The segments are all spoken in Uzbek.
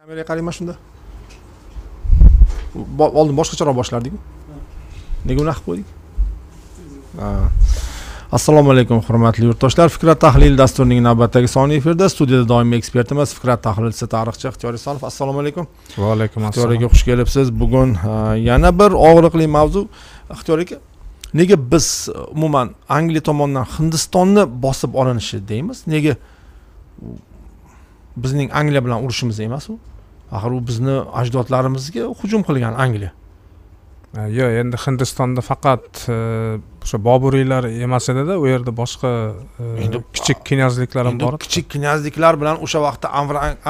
kameraga qarayman shunda oldin boshqacharoq boshlardiku nega unaqa qilib qo'ydik assalomu alaykum hurmatli yurtdoshlar fikrat tahlil dasturining navbatdagi soni efirda studiyada doimiy ekspertimiz fikrat tahlilchisi tarixchi ixtiyor isonov assalomu alaykum va alaykum assalom ixtiyor aka xush kelibsiz bugun yana bir og'riqli mavzu ixtiyor aka nega biz umuman angliya tomonidan hindistonni bosib olinishi deymiz nega bizning angliya bilan urushimiz emas u axir u bizni ajdodlarimizga hujum qilgan angliya yo'q endi hindistonda faqat e, o'sha boburiylar emas edida u yerda boshqa e, endi kichik knyazliklar ham bor kichik knyazliklar bilan o'sha vaqtda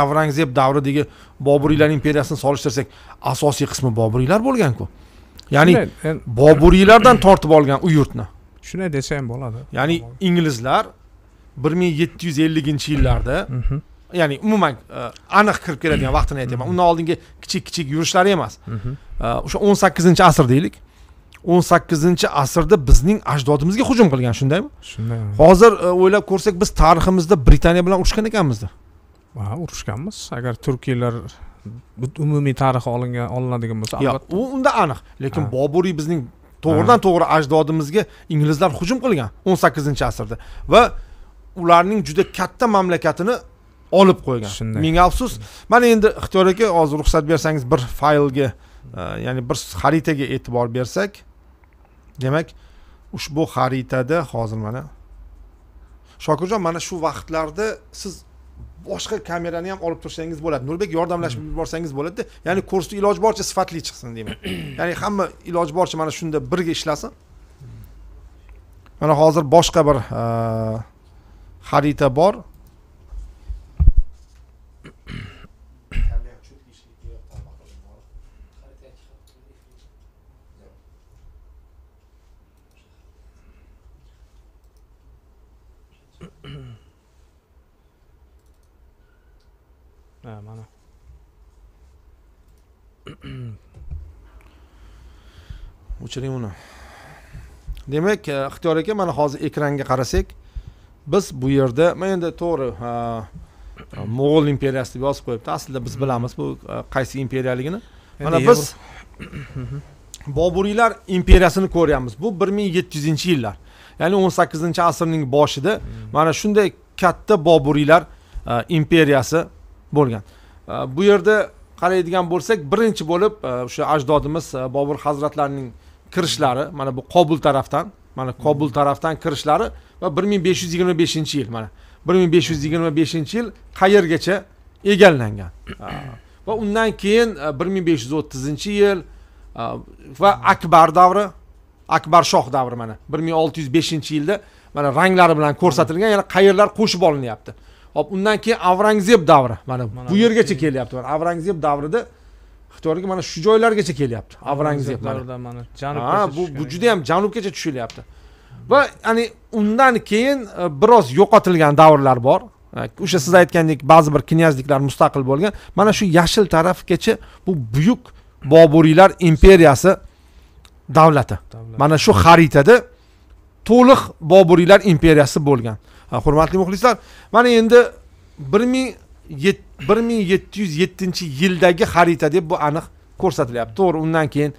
avrangzeb davridagi boburiylar imperiyasini solishtirsak asosiy qismi boburiylar bo'lganku ya'ni boburiylardan tortib olgan u yurtni shunday desa ham bo'ladi ya'ni inglizlar bir ming yetti yuz elliginchi yillarda ya'ni umuman e, aniq kirib keladigan vaqtini aytyapman mhm. undan oldingi kichik kichik yurishlari emas mhm. e, o'sha o'n sakkizinchi asr deylik o'n sakkizinchi asrda bizning ajdodimizga hujum qilgan shundaymi shunday hozir e, o'ylab ko'rsak biz tariximizda britaniya bilan urushgan ekanmizda ha urushganmiz agar turkiylar umumiy tarixi olingan olinadigan bo'lsa albatta u unda aniq lekin boburiy bizning to'g'ridan to'g'ri ajdodimizga inglizlar hujum qilgan o'n sakkizinchi asrda va ularning juda katta mamlakatini olib qo'ygan shunday ming afsus mana endi ixtiyor aka hozir ruxsat bersangiz bir faylga e, ya'ni bir xaritaga e'tibor bersak demak ushbu xaritada hozir mana shokirjon mana shu vaqtlarda siz boshqa kamerani ham olib tursangiz bo'ladi nurbek yordamlashib hmm. yuborsangiz bo'ladida ya'ni ko'rsatuv iloji boricha sifatli chiqsin deyman ya'ni hamma iloji boricha mana shunda birga ishlasin mana hozir boshqa bir e, xarita bor ha mana o'chiring uni demak ixtiyor aka mana hozir ekranga qarasak biz bu yerda man endi to'g'ri mo'g'ul imperiyasi deb yozib qo'yibdi aslida biz hmm. bilamiz bu qaysi imperiyaligini mana biz boburiylar imperiyasini ko'ryapmiz bu bir ming yetti yuzinchi yillar ya'ni o'n sakkizinchi asrning boshida hmm. mana shunday katta boburiylar imperiyasi bo'lgan bu yerda qaraydigan bo'lsak birinchi bo'lib e, o'sha ajdodimiz e, bobur hazratlarining kirishlari mana bu qobul tarafdan mana qobul tarafdan kirishlari va bir ming besh yuz yigirma beshinchi yil mana bir ming besh yuz yigirma beshinchi yil qayergacha egallangan va undan keyin e, bir ming besh yuz o'ttizinchi yil va akbar davri akbar shoh davri mana bir ming olti yuz beshinchi yilda mana ranglari bilan ko'rsatilgan yana qayerlar qo'shib olinyapti hop undan keyin avrangzeb davri mana bu yergacha kelyapti mana avrangzeb davrida xitoyga mana shu joylargacha kelyapti avrangzeb davrida mana janubgacha bu bu juda yam janubgacha tushilyapti va ya'ni undan keyin e, biroz yo'qotilgan davrlar bor o'sha siz aytgandek ba'zi bir knyazliklar mustaqil bo'lgan mana shu yashil tarafgacha bu buyuk boburiylar imperiyasi davlati mana shu xaritada to'liq boburiylar imperiyasi bo'lgan hurmatli muxlislar mana endi bir ming bir ming yetti yuz yettinchi yildagi xarita deb bu aniq ko'rsatilyapti to'g'ri undan keyin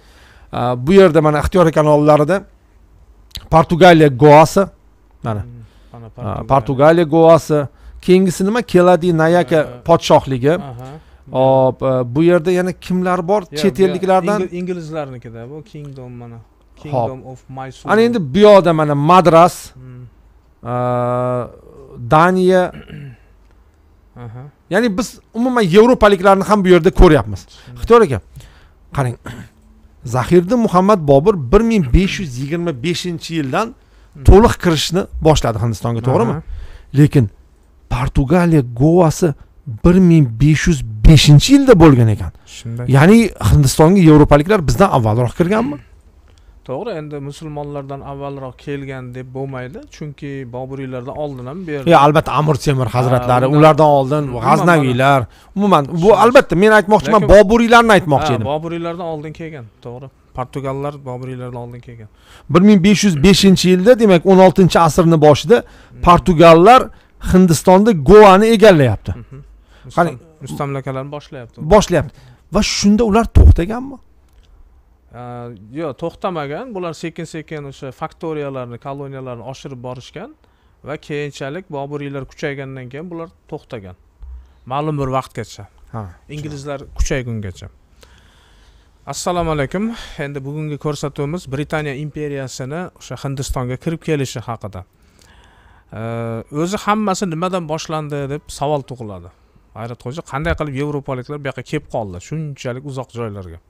bu yerda mana ixtiyoriy kanallarida portugaliya goasi mana hmm, portugaliya goasi keyingisi nima keladi nayaka podshohligi hop hmm. e, bu yerda yana kimlar bor chet elliklardan inglizlarnikida bu kingdom mana kingdom of mysur ana endi bu yoqda mana madras hmm. daniya ya'ni biz umuman yevropaliklarni ham bu yerda ko'ryapmiz ixtiyor aka qarang zahiriddin muhammad bobur bir ming besh yuz yigirma beshinchi yildan hmm. to'liq kirishni boshladi hindistonga to'g'rimi lekin portugaliya goasi bir ming besh yuz beshinchi yilda bo'lgan ekan shunday ya'ni hindistonga yevropaliklar bizdan avvalroq kirganmi to'g'ri endi musulmonlardan avvalroq kelgan deb bo'lmaydi chunki boburiylardan oldin ham bu yerda yo'q albatta amir temur hazratlari ulardan oldin g'aznaviylar umuman bu albatta men aytmoqchiman boburiylarni aytmoqchi edim boburiylardan oldin kelgan to'g'ri portugallar boburiylardan oldin kelgan bir ming besh yuz beshinchi yilda demak o'n oltinchi asrni boshida hmm. portugallar hindistonda goani egallayapti mhm. qani mustamlakalarni boshlayapti boshlayapti va shunda ular to'xtaganmi Э, yo'q to'xtamagan bular sekin sekin o'sha faktoriyalarni koloniyalarni oshirib borishgan va keyinchalik boburiylar kuchaygandan keyin bular to'xtagan ma'lum bir vaqtgacha ha inglizlar kuchaygungacha assalomu alaykum endi bugungi ko'rsatuvimiz britaniya imperiyasini o'sha hindistonga kirib kelishi haqida o'zi hammasi nimadan boshlandi deb savol tug'iladi hayratxo'ja qanday qilib yevropaliklar bu yoqqa kelib qoldi shunchalik uzoq joylarga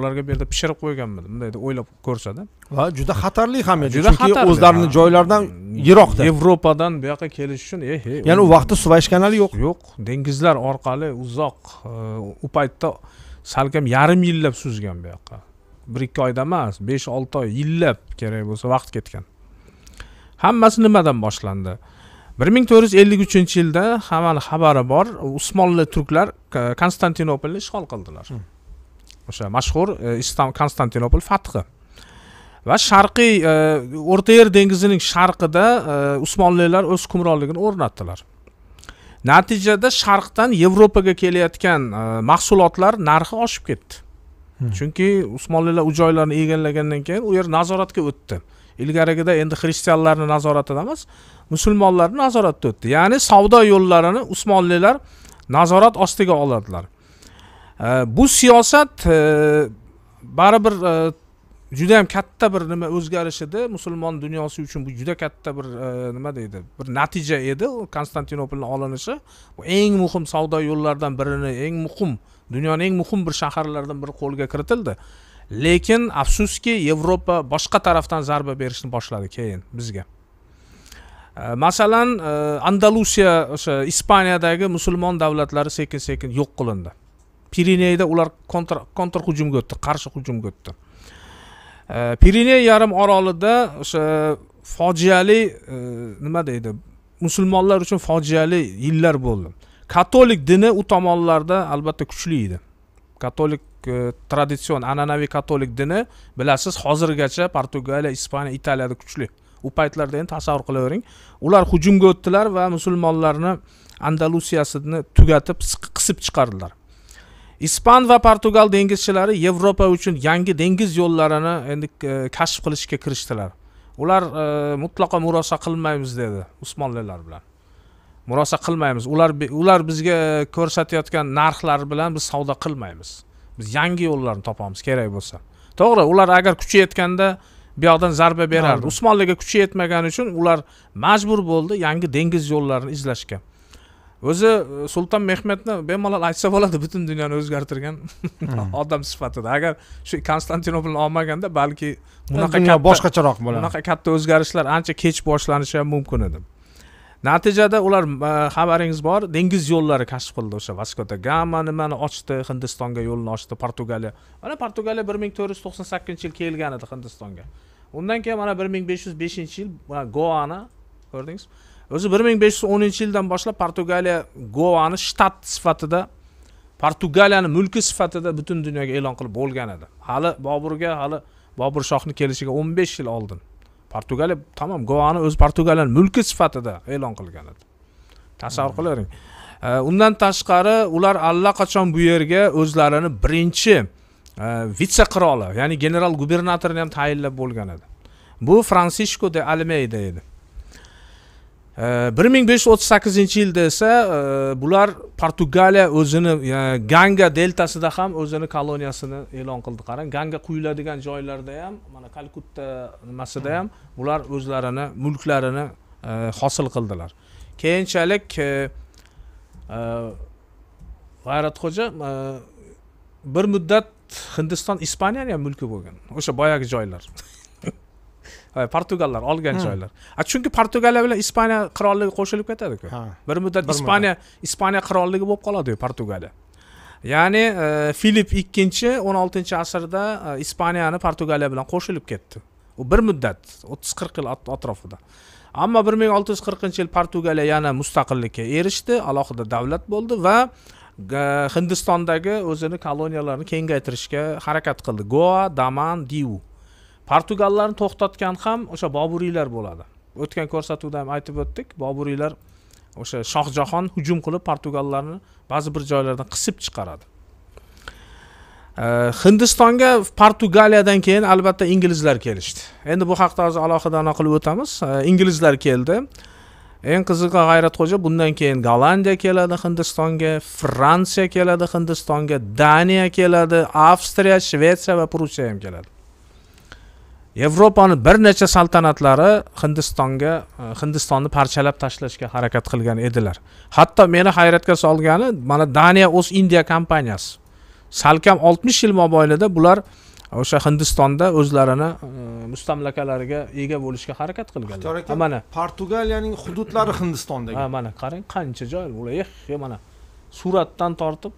ularga bu yerda pishirib qo'yganmidi bunday deb o'ylab ko'rsada va juda xatarli ham edi juda chunki o'zlarini joylaridan yiroqda yevropadan bu yoqqa kelish uchun ehe eh, ya'ni u vaqtda suvayish kanali yo'q yo'q dengizlar orqali uzoq eh, u paytda salkam yarim yillab suzgan bu yoqqa bir ikki oyda emas besh olti oy yillab kerak bo'lsa vaqt ketgan hammasi nimadan boshlandi bir ming to'rt yuz ellik uchinchi yilda hammani xabari bor usmonli turklar konstantinopolni ishg'ol qildilar hmm. o'sha mashhur e, konstantinopol fathi va sharqiy o'rta e, yer dengizining sharqida e, usmonlilar o'z hukmronligini o'rnatdilar natijada sharqdan yevropaga kelayotgan mahsulotlar narxi oshib ketdi hmm. chunki usmonlilar u joylarni egallagandan keyin u yer nazoratga o'tdi ilgarigida endi xristianlarni nazoratida emas musulmonlarni nazoratida o'tdi ya'ni savdo yo'llarini usmonlilar nazorat ostiga oladilar bu siyosat e, baribir e, juda yam katta bir nima o'zgarish edi musulmon dunyosi uchun bu juda katta bir e, nima deydi bir natija edi konstantinopolni olinishi bu eng muhim savdo yo'llaridan birini eng muhim dunyoning eng muhim bir shaharlaridan biri qo'lga kiritildi lekin afsuski yevropa boshqa tarafdan zarba berishni boshladi keyin bizga e, masalan e, andalusiya o'sha ispaniyadagi musulmon davlatlari sekin sekin yo'q qilindi pirineyda ular kontr kontr hujumga o'tdi qarshi hujumga o'tdi e, piriney yarim orolida o'sha fojiali e, nima deydi musulmonlar uchun fojiali yillar bo'ldi katolik dini u tomonlarda albatta kuchli edi katolik e, traditsion an'anaviy katolik dini bilasiz hozirgacha portugaliya ispaniya italiyada kuchli u paytlarda endi tasavvur qilavering ular hujumga o'tdilar va musulmonlarni andalusiyasini tugatib qisib chiqardilar ispan va portugal dengizchilari yevropa uchun yangi dengiz yo'llarini endi e, kashf qilishga kirishdilar ular e, mutlaqo murosa qilmaymiz dedi usmonlilar bilan murosa qilmaymiz ular ular bizga e, ko'rsatayotgan narxlar bilan biz savdo qilmaymiz biz yangi yo'llarni topamiz kerak bo'lsa to'g'ri ular agar kuchi yetganda bu yoqdan zarba berardi usmonliga kuchi yetmagani uchun ular majbur bo'ldi yangi dengiz yo'llarini izlashga o'zi e, sulton mehmedni bemalol aytsa bo'ladi butun dunyoni o'zgartirgan hmm. odam sifatida agar shu konstantinopolni olmaganda balki bunaqa dunyo boshqacharoq bo'lar bunaqa katta o'zgarishlar ancha kech boshlanishi ham mumkin edi natijada ular e, xabaringiz bor dengiz yo'llari kashf qildi o'sha vasko da gama nimani ochdi hindistonga yo'lni ochdi portugaliya mana portugaliya bir ming to'rt yuz to'qson sakkizinchi yil kelgan edi hindistonga undan keyin mana bir ming besh yuz beshinchi yil goani ko'rdingizmi o'zi bir ming besh yuz o'ninchi yildan boshlab portugaliya govani shtat sifatida portugaliyani mulki sifatida butun dunyoga e'lon qilib bo'lgan edi hali boburga hali bobur shohni kelishiga o'n besh yil oldin portugaliya tamom govani o'zi portugaliyani mulki sifatida e'lon qilgan edi tasavvur qilavering undan tashqari ular allaqachon bu yerga o'zlarini birinchi e, vitse qiroli ya'ni general gubernatorni ham tayinlab bo'lgan edi bu fransisko de almeyda edi bir ming besh yuz o'ttiz sakkizinchi yilda esa e, bular portugaliya o'zini ganga deltasida ham o'zini koloniyasini e'lon qildi qarang ganga quyiladigan joylarda ham mana kalkutta nimasida ham bular o'zlarini mulklarini e, hosil qildilar keyinchalik g'ayratxo'ja e, bir muddat hindiston ispaniyani ham mulki bo'lgan o'sha boyagi joylar portugallar olgan joylar chunki portugaliya bilan ispaniya qirolligi qo'shilib ketadiku bir muddat ispaniya ispaniya qirolligi bo'lib qoladiku portugaliya ya'ni e, filip ikkinchi o'n oltinchi asrda e, ispaniyani portugaliya bilan qo'shilib ketdi u bir muddat o'ttiz qirq yil atrofida ammo bir ming olti yuz qirqinchi yil portugaliya yana mustaqillikka erishdi alohida davlat bo'ldi va hindistondagi o'zini koloniyalarini kengaytirishga harakat qildi goa daman diu portugallarni to'xtatgan ham o'sha boburiylar bo'ladi o'tgan ko'rsatuvda ham aytib o'tdik boburiylar o'sha shohjahon hujum qilib portugallarni ba'zi bir joylardan qisib chiqaradi hindistonga portugaliyadan keyin albatta inglizlar kelishdi endi bu haqida hozir alohida qilib o'tamiz inglizlar keldi eng qizig'i g'ayratxo'ja bundan keyin gollandiya keladi hindistonga fransiya keladi hindistonga daniya keladi avstriya shvetsiya va prussiya ham keladi yevropani bir necha saltanatlari hindistonga e, hindistonni parchalab tashlashga harakat qilgan edilar hatto meni hayratga solgani mana daniya o'z india kompaniyasi salkam oltmish yil mobaynida bular o'sha hindistonda o'zlarini e, mustamlakalariga ega bo'lishga harakat qilganlar mana portugaliyaning hududlari hindistondagi ha mana qarang qancha joy bular eh, eh mana suratdan tortib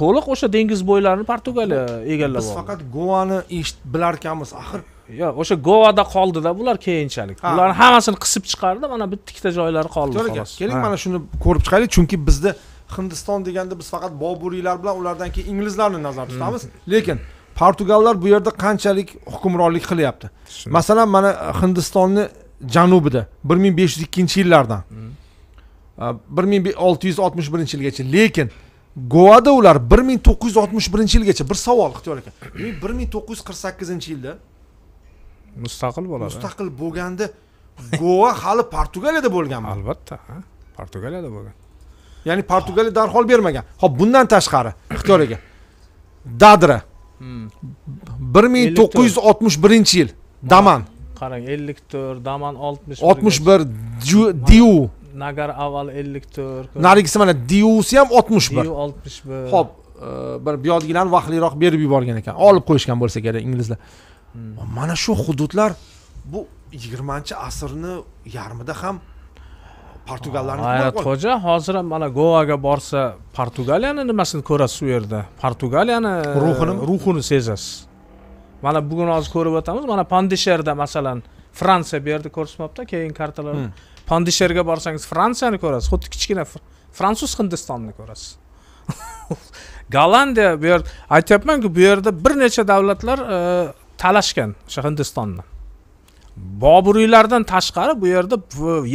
to'liq o'sha dengiz bo'ylarini portugaliya egallab oldi biz faqat goani eshitib bilarkanmiz axir yo'q o'sha govada qoldida bular keyinchalik bularni hammasini qisib chiqardi mana bitta ikkita joylari qoldi xolos keling mana shuni ko'rib chiqaylik chunki bizda hindiston deganda biz faqat boburiylar bilan ulardan keyin inglizlarni nazarda tutamiz hmm. lekin portugallar bu yerda qanchalik hukmronlik qilyapti masalan mana hindistonni janubida bir ming besh yuz ikkinchi yillardan hmm. bir ming olti yuz oltmish birinchi yilgacha lekin goada ular bir ming to'qqiz yuz oltmish birinchi yilgacha bir savol ixtiyor aka bir ming to'qqiz yuz qirq sakkizinchi yilda mustaqil bo'ladi mustaqil bo'lganda goa hali portugaliyada bo'lganmi albatta portugaliyada bo'lgan ya'ni portugaliya darhol bermagan ho'p bundan tashqari ixtiyor aka dadra hmm. bir ming to'qqiz yuz oltmish birinchi yil daman qarang ellik to'rt daman oltmish oltmish bir diu nagar avval ellik to'rt narigisi mana diusi ham oltmish bir oltmish bir ho'p e, bir bu vaqtliroq berib yuborgan ekan olib qo'yishgan bo'lsa kerak inglizlar Hmm. mana shu hududlar bu yigirmanchi asrni yarmida ham uh, portugallarni toja hozir ham mana goaga borsa portugaliyani nimasini ko'rasiz u yerda portugaliyani ruhini ruhini sezasiz mana bugun hozir ko'rib o'tamiz mana pandisherda masalan fransiya bu yerda ko'rsatmabdi keyin kartalar hmm. pandisherga borsangiz fransiyani ko'rasiz xuddi kichkina fransuz hindistonini ko'rasiz gollandiya bu yer aytyapmanku bu yerda bir necha davlatlar uh, talashgan o'sha hindistonni boburiylardan tashqari bu yerda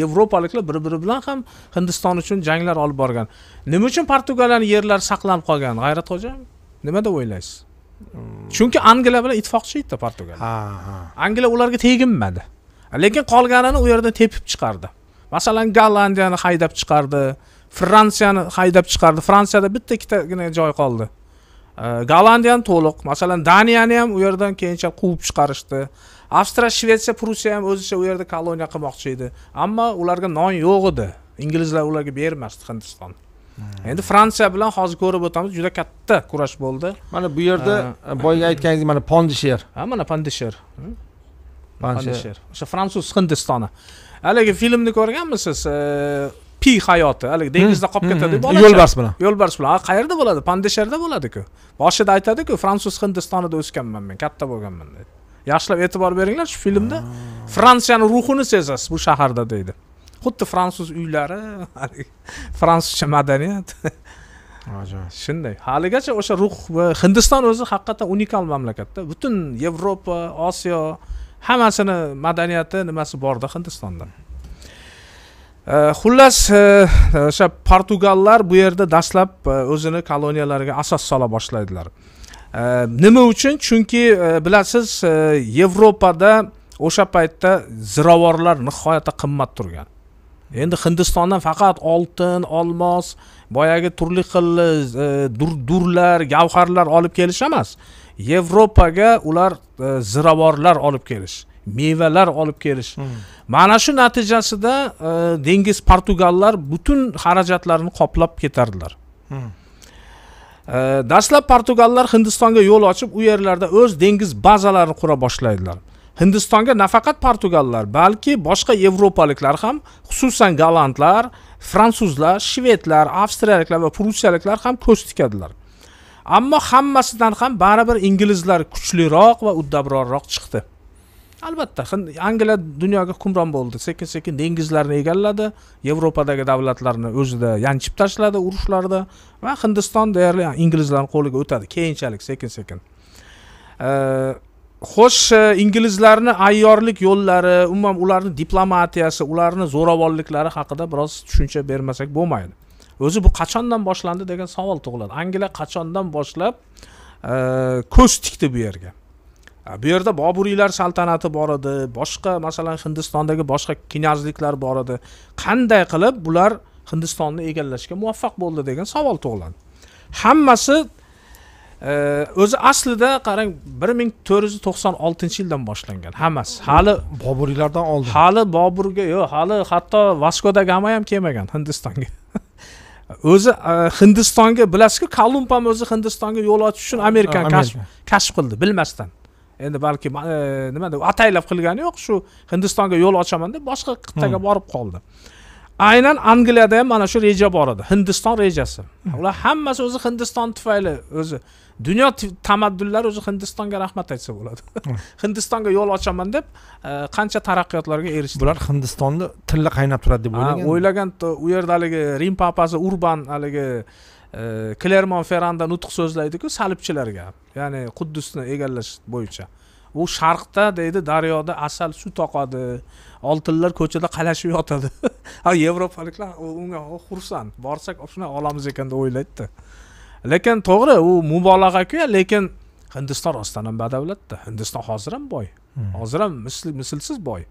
yevropaliklar bir biri bilan ham hindiston uchun janglar olib borgan nima uchun portugaliyani yerlari saqlanib qolgan g'ayrat xo'ja nima deb o'ylaysiz hmm. chunki angliya bilan ittifoqchi edi portugaliya ha ha angliya ularga teginmadi lekin qolganini u yerdan tepib chiqardi masalan gollandiyani haydab chiqardi fransiyani haydab chiqardi fransiyada bitta ikkitagina joy qoldi gollandiyani to'liq masalan daniyani ham u yerdan keyinchalik quvib chiqarishdi avstriya shvetsiya prussiya ham o'zicha u yerda koloniya qilmoqchi edi ammo ularga non yo'q edi inglizlar ularga bermasdi hindiston hmm. endi fransiya bilan hozir ko'rib o'tamiz juda katta kurash bo'ldi mana bu yerda boyagi aytganingizdek mana pondisher ha mana pandisher pandisher o'sha fransuz hindistoni haligi filmni ko'rganmisiz pi hayoti haligi dengizda hmm, qolib ketadi hmm, hmm. yo'lbars bilan yo'lbars bilan qayerda bo'ladi pandesherda bo'ladiku boshida aytadiku fransuz hindistonida o'sganman men katta bo'lganman deydi yaxshilab e'tibor beringlar shu filmda fransiyani ruhini sezasiz bu shaharda deydi xuddi fransuz uylari fransuzcha madaniyat shunday haligacha o'sha ruh va hindiston o'zi haqiqatdan unikal mamlakatda butun yevropa osiyo hammasini madaniyati nimasi borda hindistonda xullas o'sha portugallar bu yerda dastlab o'zini koloniyalariga asos sola boshlaydilar nima uchun chunki bilasiz yevropada o'sha paytda ziravorlar nihoyatda qimmat turgan endi hindistondan faqat oltin olmos boyagi turli xil durlar gavharlar olib kelish emas yevropaga ular ziravorlar olib kelish mevalar olib kelish hmm. mana shu natijasida e, dengiz portugallar butun xarajatlarni qoplab ketardilar hmm. e, dastlab portugallar hindistonga yo'l ochib u yerlarda o'z dengiz bazalarini qura boshlaydilar hindistonga nafaqat portugallar balki boshqa yevropaliklar ham xususan gollandlar fransuzlar shvedlar avstriyaliklar va prussiyaliklar ham ko'z tikadilar ammo hammasidan ham baribir inglizlar kuchliroq va uddabronroq chiqdi albatta angliya dunyoga hukmron bo'ldi sekin sekin dengizlarni egalladi yevropadagi davlatlarni o'zida yanchib tashladi urushlarda va hindiston deyarli inglizlarni qo'liga o'tadi keyinchalik sekin sekin xo'sh e, inglizlarni ayyorlik yo'llari umuman ularni diplomatiyasi ularni zo'ravonliklari haqida biroz tushuncha bermasak bo'lmaydi o'zi bu qachondan boshlandi degan savol tug'iladi angliya qachondan boshlab e, ko'z tikdi bu yerga bu yerda boburiylar saltanati bor edi boshqa masalan hindistondagi boshqa knyazliklar bor edi qanday qilib bular hindistonni egallashga muvaffaq bo'ldi degan savol tug'iladi hammasi o'zi aslida qarang bir ming to'rt yuz to'qson oltinchi yildan boshlangan hammasi hali boburiylardan oldin hali boburga yo'q hali hatto vasko da gama ham kelmagan hindistonga o'zi hindistonga bilasizku kolumb ham o'zi hindistonga yo'l ochish uchun amerikani kashf qildi bilmasdan endi balki e, nima deb ataylab qilgani yo'q shu hindistonga yo'l ochaman deb boshqa qit'aga hmm. borib qoldi aynan angliyada ham mana shu reja bor edi hindiston rejasi hmm. ular hammasi o'zi hindiston tufayli o'zi dunyo tamaddunlari o'zi hindistonga rahmat aytsa bo'ladi hmm. hindistonga yo'l ochaman deb e, qancha taraqqiyotlarga erishdi bular hindistonni tilla qaynab turadi deb o'ylagan o'ylagan u yerda haligi rim papasi urban haligi klermon e, ferranda nutq so'zlaydiku salibchilarga ya'ni quddusni egallash bo'yicha u sharqda deydi daryoda asal suv oqadi oltinlar ko'chada qalashib yotadi ha yevropaliklar unga xursand borsak shuni olamiz ekan deb o'ylaydida lekin to'g'ri u mubolag'aku lekin hindiston rostdan ham badavlatda hindiston hozir ham boy hmm. hozir ham mislsiz boy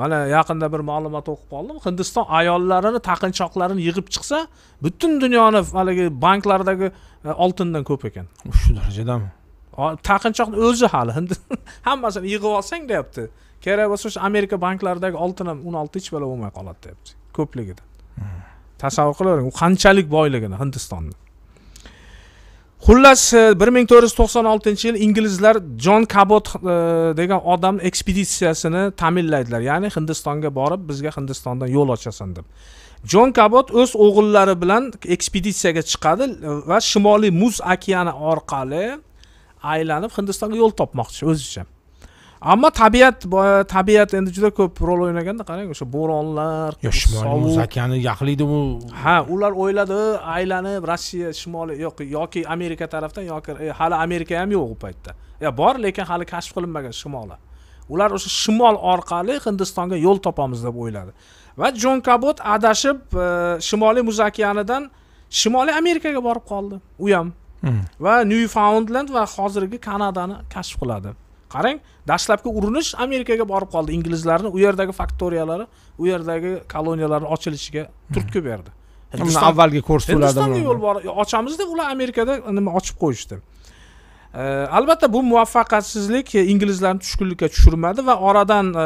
mana yaqinda bir ma'lumot o'qib qoldim hindiston ayollarini taqinchoqlarini yig'ib chiqsa butun dunyoni haligi banklardagi e, oltindan ko'p ekan shu darajadami taqinchoqni o'zi hali hammasini yig'ib olsang deyapti kerak bo'lsa o'sha amerika banklaridagi oltin ham o'n olti hech balo bo'lmay qoladi deyapti ko'pligidan tasavvur qilavering u qanchalik boyligini hindistonni xullas eh, bir ming to'rt yuz to'qson oltinchi yil inglizlar jon kabot eh, degan odam ekspeditsiyasini ta'minlaydilar ya'ni hindistonga borib bizga hindistondan yo'l ochasan deb jon kabot o'z o'g'illari bilan ekspeditsiyaga chiqadi va shimoliy muz okeani orqali aylanib hindistonga yo'l topmoqchi o'zicha ammo tabiat e, tabiat endi juda ko'p rol o'ynaganda qarang o'sha bo'ronlar shimoliy muz okeani yaxlaydimi ha ular o'yladi aylanib rossiya shimoli yo'q yoki amerika tarafdan yoki e, hali amerika ham yo'q u paytda yo bor lekin hali kashf qilinmagan shimoli ular o'sha shimol orqali hindistonga yo'l topamiz deb o'yladi va jon kabot adashib e, shimoliy muz okeanidan shimoliy amerikaga borib qoldi u ham va newfoundland va hozirgi kanadani kashf qiladi qarang dastlabki urinish amerikaga borib qoldi inglizlarni u yerdagi faktoriyalari u yerdagi koloniyalarni ochilishiga turtki hmm. berdi avvalgi ko'rsatuvlarda hindistonga yo'l ochamiz deb ular amerikada nima ochib qo'yishdi albatta bu muvaffaqiyatsizlik inglizlarni tushkunlikka tushirmadi va oradan e,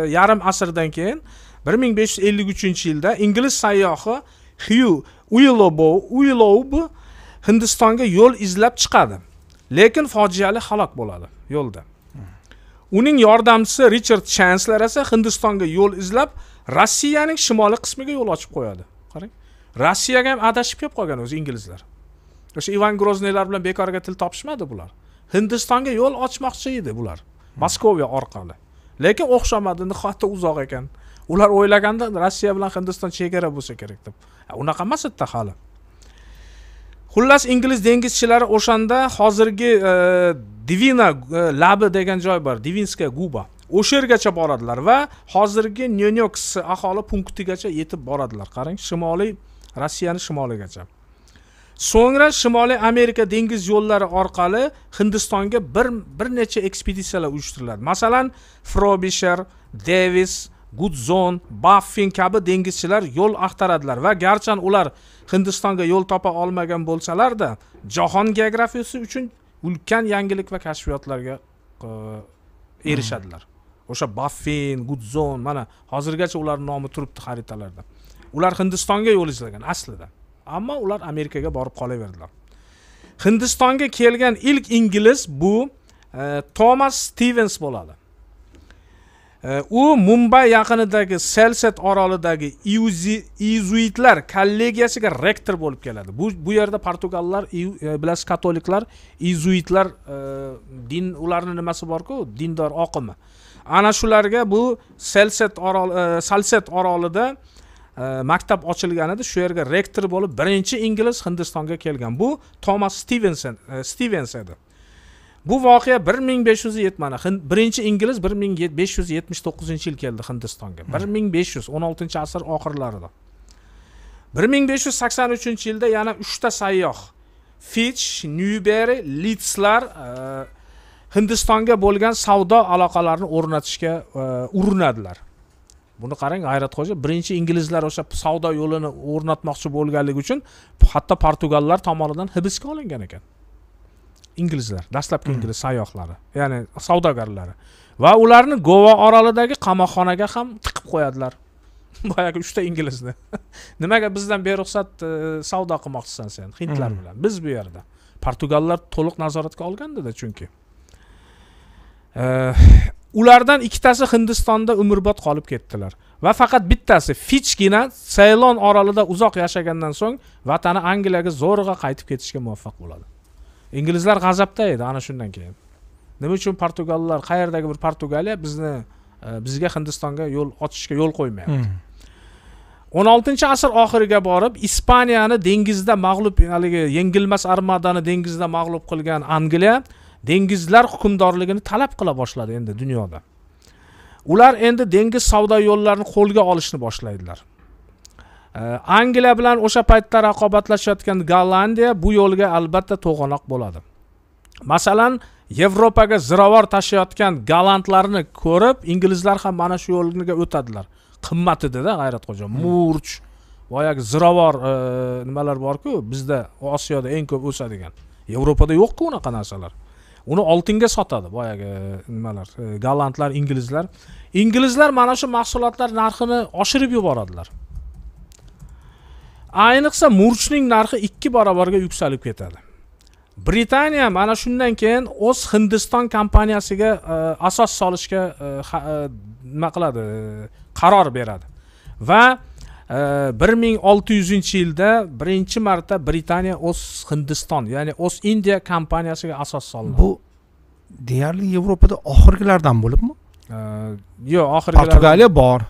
e, yarim asrdan keyin bir ming besh yuz ellik uchinchi yilda ingliz sayyohi xyu uilobo uiloub hindistonga yo'l izlab chiqadi lekin fojiali halok bo'ladi yo'lda uning yordamchisi richard chansler esa hindistonga yo'l izlab rossiyaning shimoliy qismiga yo'l ochib qo'yadi qarang rossiyaga ham adashib kelib qolgan o'zi inglizlar o'sha ivan grozniylar bilan bekorga til topishmadi bular hindistonga yo'l ochmoqchi edi bular moskoviya orqali lekin o'xshamadi nihoyatda uzoq ekan ular o'ylaganda rossiya bilan hindiston chegara bo'lsa kerak deb unaqa emas edi hali xullas ingliz dengizchilari o'shanda hozirgi e, divina e, labi degan joy bor divinska guba o'sha yergacha boradilar va hozirgi nyonoks aholi punktigacha yetib boradilar qarang shimoliy rossiyani shimoligacha so'ngra shimoliy amerika dengiz yo'llari orqali hindistonga bir bir necha ekspeditsiyalar uyushtiriladi masalan frobisher devis gudzon baffin kabi dengizchilar yo'l axtaradilar va garchan ular hindistonga yo'l topa olmagan bo'lsalarda jahon geografiyasi uchun ulkan yangilik va kashfiyotlarga erishadilar hmm. o'sha baffin gudzon mana hozirgacha ularni nomi turibdi xaritalarda ular hindistonga yo'l izlagan aslida ammo ular amerikaga borib qolaverdilar hindistonga kelgan ilk ingliz bu e, tomas stivens bo'ladi u mumbay yaqinidagi selset orolidagi izuitlar kollegiyasiga rektor bo'lib keladi bu bu yerda portugallar e, bilasiz katoliklar izuitlar e, din ularni nimasi borku dindor oqimi ana shularga bu selset orol e, salset orolida maktab ochilgan edi shu yerga rektor bo'lib birinchi ingliz hindistonga kelgan bu tomas stivenson stivens edi bu voqea bir ming besh yuz mana birinchi ingliz bir ming besh yuz yetmish to'qqizinchi yil keldi hindistonga hmm. bir ming besh yuz o'n oltinchi asr oxirlarida bir ming besh yuz sakson uchinchi yilda yana uchta sayyoh fitch nyuberi litslar e, hindistonga bo'lgan savdo aloqalarini o'rnatishga e, urinadilar buni qarang g'ayratxo'ja birinchi inglizlar o'sha savdo yo'lini o'rnatmoqchi bo'lganligi uchun hatto portugallar tomonidan hibsga olingan ekan inglizlar dastlabki hmm. ingliz sayyohlari ya'ni savdogarlari va ularni gova orolidagi qamoqxonaga ham tiqib qo'yadilar boyagi uchta inglizni nimaga bizdan beruxsat e, savdo qilmoqchisan sen hindlar hmm. bilan biz bu yerda portugallar to'liq nazoratga olgandida chunki e, ulardan ikkitasi hindistonda umrbod qolib ketdilar va faqat bittasi fichgina seylon orolida uzoq yashagandan so'ng vatani angliyaga zo'rg'a qaytib ketishga muvaffaq bo'ladi inglizlar g'azabda edi ana shundan keyin nima uchun portugallar qayerdagi bir portugaliya bizni e, bizga hindistonga yo'l ochishga yo'l qo'ymayapti hmm. o'n oltinchi asr oxiriga borib ispaniyani dengizda mag'lub haligi yengilmas armadani dengizda mag'lub qilgan angliya dengizlar hukmdorligini talab qila boshladi endi dunyoda ular endi dengiz savdo yo'llarini qo'lga olishni boshlaydilar angliya bilan o'sha paytda raqobatlashayotgan gollandiya bu yo'lga albatta to'g'anoq bo'ladi masalan yevropaga ziravor tashiyotgan gollandlarni ko'rib inglizlar ham mana shu yo'lga o'tadilar qimmat edida g'ayratxo'ja hmm. murch boyagi ziravor e, nimalar borku bizda osiyoda eng ko'p o'sadigan yevropada yo'qku unaqa narsalar uni oltinga sotadi boyagi e, nimalar e, gollandlar inglizlar inglizlar mana shu mahsulotlar narxini oshirib yuboradilar ayniqsa murchning narxi ikki barobarga yuksalib ketadi britaniya mana shundan keyin o'z hindiston kompaniyasiga e, asos solishga e, e, nima qiladi qaror beradi va bir ming olti yuzinchi yilda birinchi marta britaniya o'z hindiston ya'ni o'z indiya kompaniyasiga asos soldi bu deyarli yevropada oxirgilardan bo'libmi yo'q oxirgi portugaliya bor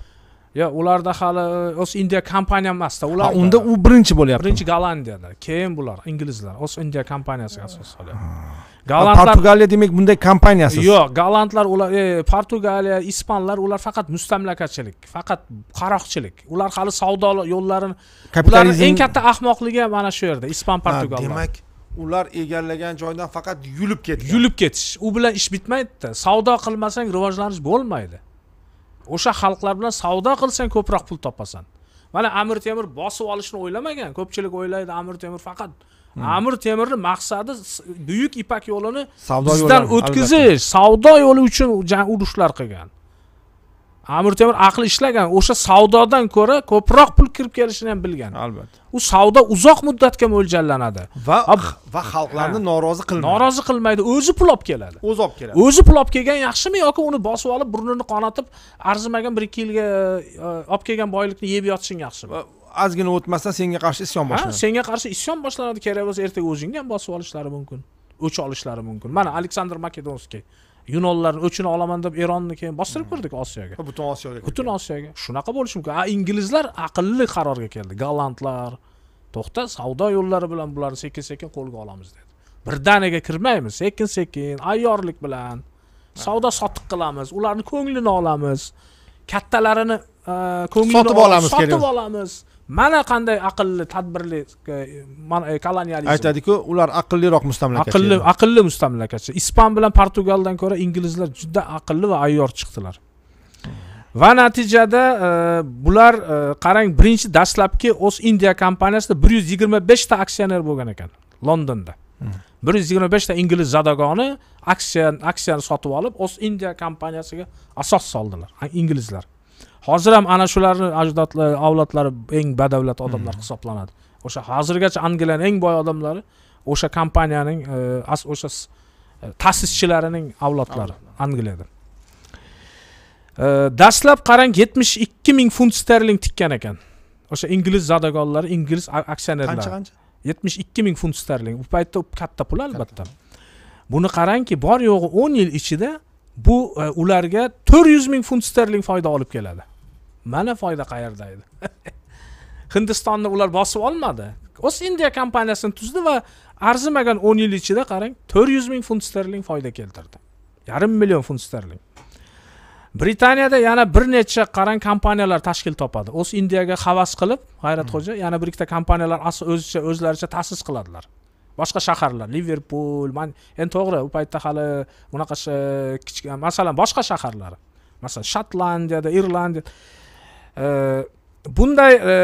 yo ularda hali e, o'z india kompaniya emasda ular unda u birinchi bo'lyapti birinchi gollandiyada keyin bular inglizlar o'z india kompaniyasiga asos solyapti gollandlar portugaliya demak bunday kompaniyasiz yo'q gollandlar ular e, portugaliya ispanlar ular faqat mustamlakachilik faqat qaroqchilik ular hali savdo yo'llarini kapitalizm eng katta ahmoqligi ham mana shu yerda ispan portugallar demak ular egallagan joydan faqat yulib ketgan yulib ketish u bilan ish bitmaydida savdo qilmasang rivojlanish bo'lmaydi o'sha xalqlar bilan savdo qilsang ko'proq pul topasan mana amir temur bosib olishni o'ylamagan ko'pchilik o'ylaydi amir temur faqat hmm. amir temurni maqsadi buyuk ipak yo'lini savdo yo'lidan o'tkazish savdo yo'li uchun urushlar qilgan amir temur aqli ishlagan o'sha savdodan ko'ra ko'proq pul kirib kelishini ham bilgan albatta u savdo uzoq muddatga mo'ljallanadi va va xalqlarni norozi qilmaydi norozi qilmaydi o'zi pul olib keladi o'zi olib keladi o'zi pul olib kelgan yaxshimi yoki uni bosib olib burnini qonatib arzimagan bir ikki yilga e, olib kelgan boylikni yeb yotishing yaxshimi ozgina o'tmasdan senga qarshi isyon boshlanadi senga qarshi isyon boshlanadi kerak bo'lsa ertaga o'zingni ham bosib olishlari mumkin o'ch olishlari mumkin mana aleksandr makedonskiy yunonlar o'chini olaman deb eronni keyin bostirib hmm. kirdik osiyoga butun osiyoga butun osiyoga shunaqa bo'lishi mumkin a inglizlar aqlli qarorga keldi gollandlar to'xta savdo yo'llari bilan bularni sekin sekin qo'lga olamiz dedi birdaniga kirmaymiz sekin sekin ayyorlik bilan savdo sotiq qilamiz ularni ko'nglini olamiz kattalarini e, ko'nglini sotib olamiz sotib olamiz mana qanday aqlli tadbirli e, e, koloniyalik aytadiku ular aqlliroq mustamlakachi aqlli aqlli mustamlakachi ispan bilan portugaldan ko'ra inglizlar juda aqlli va ayyor chiqdilar va natijada e, bular qarang birinchi dastlabki o'z indiya kompaniyasida bir yuz yigirma beshta aksioner bo'lgan ekan londonda bir yuz yigirma beshta ingliz zadogoni aksiya aksiyani sotib olib o'z indiya kompaniyasiga asos soldilar inglizlar hozir ham ana shularni ajdodlari avlodlari eng badavlat odamlar hmm. hisoblanadi o'sha hozirgacha angliyani eng boy odamlari o'sha kompaniyaning e, o'sha e, ta'sischilarining avlodlari angliyada e, dastlab qarang yetmish ikki ming funt sterling tikkan ekan o'sha ingliz zadagonlar ingliz aksionerlari qancha qancha yetmish ikki ming funt sterling bu paytda katta pul albatta buni qarangki bor yo'g'i o'n yil ichida bu e, ularga ularga 400 ming funt sterling foyda olib keladi mana foyda qayerda edi hindistonni ular bosib olmadi o'z indiya kompaniyasini tuzdi va arzimagan 10 yil ichida qarang 400 ming funt sterling foyda keltirdi yarim million funt sterling britaniyada yana bir necha qarang kompaniyalar tashkil topadi o'z indiyaga havas qilib g'ayratxo'ja hmm. yana bir ikkita kompaniyalar o'zicha o'zlaricha ta'sis qiladilar boshqa shaharlar liverpul man endi to'g'ri u paytda hali bunaqa kichkina masalan boshqa shaharlar masalan shotlandiyada irlandiya e, bunday e,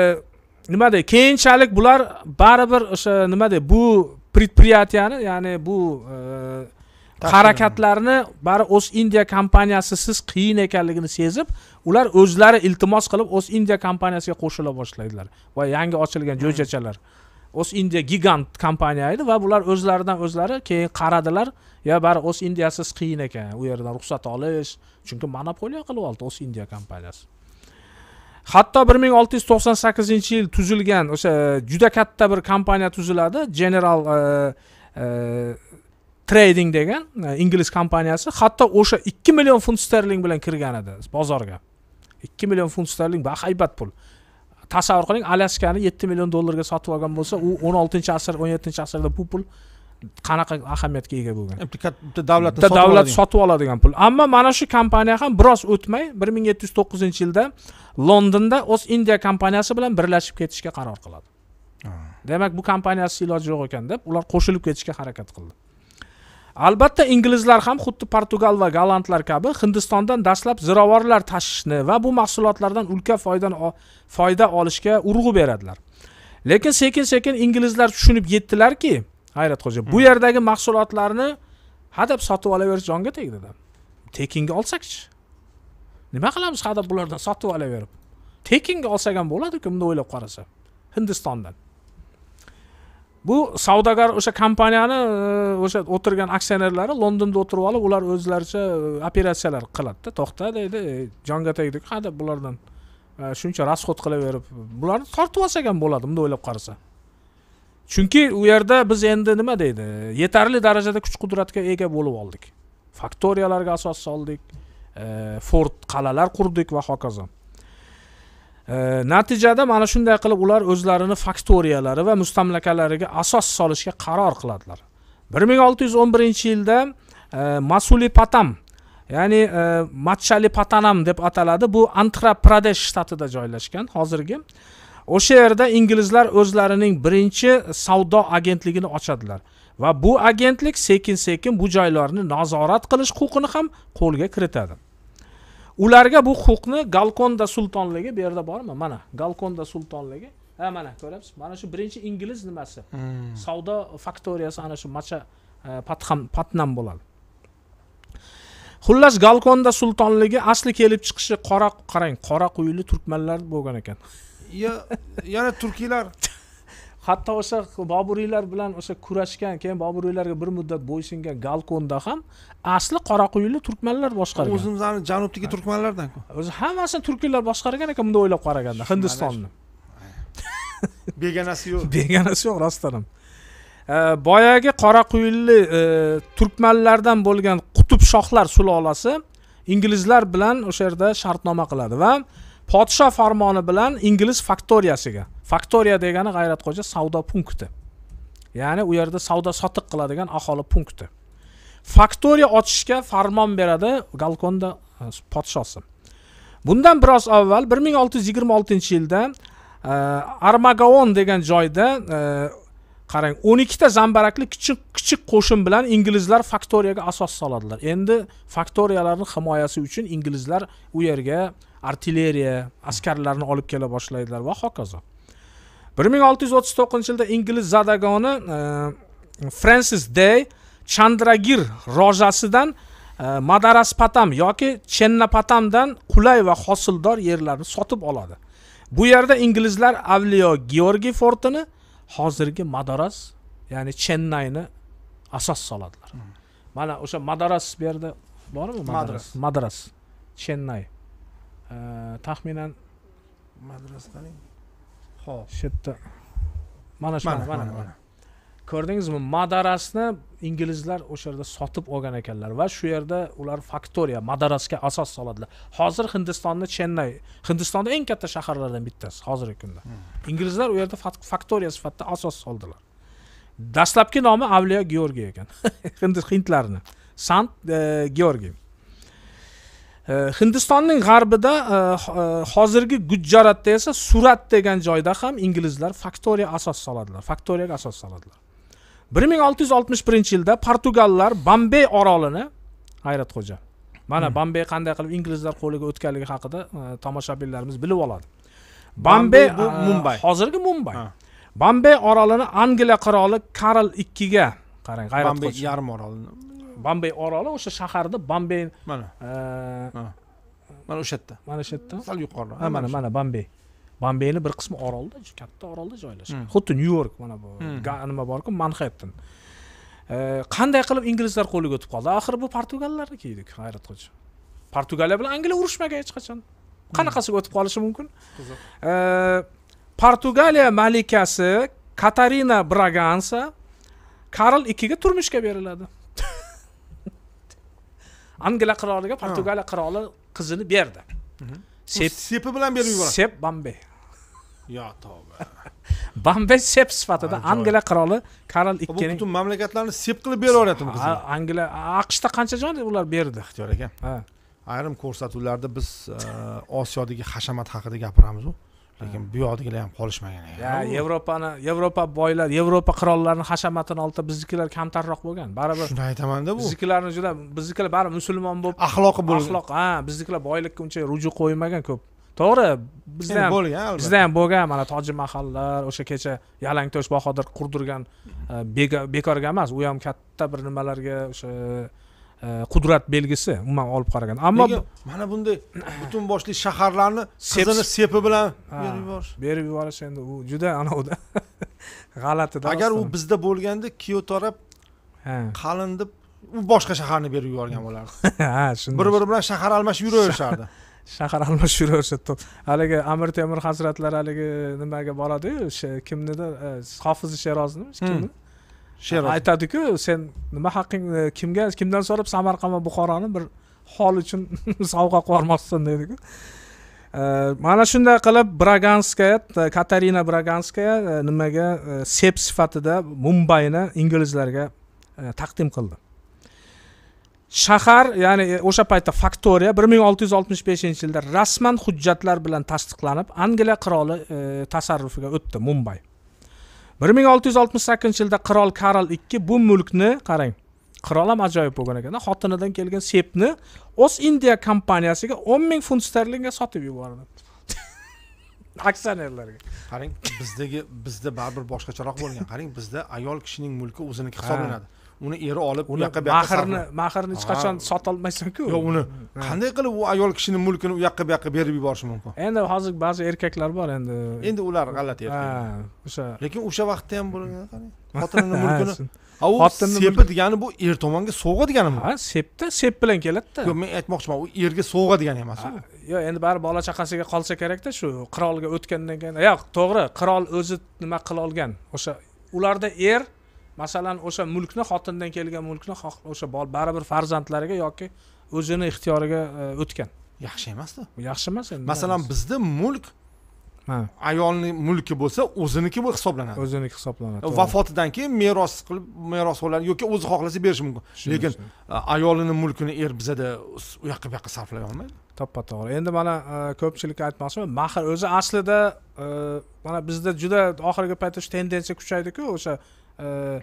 nima deydi keyinchalik bular baribir o'sha nima deydi bu предприятияni ya'ni bu e, harakatlarni bari o'z indiya kompaniyasi siz qiyin ekanligini sezib ular o'zlari iltimos qilib o'z indiya kompaniyasiga qo'shila boshlaydilar va yangi ochilgan jo'jachalar hmm. india gigant kompaniya edi va bular o'zlaridan o'zlari keyin qaradilar yo bari indiyasiz qiyin ekan u yerdan ruxsat olish chunki monopoliya qilib oldi india kompaniyasi hatto bir ming olti yuz to'qson sakkizinchi yil tuzilgan o'sha e, juda katta bir kompaniya tuziladi general e, e, trading degan ingliz kompaniyasi hatto o'sha ikki million funt sterling bilan kirgan edi bozorga ikki million funt sterling bahaybat pul tasavvur qiling alyaskani yetti million dollarga sotib olgan bo'lsa u o'n oltinchi asr o'n yettinchi asrda bu pul qanaqa ahamiyatga ega bo'lgan bitta davlat bitta davlat sotib oladigan pul ammo mana shu kompaniya ham biroz o'tmay bir ming yetti yuz to'qqizinchi yilda londonda o'z indiya kompaniyasi bilan birlashib ketishga qaror qiladi demak bu kompaniyasi iloji yo'q ekan deb ular qo'shilib ketishga harakat qildi albatta inglizlar ham xuddi portugal va gollandlar kabi hindistondan dastlab ziravorlar tashishni va bu mahsulotlardan ulkan foyda, foyda olishga urg'u beradilar lekin sekin sekin inglizlar tushunib yetdilarki hayratxo'ja bu hmm. yerdagi mahsulotlarni hadab sotib olaverish jonga tegdida tekinga olsakchi nima qilamiz hadab bulardan sotib olaverib tekinga olsak ham bo'ladiku bunday o'ylab qarasa hindistondan bu savdogar o'sha kompaniyani e, o'sha o'tirgan aksionerlari londonda o'tirib olib ular o'zlaricha e, operatsiyalar qiladida to'xta deydi e, jonga tegdik ha deb bulardan shuncha расход qilaverib bularni tortib olsak ham bo'ladi bunday o'ylab qarasa chunki u yerda biz endi nima deydi yetarli darajada kuch qudratga ega bo'lib oldik faktoriyalarga asos soldik fort qal'alar qurdik va hokazo natijada mana shunday qilib ular o'zlarini faktoriyalari va mustamlakalariga asos solishga qaror qiladilar bir ming olti yuz o'n birinchi yilda e, masuli patam ya'ni e, matchali patanam deb ataladi bu antra pradesh shtatida joylashgan hozirgi o'sha yerda inglizlar o'zlarining birinchi savdo agentligini ochadilar va bu agentlik sekin sekin bu joylarni nazorat qilish huquqini ham qo'lga kiritadi ularga bu huquqni galkonda sultonligi bu yerda bormi mana galkonda sultonligi ha mana ko'ryapsizmi mana shu birinchi ingliz nimasi hmm. savdo faktoriyasi ana shu macha e, patham patnam bo'ladi xullas galkonda sultonligi asli kelib chiqishi qora qarang qora quyuli turkmanlar bo'lgan ekan yo yana turkiylar hatto o'sha boburiylar bilan o'sha kurashgan keyin boburiylarga bir muddat bo'ysungan galkonda ham asli qoraquyilik turkmanlar boshqargan o'zimizni janubdagi turkmanlardan o'zi hammasini turkiylar boshqargan ekan bunday o'ylab qaraganda hindistonni begonasi yo'q begonasi yo'q rostdan ham boyagi qoraquylli e, turkmanlardan bo'lgan qutb shohlar sulolasi inglizlar bilan o'sha yerda shartnoma qiladi va podshoh farmoni bilan ingliz faktoriyasiga faktoriya degani g'ayratxo'ja savdo punkti ya'ni u yerda savdo sotiq qiladigan aholi punkti faktoriya ochishga farmon beradi galkonda e, podshosi bundan biroz avval bir ming olti yuz yigirma oltinchi yilda e, armagaon degan joyda e, qarang o'n ikkita zambarakli kichik kichik qo'shin bilan inglizlar faktoriyaga asos soladilar endi faktoriyalarni himoyasi uchun inglizlar u yerga artilleriya askarlarni olib kela boshlaydilar va hokazo bir ming olti yuz o'ttiz to'qqizinchi yilda ingliz zadagoni e, francis dey chandragir rojasidan e, madaraspatam yoki chennapatamdan qulay va hosildor yerlarni sotib oladi bu yerda inglizlar avliyo georgiy fortini hozirgi madaras ya'ni chennayni asos soladilar hmm. mana o'sha madaras bu yerda bormi madras madras chennay e, taxminan madrasdaning ho'p shu yerda mana shu mana mana ko'rdingizmi madarasni inglizlar o'sha yerda sotib olgan ekanlar va shu yerda ular faktoriya madarasga asos soladilar hozir hindistonni chennay hindistonni eng katta shaharlardan bittasi hozirgi kunda hmm. inglizlar u yerda faktoriya sifatida asos soldilar dastlabki nomi avliyo georgiy ekan hindlarni sant e, georgiy hindistonning g'arbida e, e, hozirgi gujjaratda esa surat degan joyda ham inglizlar faktoriya asos soladilar faktoriyaga asos soladilar bir ming olti yuz oltmish birinchi yilda portugallar bombey orolini hayratxo'ja mana hmm. bombey qanday qilib inglizlar qo'liga o'tganligi haqida e, tomoshabinlarimiz bilib oladi bombey bu mumbay hozirgi mumbay bombey orolini angliya qiroli karl ikkiga qarang g'ayratxo'ja yarim orolini bombey oroli o'sha shaharda bombey e, mana mana o'sha yerda mana o'sha yerda sal yuqoriroq ha mana mana bombey bombeyni bir qismi orolda katta orolda joylashgan hmm. xuddi nyu york mana bu hmm. nima borku manhattan e, qanday qilib inglizlar qo'liga o'tib qoldi axir bu portugallarniki edi hayrat hoji portugaliya bilan angliya urushmagan hech qachon qanaqasiga o'tib qolishi mumkin e, portugaliya malikasi katarina bragansa karl ikkiga turmushga beriladi angliya qiroliga portugaliya qiroli qizini berdi sepi bilan berib yuboradi sep bombey yo tavba bombey sep sifatida angliya qiroli karl ikkini butun mamlakatlarni sep qilib beryaptimi qizni angliya aqshda qancha joy ular berdi ixtiyor aka ayrim ko'rsatuvlarda biz e, osiyodagi hashamat haqida gapiramizu lekin bu yoqdagilar ham qolishmagan ekan yevropani yevropa boylar yevropa qirollarini hashamatini oldida biznikilar kamtarroq bo'lgan baribir shuni aytamanda bu biznikilarni juda biznikilar bari musulmon bo'lib axloqi bo'lgan axloq ha biznikilar boylikka uncha ruju qo'ymagan ko'p to'g'ri bizda ham bo'lgan bizda ham bo'lgan mana toji mahallar o'sha kecha yalangto'sh bahodir qurdirgan e, bekorga emas u ham katta bir nimalarga o'sha E, qudrat belgisi umuman olib qaraganda ammo mana bunday butun boshli shaharlarni qizini sepi bilan berib yuborish berib yuborish endi u juda anovda g'alatida agar u bizda bo'lganda kuyov taraf qalin deb u boshqa shaharni berib yuborgan bo'lardi ha shunday bir biri bilan shahar almashib yuraverishardi shahar almashib yuraverishadi to'p haligi amir temur hazratlari haligi nimaga boradiyu kimnidir hofizi sherozni kimni sherov aytadiku sen nima haqing kimga kimdan so'rab samarqand va buxoroni bir hol uchun sovg'a qilib yubormoqchisan deydiku mana shunday qilib braganskaya e, katarina braganskaya e, nimaga e, sep sifatida mumbayni inglizlarga taqdim qildi shahar ya'ni o'sha paytda faktoriya bir ming olti yuz oltmish beshinchi yilda rasman hujjatlar bilan tasdiqlanib angliya qiroli tasarrufiga o'tdi mumbay bir ming olti yuz oltmish sakkizinchi yilda qirol karl ikki bu mulkni qarang qirol ham ajoyib bo'lgan ekanda xotinidan kelgan sepni o'z indiya kompaniyasiga o'n ming funt sterlingga sotib yubordi aksionerlarga qarang bizdagi bizda baribir boshqacharoq bo'lgan qarang bizda ayol kishining mulki o'ziniki hisoblanadi uni eri olib u yoqqa mahrni mahrni hech qachon sotolmaysanku yo'q uni qanday qilib u ayol kishini mulkini u yoqqa bu yoqqa berib yuborishi mumkin endi hozir ba'zi erkaklar bor endi endi ular g'alati erkak o'sha lekin o'sha vaqtda ham bo'lgan qarang xotinini mulkini u sepi degani bu er tomonga sovg'a deganimi ha sepda sep bilan keladida yo'q men aytmoqchiman u erga sovg'a degani emas yo'q endi bari bola chaqasiga qolsa kerakda shu qirolga o'tgandan keyin yo'q to'g'ri qirol o'zi nima qila olgan o'sha ularda er masalan o'sha mulkni xotindan kelgan mulkni o'sha baribir farzandlariga yoki o'zini ixtiyoriga e, o'tgan yaxshi emasda bu yaxshi emas endi masalan bizda mulk ayolni mulki bo'lsa o'ziniki bo'lib hisoblanadi o'ziniki hisoblanadi e, vafotidan keyin meros qilib merosxo'rlar yoki o'zi xohlasa berishi mumkin lekin ayolini mulkini er bizada u yoqqa bu yoqqa sarflay olmaydi toppa to'g'ri endi mana e, ko'pchilik aytmoqchiman mahr o'zi aslida mana bizda juda oxirgi paytda shu tendensiya kuchaydiku o'sha E,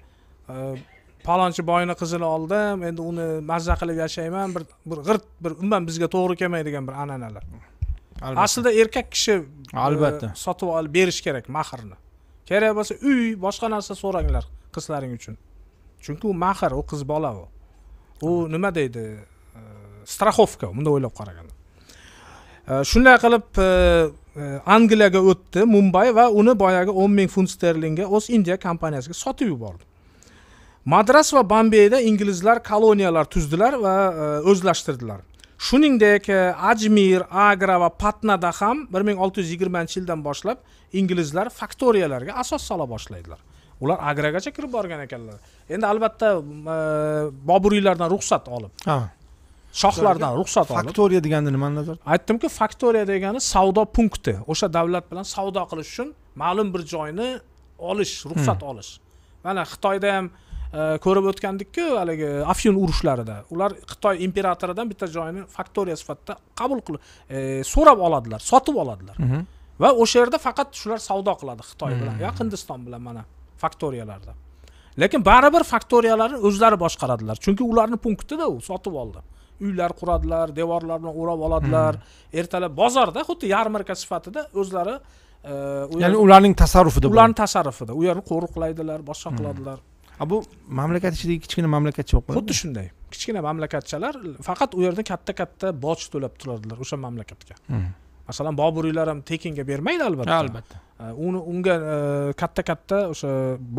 palonchi boyni qizini oldim endi uni mazza qilib yashayman bir bir g'irt bir umuman bizga to'g'ri kelmaydigan bir an'analar aslida erkak kishi e, albatta sotib olib berish kerak mahrni kerak bo'lsa uy boshqa narsa so'ranglar qizlaring uchun chunki u mahr u qiz bola u u nima deydi e, straxovka bunday o'ylab qaraganda shunday qilib angliyaga o'tdi mumbay va uni boyagi o'n ming funt sterlingga o'z indiya kompaniyasiga sotib yubordi madras va bombeyda inglizlar koloniyalar tuzdilar va e, o'zlashtirdilar shuningdek e, ajmir agra va patnada ham bir ming olti yuz yigirmanchi yildan boshlab inglizlar faktoriyalarga asos sola boshlaydilar ular agragacha kirib borgan ekanlar endi albatta e, boburiylardan ruxsat olib shohlardan ruxsat olib faktoriya deganda nimani nazarda aytdimku faktoriya degani savdo punkti o'sha davlat bilan savdo qilish uchun ma'lum bir joyni olish ruxsat hmm. olish mana xitoyda ham e, ko'rib o'tgandikku haligi afyun urushlarida ular xitoy imperatoridan bitta joyni faktoriya sifatida qabul qilib e, so'rab oladilar sotib oladilar mhm. va o'sha yerda faqat shular savdo qiladi xitoy bilan hmm. yo hindiston bilan mana faktoriyalarda lekin baribir faktoriyalarni o'zlari boshqaradilar chunki ularni punktida u sotib oldi uylar quradilar devorlarni o'rab oladilar hmm. ertalab bozorda xuddi yarmarka sifatida o'zlari e, ya'ni ularning tasarrufida ularni tasarrufida u yerni qo'riqlaydilar boshqa hmm. qiladilar bu mamlakat ichidagi kichkina mamlakatcha bo'lib qoladi xuddi shunday kichkina mamlakatchalar faqat u yerda katta katta boj to'lab turadilar o'sha mamlakatga hmm. masalan boburiylar ham tekinga bermaydi albatta albatta e, uni unga e, katta katta o'sha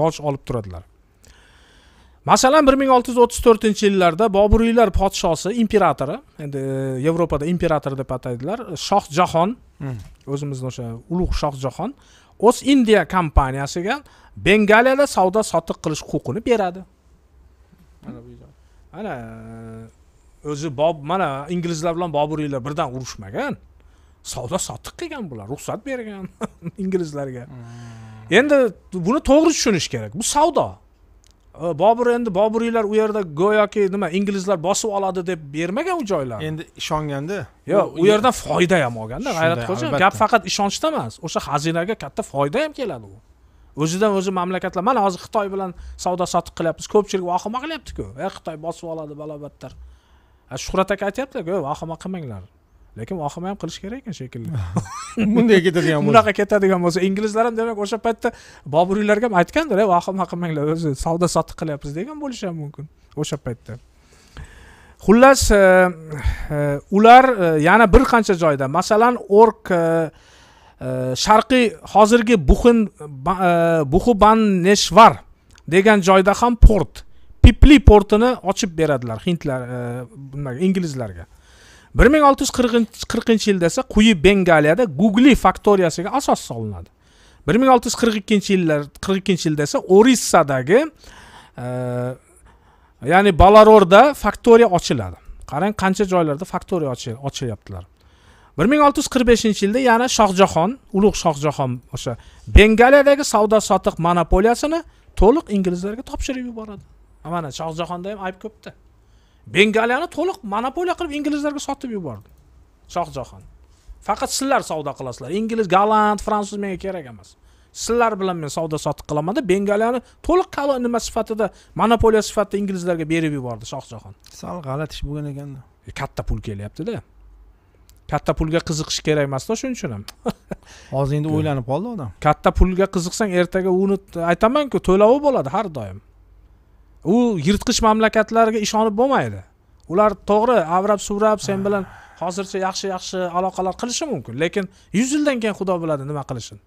boj olib turadilar masalan bir ming olti yuz o'ttiz to'rtinchi yillarda boburiylar podshosi imperatori endi e, yevropada imperator deb ataydilar shoh jahon hmm. o'zimizni o'sha ulug' shoh jahon o'z indiya kompaniyasiga bengaliyada savdo sotiq qilish huquqini beradi mana e, o'zi bob mana inglizlar bilan boburiylar birdan urushmagan savdo sotiq qilgan bular ruxsat bergan inglizlarga hmm. endi buni to'g'ri tushunish kerak bu savdo bobur endi boburiylar u yerda go'yoki nima inglizlar bosib oladi deb bermagan u joylarni endi ishonganda yo'q u yerdan foyda ham olganda g'ayratxo'ja gap faqat ishonchda emas o'sha xazinaga katta foyda ham keladi u o'zidan o'zi mamlakatlar mana hozir xitoy bilan savdo sotiq qilyapmiz ko'pchilik vahima qilyaptiku e xitoy bosib oladi balobattar shuhrat aka aytyaptiku vahima qilmanglar lekin ohima ham qilish kerak ekan shekilli bunday ketadigan bo'lsa bunaqa ketadigan bo'lsa inglizlar ham demak o'sha paytda boburiylarga ham aytgandir e vahima qilmanglar o'zi savdo sotiq qilyapmiz degan bo'lishi ham mumkin o'sha paytda xullas e, e, ular e, yana bir qancha joyda masalan ork sharqiy hozirgi buxin buxubaneshvar degan joyda ham port pipli portini ochib beradilar hindlar inglizlarga bir ming olti yuz qirqinchi yilda esa quyi bengaliyada gugli faktoriyasiga asos solinadi bir ming olti yuz qirq ikkinchi yillar qirq ikkinchi yilda esa orissadagi e, ya'ni balarorda faktoriya ochiladi qarang qancha joylarda faktoriya ochyaptilar bir ming olti yuz qirq beshinchi yilda yana shohjahon ulug' shohjahon o'sha bengaliyadagi savdo sotiq monopoliyasini to'liq inglizlarga topshirib yuboradi mana shohjahonda ham ayb ko'pda bengaliyani to'liq monopoliya qilib inglizlarga sotib yubordi shohjahon faqat sizlar savdo qilasizlar ingliz golland fransuz menga kerak emas sizlar bilan men savdo sotiq qilaman deb bengaliyani to'liq qalo nima sifatida monopoliya sifatida inglizlarga berib yubordi shohjahon sal g'alati ish bo'lgan ekanda e, katta pul kelyaptida katta pulga qiziqish kerak emasda shuning uchun ham hozir endi o'ylanib qoldi odam katta pulga qiziqsang ertaga uni aytamanku to'lovi bo'ladi har doim u yirtqich mamlakatlarga ishonib bo'lmaydi ular to'g'ri avrab suvrab sen bilan hozircha yaxshi yaxshi aloqalar qilishi mumkin lekin yuz yildan keyin xudo biladi nima qilishini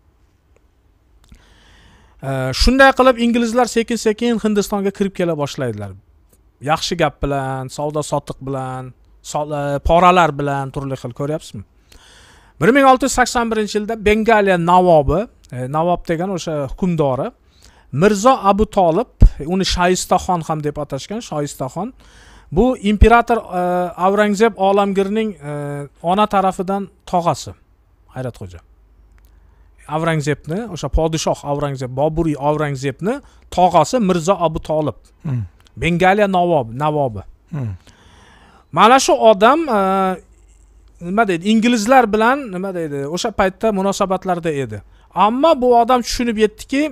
shunday qilib inglizlar sekin sekin hindistonga kirib kela boshlaydilar yaxshi gap bilan savdo sotiq bilan e, poralar bilan turli xil ko'ryapsizmi bir ming olti yuz sakson birinchi yilda bengaliya navobi e, navob degan o'sha hukmdori mirzo abu tolib uni shayistaxon ham deb atashgan shoyistaxon bu imperator e, avrangzeb olamgirning e, ona tarafidan tog'asi hayratxo'ja avrangzebni o'sha podshoh avrangzeb boburiy avrangzebni tog'asi mirzo abu tolib hmm. bengaliya navobi navobi hmm. mana shu odam e, nima deydi inglizlar bilan nima deydi o'sha paytda munosabatlarda edi ammo bu odam tushunib yetdiki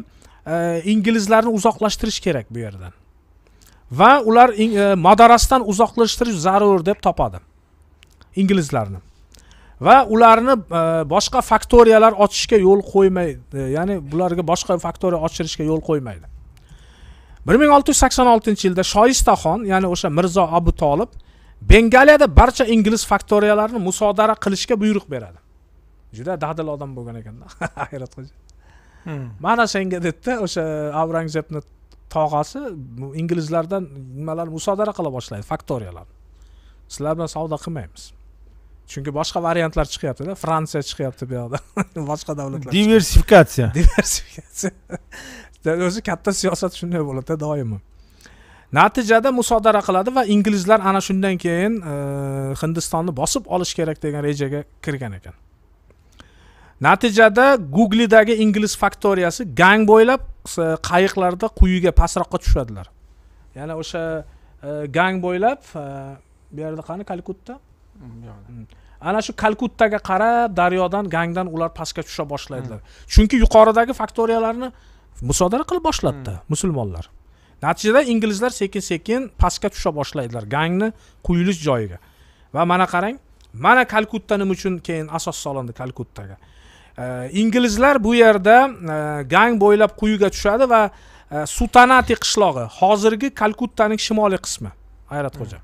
E, inglizlarni uzoqlashtirish kerak bu yerdan va ular e, madarasdan uzoqlashtirish zarur deb topadi inglizlarni va ularni e, boshqa faktoriyalar ochishga yo'l qo'ymaydi ya'ni bularga boshqa faktoriya ochirishga yo'l qo'ymaydi bir ming olti yuz sakson oltinchi yilda shoistaxon ya'ni o'sha mirzo abu tolib bengaliyada barcha ingliz faktoriyalarini musodara qilishga buyruq beradi juda dadil odam bo'lgan ekanda hayrat qilish mana senga dedida o'sha avrangzebni tog'asi inglizlardan nimalarni musodara qila boshlaydi faktoriyalarni sizlar bilan savdo qilmaymiz chunki boshqa variantlar chiqyaptida fransiya chiqyapti bu yoqda boshqa davlatlar diversifikatsiya diversifikatsiya o'zi katta siyosat shunday bo'ladida doimo natijada musodara qiladi va inglizlar ana shundan keyin hindistonni bosib olish kerak degan rejaga kirgan ekan natijada guglidagi ingliz faktoriyasi gang bo'ylab e, qayiqlarda quyiga pastroqqa tushadilar yana o'sha e, gang bo'ylab e, bu yerda qani kalkutta mm, mm. ana shu kalkuttaga qarab daryodan gangdan ular pastga tusha boshlaydilar mm. chunki yuqoridagi faktoriyalarni musodara qilib boshladida musulmonlar natijada inglizlar sekin sekin pastga tusha boshlaydilar gangni quyilish joyiga va mana qarang mana kalkutta nima uchun keyin asos solindi kalkuttaga inglizlar bu yerda gang bo'ylab quyiga tushadi va sutanati qishlog'i hozirgi kalkuttaning shimoliy qismi hayratxo'ja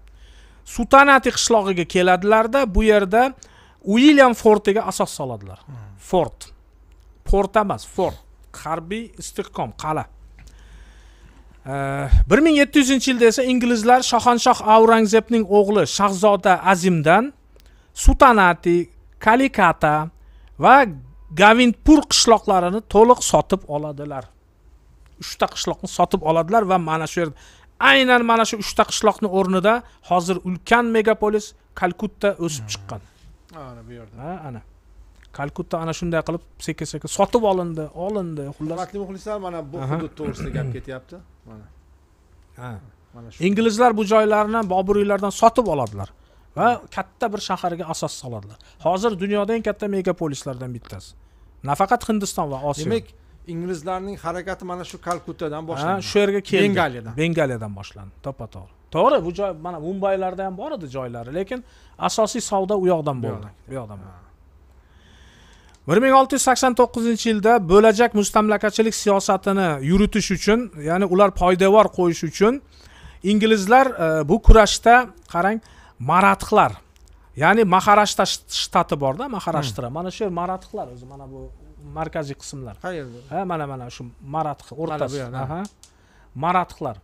sutanati qishlog'iga keladilarda bu yerda uilyam fortiga asos soladilar fort port emas fort harbiy istiqkom qal'a bir ming yetti yuzinchi yilda esa inglizlar shohanshoh avrangzebning o'g'li shahzoda azimdan sutanati kalikata va gavinpur qishloqlarini to'liq sotib oladilar uchta qishloqni sotib oladilar va mana shu yerda aynan mana shu uchta qishloqni o'rnida hozir ulkan megapolis kalkutta o'sib hmm. chiqqan ana bu yerda ha ana kalkutta ana shunday qilib sekin sekin sotib olindi olindi xullas hurmatli muxlislar mana bu hudud to'g'risida gap ketyapti mana ha inglizlar bu joylarni boburiylardan sotib oladilar va katta bir shaharga asos soladilar hozir dunyoda eng katta megapolislardan bittasi nafaqat hindiston va osiyo demak inglizlarning harakati mana shu kalkuttadan boshlandi shu yerga keldi bengaliyadan bengaliyadan boshlandi to'ppa to'g'ri to'g'ri bu joy mana mumbaylarda ham bor edi joylari lekin asosiy savdo u yoqdan bo'ldi bu yoqdan bo'ldi bir ming olti yuz sakson to'qqizinchi yilda bo'lajak mustamlakachilik siyosatini yuritish uchun ya'ni ular poydevor qo'yish uchun inglizlar e, bu kurashda qarang maratxlar ya'ni maharashta shtati borda maharashtra mana shu maratxlar o'zi mana bu markaziy qismlar qayerda ha mana mana shu maratx o'rtasi maratxlar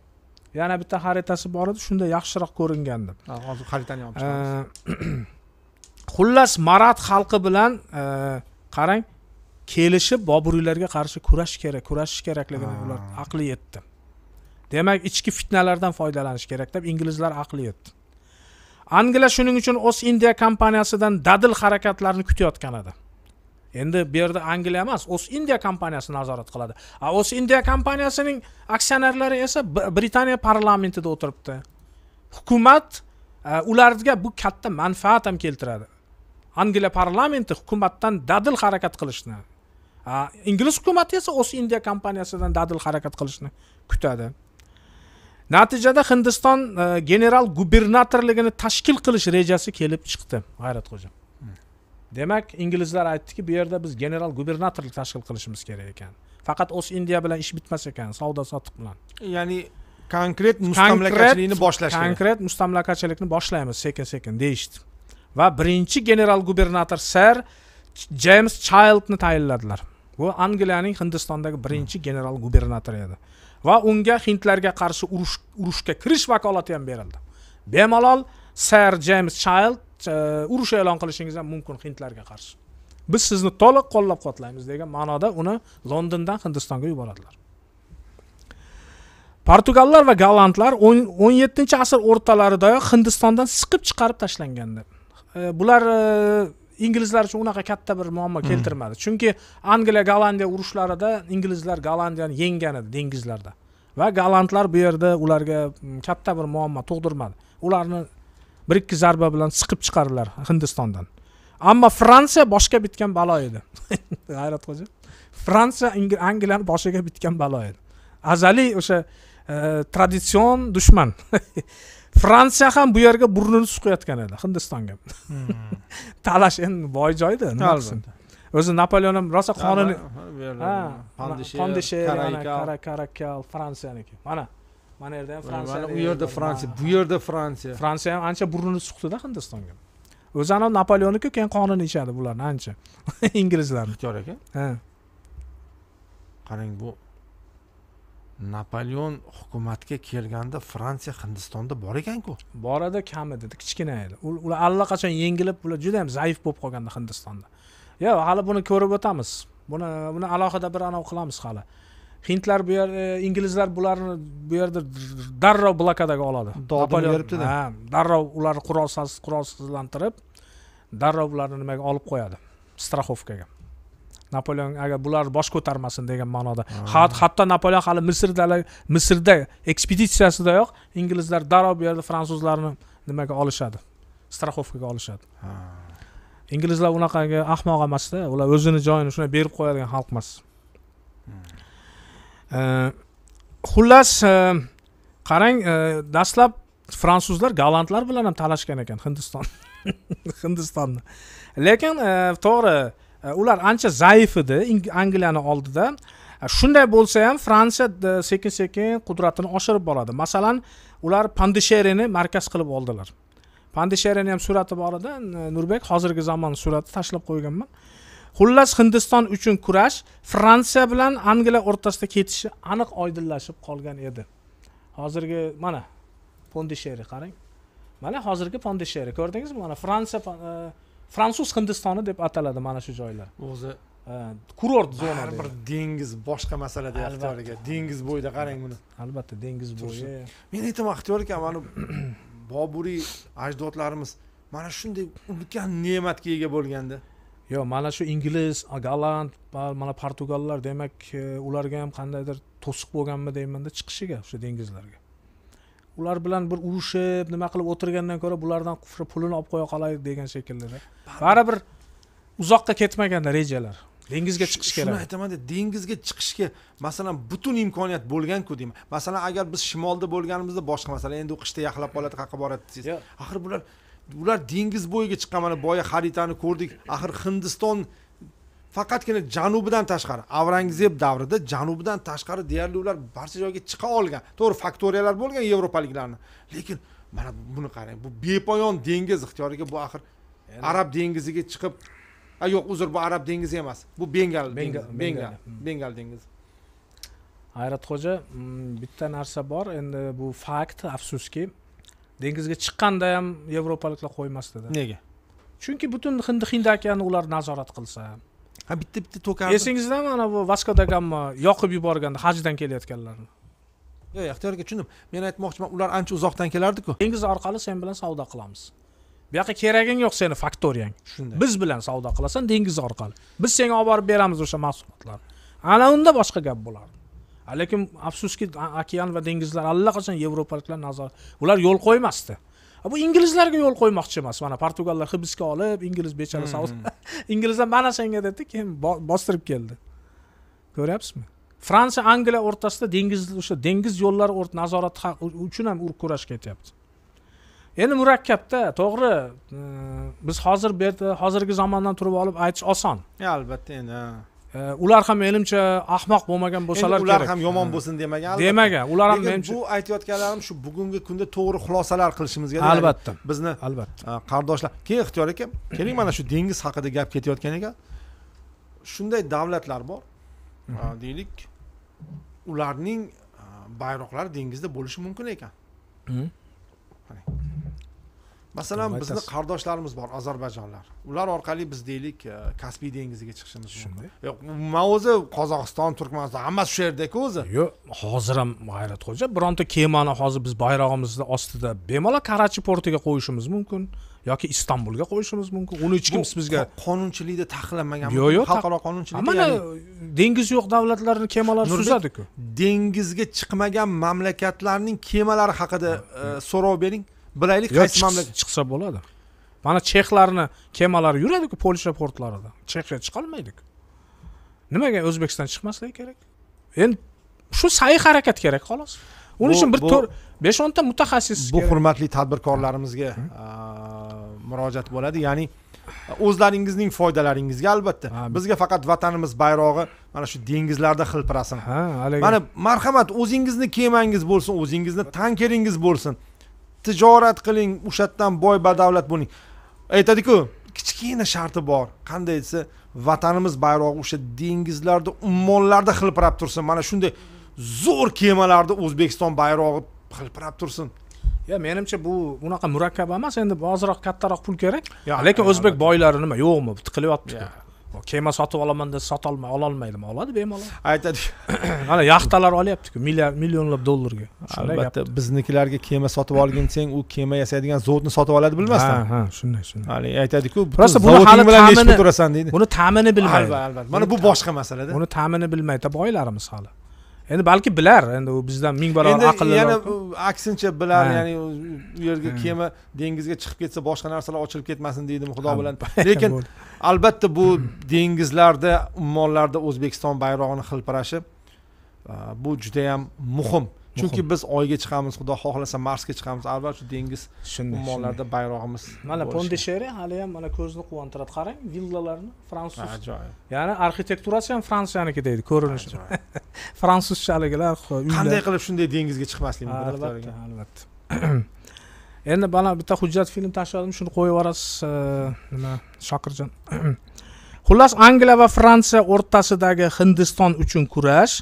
yana bitta xaritasi bor edi shunda yaxshiroq ko'ringan deb hozir xaritani olib xullas marat xalqi bilan e, qarang kelishib boburiylarga qarshi kurash kerak kurashish kerakligini ular aqli yetdi demak ichki fitnalardan foydalanish kerak deb inglizlar aqli yetdi angliya shuning uchun o'z indiya kompaniyasidan dadil harakatlarni kutayotgan edi endi bu yerda angliya emas o'z indiya kompaniyasi nazorat qiladi a o'z indiya kompaniyasining aksionerlari esa britaniya parlamentida o'tiribdi hukumat ularga bu katta manfaat ham keltiradi angliya parlamenti hukumatdan dadil harakat qilishni ingliz hukumati esa o'z indiya kompaniyasidan dadil harakat qilishni kutadi natijada hindiston e, general gubernatorligini tashkil qilish rejasi kelib chiqdi g'ayratxo'ja hmm. demak inglizlar aytdiki bu yerda biz general gubernatorlik tashkil qilishimiz kerak ekan faqat o'z indiya bilan ish bitmas ekan savdo sotiq bilan ya'ni konkret mustamlakachilikni boshlash konkret mustamlakachilikni boshlaymiz sekin sekin deyishdi va birinchi general gubernator ser jeyms chaildni tayinladilar bu angliyaning hindistondagi birinchi hmm. general gubernatori edi va unga hindlarga qarshi urush urushga kirish vakolati ham berildi bemalol ser jeyms child e, urush e'lon qilishingiz ham mumkin hindlarga qarshi biz sizni to'liq qo'llab quvvatlaymiz degan ma'noda uni londondan hindistonga yuboradilar portugallar va gollandlar o'n yettinchi asr o'rtalaridayoq hindistondan siqib chiqarib tashlangandi e, bular e, inglizlar uchun unaqa katta bir muammo hmm. keltirmadi chunki angliya gollandiya urushlarida inglizlar gollandiyani yenggan edi dengizlarda va gollandlar bu yerda ularga mm, katta bir muammo tug'dirmadi ularni bir ikki zarba bilan siqib chiqardilar hindistondan ammo fransiya boshga bitgan balo edi hayratxo'ja fransiya angliyani boshiga bitgan balo edi azaliy o'sha e, traditsion dushman fransiya ham bu yerga burnini suqayotgan edi hindistonga hmm. talash endi boy joyda nima qilsin o'zi napoleon ham rosa qonuniy pandisher karakal fransiyaniki mana mana yerda ham fransiya u yerda fransiya bu yerda fransiya fransiya ham ancha burnini suqdida hindistonga o'zi anavi napoleonniki keyin qonini ichadi bularni ancha inglizlarni ixtiyor aka ha qarang bu napoleon hukumatga kelganda fransiya hindistonda bor ekanku bor edi kam edi kichkina edi ular allaqachon yengilib ular juda yam zaif bo'lib qolgandi hindistonda yo'q hali buni ko'rib o'tamiz buni buni alohida bir anavi qilamiz hali hindlar bu yer e, inglizlar bularni bu yerda darrov blokadaga oladi ha darrov ularni qurolsiz qurolsizlantirib darrov ularni nimaga olib qo'yadi страховкаga napoleon agar bular bosh ko'tarmasin degan ma'noda hatto napoleon hali misrda misrda ekspeditsiyasidayoq inglizlar darrov bu yerda fransuzlarni nimaga olishadi страховкаga olishadi inglizlar unaqangi ahmoq emasda ular o'zini joyini shunday berib qo'yadigan xalq emas hmm. xullas qarang dastlab fransuzlar gollandlar bilan ham talashgan ekan hindiston hindistonni lekin to'g'ri E, ular ancha zaif edi angliyani oldida e, shunday bo'lsa ham fransiya e, sekin sekin qudratini oshirib boradi masalan ular pandisherini markaz qilib oldilar pandisherini ham surati bor edi nurbek hozirgi zamon surati tashlab qo'yganman xullas hindiston uchun kurash fransiya bilan angliya o'rtasida ketishi aniq oydinlashib qolgan edi hozirgi mana pondisheri qarang mana hozirgi pondisheri ko'rdingizmi mana fransiya fransuz hindistoni deb ataladi mana shu joylar o'zi kurort zona har bir dengiz boshqa masala deyapti ularga dengiz bo'yida qarang buni albatta dengiz bo'yi men aytaman ixtiyor aka mana boburiy ajdodlarimiz mana shunday ulkan ne'matga ega bo'lganda yo mana shu ingliz golland mana portugallar demak e, ularga ham qandaydir to'siq bo'lganmi deymanda chiqishiga o'sha dengizlarga ular bilan bir urushib nima qilib o'tirgandan ko'ra bulardan pulini olib qo'ya qolaylik degan shekillida baribir uzoqqa ketmaganda rejalar dengizga chiqish kerak shuni aytamanda dengizga chiqishga masalan butun imkoniyat bo'lganku deyman masalan agar biz shimolda bo'lganimizda boshqa masala endi u qishda yaxlab qoladi qayerqa boradi desangiz axir bular ular dengiz bo'yiga chiqqan mana boya xaritani ko'rdik axir hindiston faqatgina janubidan tashqari avrangzeb davrida janubidan tashqari deyarli ular barcha joyga chiqa olgan to'g'ri faktoriyalar bo'lgan yevropaliklarni lekin mana buni qarang bu bepoyon dengiz ixtiyoriga bu axir arab dengiziga chiqib a yo'q uzr bu arab dengizi emas bu bengal bengal bengal hmm. dengizi hayratxo'ja mm, bitta narsa bor endi bu fakt afsuski dengizga chiqqanda ham yevropaliklar qo'ymasdida nega chunki butun hind hind okeani ular nazorat qilsa ha bitta bitta to'kardi esingizdami ana bu vasko da gamma yoqib yuborganda hajdan kelayotganlarni yo'q ixtiyorga tushundim men aytmoqchiman ular ancha uzoqdan kelardiku dengiz orqali sen bilan savdo qilamiz bu yoqqa keraging yo'q seni faktoriyang shunday biz bilan savdo qilasan dengiz orqali biz senga olib borib beramiz o'sha mahsulotlarni ana unda boshqa gap bo'lardi lekin afsuski okean va dengizlar allaqachon yevropaliklar nazorat ular yo'l qo'ymasdi bu inglizlarga yo'l qo'ymoqchi emas mana portugallar hibsga olib ingliz bechora hmm, hmm. inglizlar mana senga dedi keyin bostirib keldi ko'ryapsizmi fransiya angliya o'rtasida dengiz o'sha dengiz yo'llari nazorati uchun ham urib kurash ketyapti endi murakkabda to'g'ri e, biz hozir bu yerda hozirgi zamondan turib olib aytish oson albatta endi ular ham menimcha ahmoq bo'lmagan bo'lsalar kerak ular ham yomon bo'lsin demagan demagan ular ham menimcha bu aytayotganlarim shu bugungi kunda to'g'ri xulosalar qilishimizga albatta bizni albatta e, qardoshlar keyin ixtiyor aka keling mana shu dengiz haqida gap ketayotgan ekan shunday davlatlar bor e, mhm. deylik ularning e, bayroqlari dengizda bo'lishi mumkin ekan mhm. masalan bizni qardoshlarimiz bor ozarbayjonlar ular orqali biz deylik e, kaspiy dengiziga chiqishimiz mumkin yo'q man o'zi qozog'iston turkmaniston hammasi shu yerdaku o'zi yo'q hozir ham g'ayratxo'ja bironta kemani hozir biz bayrog'imizni ostida bemalol karachi portiga qo'yishimiz mumkin yoki istanbulga qo'yishimiz mumkin uni hech kim bizga qonunchilikda taqiqlanmagan yo'q yo'q xalqaro qonunchilikda mana dengiz yo'q davlatlarni kemalari suzadiku dengizga chiqmagan mamlakatlarning kemalari haqida e, so'rov bering bilaylik qaysi mamlakat chiqsa bo'ladi mana chexlarni kemalari yuradiku polsha portlarida chexiya chiqolmaydiku nimaga o'zbekiston chiqmasligi kerak endi shu sa'yi harakat kerak xolos uning uchun bir to'rt besh o'nta mutaxassis bu hurmatli tadbirkorlarimizga murojaat bo'ladi ya'ni o'zlaringizning foydalaringizga albatta bizga faqat vatanimiz bayrog'i mana shu dengizlarda hilpirasin ha haligi mana marhamat o'zingizni kemangiz bo'lsin o'zingizni tankeringiz bo'lsin tijorat qiling o'sha yerdan boy badavlat bo'ling aytadiku kichkina sharti bor qanday desa vatanimiz bayrog'i o'sha dengizlarda ummonlarda hilpirab tursin mana shunday zo'r kemalarda o'zbekiston bayrog'i hilpirab tursin yo menimcha bu unaqa murakkab emas endi ozroq kattaroq pul kerak lekin o'zbek boylari nima yo'qmi bitta qilyapti kema sotib olaman desa sotolmay ololmaydimi oladi bemalol aytadi mana yaxtalar olyaptiku millionlab dollarga albatta biznikilarga kema sotib olgin desang u kema yasaydigan zavodni sotib oladi bilmasdan ha ha shunday shunday hali aytadiku просто buni hali tamini turasan deydi buni ta'mini bilmaydi albatta albatta mana bu boshqa masalada buni ta'mini bilmaydi boylarimiz hali endi balki bilar endi u bizdan ming barobar aqlli yana aksincha bilar ya'ni u yerga kema dengizga chiqib ketsa boshqa narsalar ochilib ketmasin deydimi xudo bilan lekin albatta bu hmm. dengizlarda ummonlarda o'zbekiston bayrog'ini hilpirashi bu juda yam muhim chunki biz oyga chiqamiz xudo xohlasa marsga chiqamiz avval shu dengiz ummonlarda bayrog'imiz mana pondeshere hali ham mana ko'zni quvontiradi qarang villalarni fransuz ajoyib ya'ni arxitekturasi ham fransiyaniki deydi ko'rinishi fransuzchaligilar qanday qilib shunday dengizga chiqmaslik mumkin albatta albatta endi mana bitta hujjat film tashladim shuni qo'yib yuborasiz e, nima shokirjon xullas angliya va fransiya o'rtasidagi hindiston uchun kurash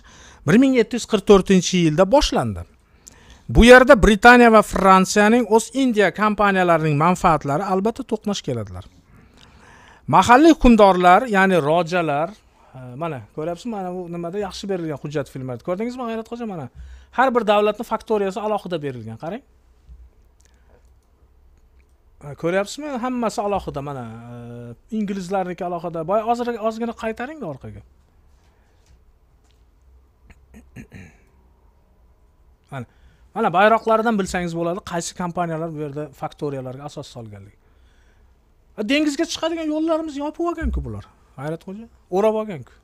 bir ming yetti yuz qirq to'rtinchi yilda boshlandi bu yerda britaniya va fransiyaning o'z indiya kompaniyalarining manfaatlari albatta to'qnash keladilar mahalliy hukmdorlar ya'ni rojalar mana ko'ryapsizmi mana bu nimada yaxshi berilgan hujjat filmlarda ko'rdingizmi g'ayrat xoja mana har bir davlatni faktoriyasi alohida berilgan qarang ko'ryapsizmi hammasi alohida mana e, inglizlarniki alohida boya hozir ozgina qaytaringda orqaga mana mana bayroqlaridan bilsangiz bo'ladi qaysi kompaniyalar bu yerda faktoriyalarga asos solganligi e, dengizga chiqadigan yo'llarimizni yopib olganku bular hayratxo'ja o'rab olganku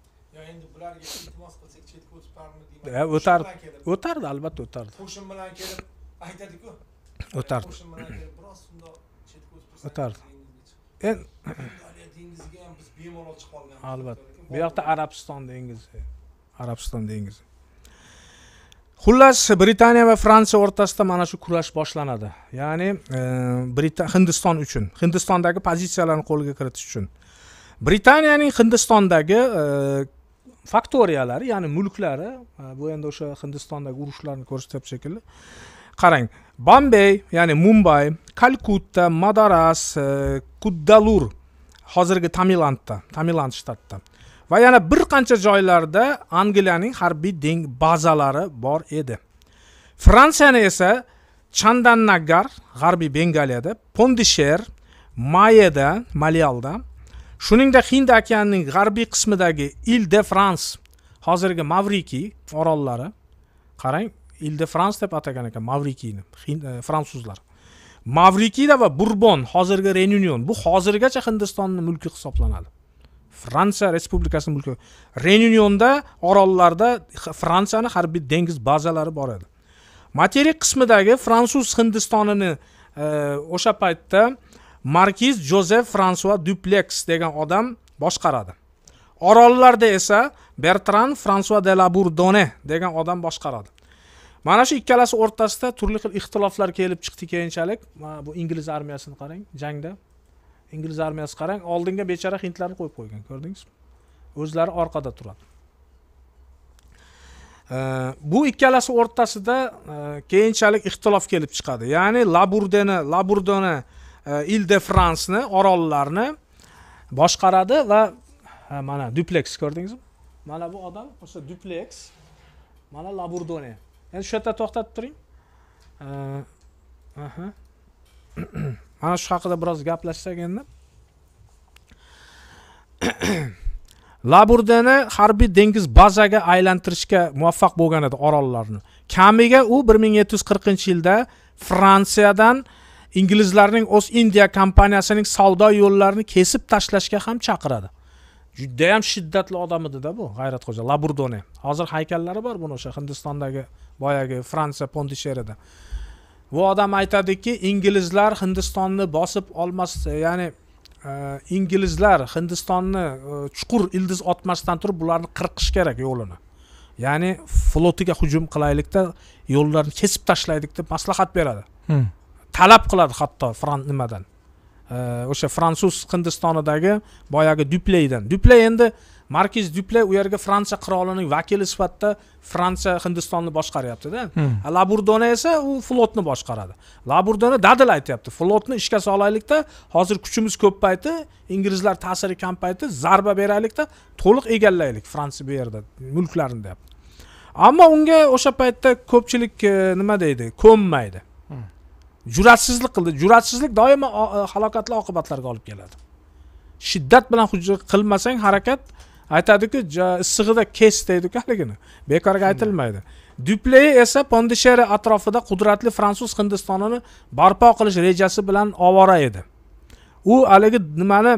endi bularga iltimos qilsak chetga o'tibmanmi deyman o'tardi o'tardi albatta o'tardi qo'shin bilan kelib aytadiku o'tardi qo'shin bilan kelib biroz shundoq chetga o'tib o'tardi endi dengiziga ham biz bemalol chiqib olganmiz albatta bu yoqda arabiston dengizi arabiston dengizi xullas britaniya va fransiya o'rtasida mana shu kurash boshlanadi ya'ni e, hindiston uchun hindistondagi pozitsiyalarni qo'lga kiritish uchun britaniyaning hindistondagi e, faktoriyalari ya'ni mulklari e, bu endi o'sha hindistondagi urushlarni ko'rsatyapti shekilli qarang bombey ya'ni mumbay kalkutta madaras e, kuddalur hozirgi tamilandda tamiland shtatida va yana bir qancha joylarda angliyaning harbiy deng bazalari bor edi fransiyani esa chandannagar g'arbiy bengaliyada pondisher mayeda malialda shuningdek hind okeanining g'arbiy qismidagi il de frans hozirgi mavriki orollari qarang il de frans deb atagan ekan mavrikini e, fransuzlar mavrikida va burbon hozirgi reunion bu hozirgacha hindistonni mulki hisoblanadi fransiya respublikasini mulki reunionda orollarda fransiyani harbiy dengiz bazalari bor edi materik qismidagi fransuz hindistonini e, o'sha paytda markiz jozef fransua dupleks degan odam boshqaradi orollarda esa bertran fransua de la burdone degan odam boshqaradi mana shu ikkalasi o'rtasida turli xil ixtiloflar kelib chiqdi keyinchalik mana bu ingliz armiyasini qarang jangda ingliz armiyasi qarang oldinga bechara hindlarni qo'yib qo'ygan ko'rdingizmi o'zlari orqada turadi bu ikkalasi o'rtasida e, keyinchalik ixtilof kelib chiqadi ya'ni laburdeni laburdone Э, il de fransni orollarni boshqaradi va mana dupleks ko'rdingizmi mana bu odam o'sha dupleks mana laburdone endi shu yerda to'xtatib turing aha mana shu haqida biroz gaplashsak endi laburdeni harbiy dengiz bazaga aylantirishga muvaffaq bo'lgan edi orollarni kamiga u bir ming yetti yuz qirqinchi yilda fransiyadan uh, inglizlarning o'z indiya kompaniyasining savdo yo'llarini kesib tashlashga ham chaqiradi judayam shiddatli odam edida bu g'ayratxo'ja laburdone hozir haykallari bor buni o'sha hindistondagi boyagi fransiya pondisherida bu odam aytadiki inglizlar hindistonni bosib olmas ya'ni e, inglizlar hindistonni e, chuqur ildiz otmasdan turib bularni qirqish kerak yo'lini ya'ni flotiga hujum qilaylikda yo'llarni kesib tashlaylik deb maslahat beradi hmm. talab qiladi hatto fran nimadan o'sha fransuz hindistonidagi boyagi dupleydan dupley endi markiz dupley u yerga fransiya qirolining vakili sifatida fransiya hindistonni boshqaryaptida hmm. laburdona esa u flotni boshqaradi laburdona dadil aytyapti flotni ishga solaylikda hozir kuchimiz ko'p payti inglizlar ta'siri kam payti zarba beraylikda to'liq egallaylik fransiya bu yerda mulklarni deyapti ammo unga o'sha paytda ko'pchilik e, nima deydi ko'nmaydi jur'atsizlik qildi jur'atsizlik doimo e, halokatli oqibatlarga olib keladi shiddat bilan qilmasang harakat aytadiku issig'ida kes deydiku haligini bekorga aytilmaydi dupley esa pondisheri atrofida qudratli fransuz hindistonini barpo qilish rejasi bilan ovora edi u haligi nimani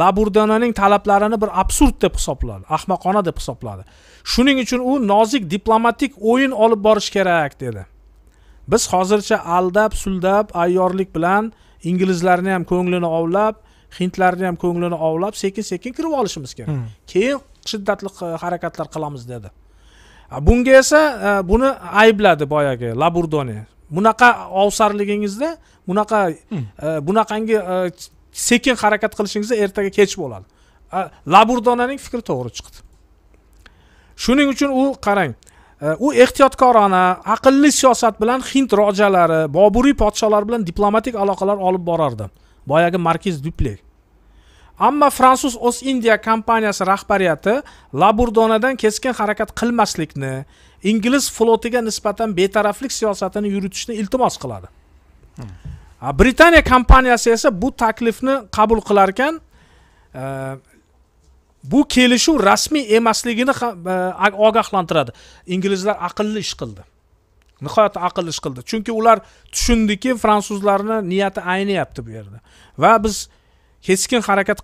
laburdananing talablarini bir absurd deb hisobladi ahmoqona deb hisobladi shuning uchun u nozik diplomatik o'yin olib borish kerak dedi biz hozircha aldab suldab ayyorlik bilan inglizlarni ham ko'nglini ovlab hindlarni ham ko'nglini ovlab sekin sekin kirib olishimiz kerak hmm. keyin shiddatli harakatlar qilamiz dedi bunga esa e, buni aybladi boyagi laburdoni bunaqa ovsarligingizda bunaqa hmm. E, bunaqangi e, sekin harakat qilishingizda ertaga kech bo'ladi laburdonaning fikri to'g'ri chiqdi shuning uchun u qarang Э, u ehtiyotkorona aqlli siyosat bilan hind rojalari boburiy podsholar bilan diplomatik aloqalar olib borardi boyagi markiz duple ammo fransuz o'z indiya kompaniyasi rahbariyati laburdonadan keskin harakat qilmaslikni ingliz flotiga nisbatan betaraflik siyosatini yuritishni iltimos qiladi hmm. britaniya kompaniyasi esa bu taklifni qabul qilar ekan e, bu kelishuv rasmiy emasligini e, ogohlantiradi inglizlar aqlli ish qildi nihoyatda aqlli ish qildi chunki ular tushundiki fransuzlarni niyati ayniyapti bu yerda va biz keskin harakat e,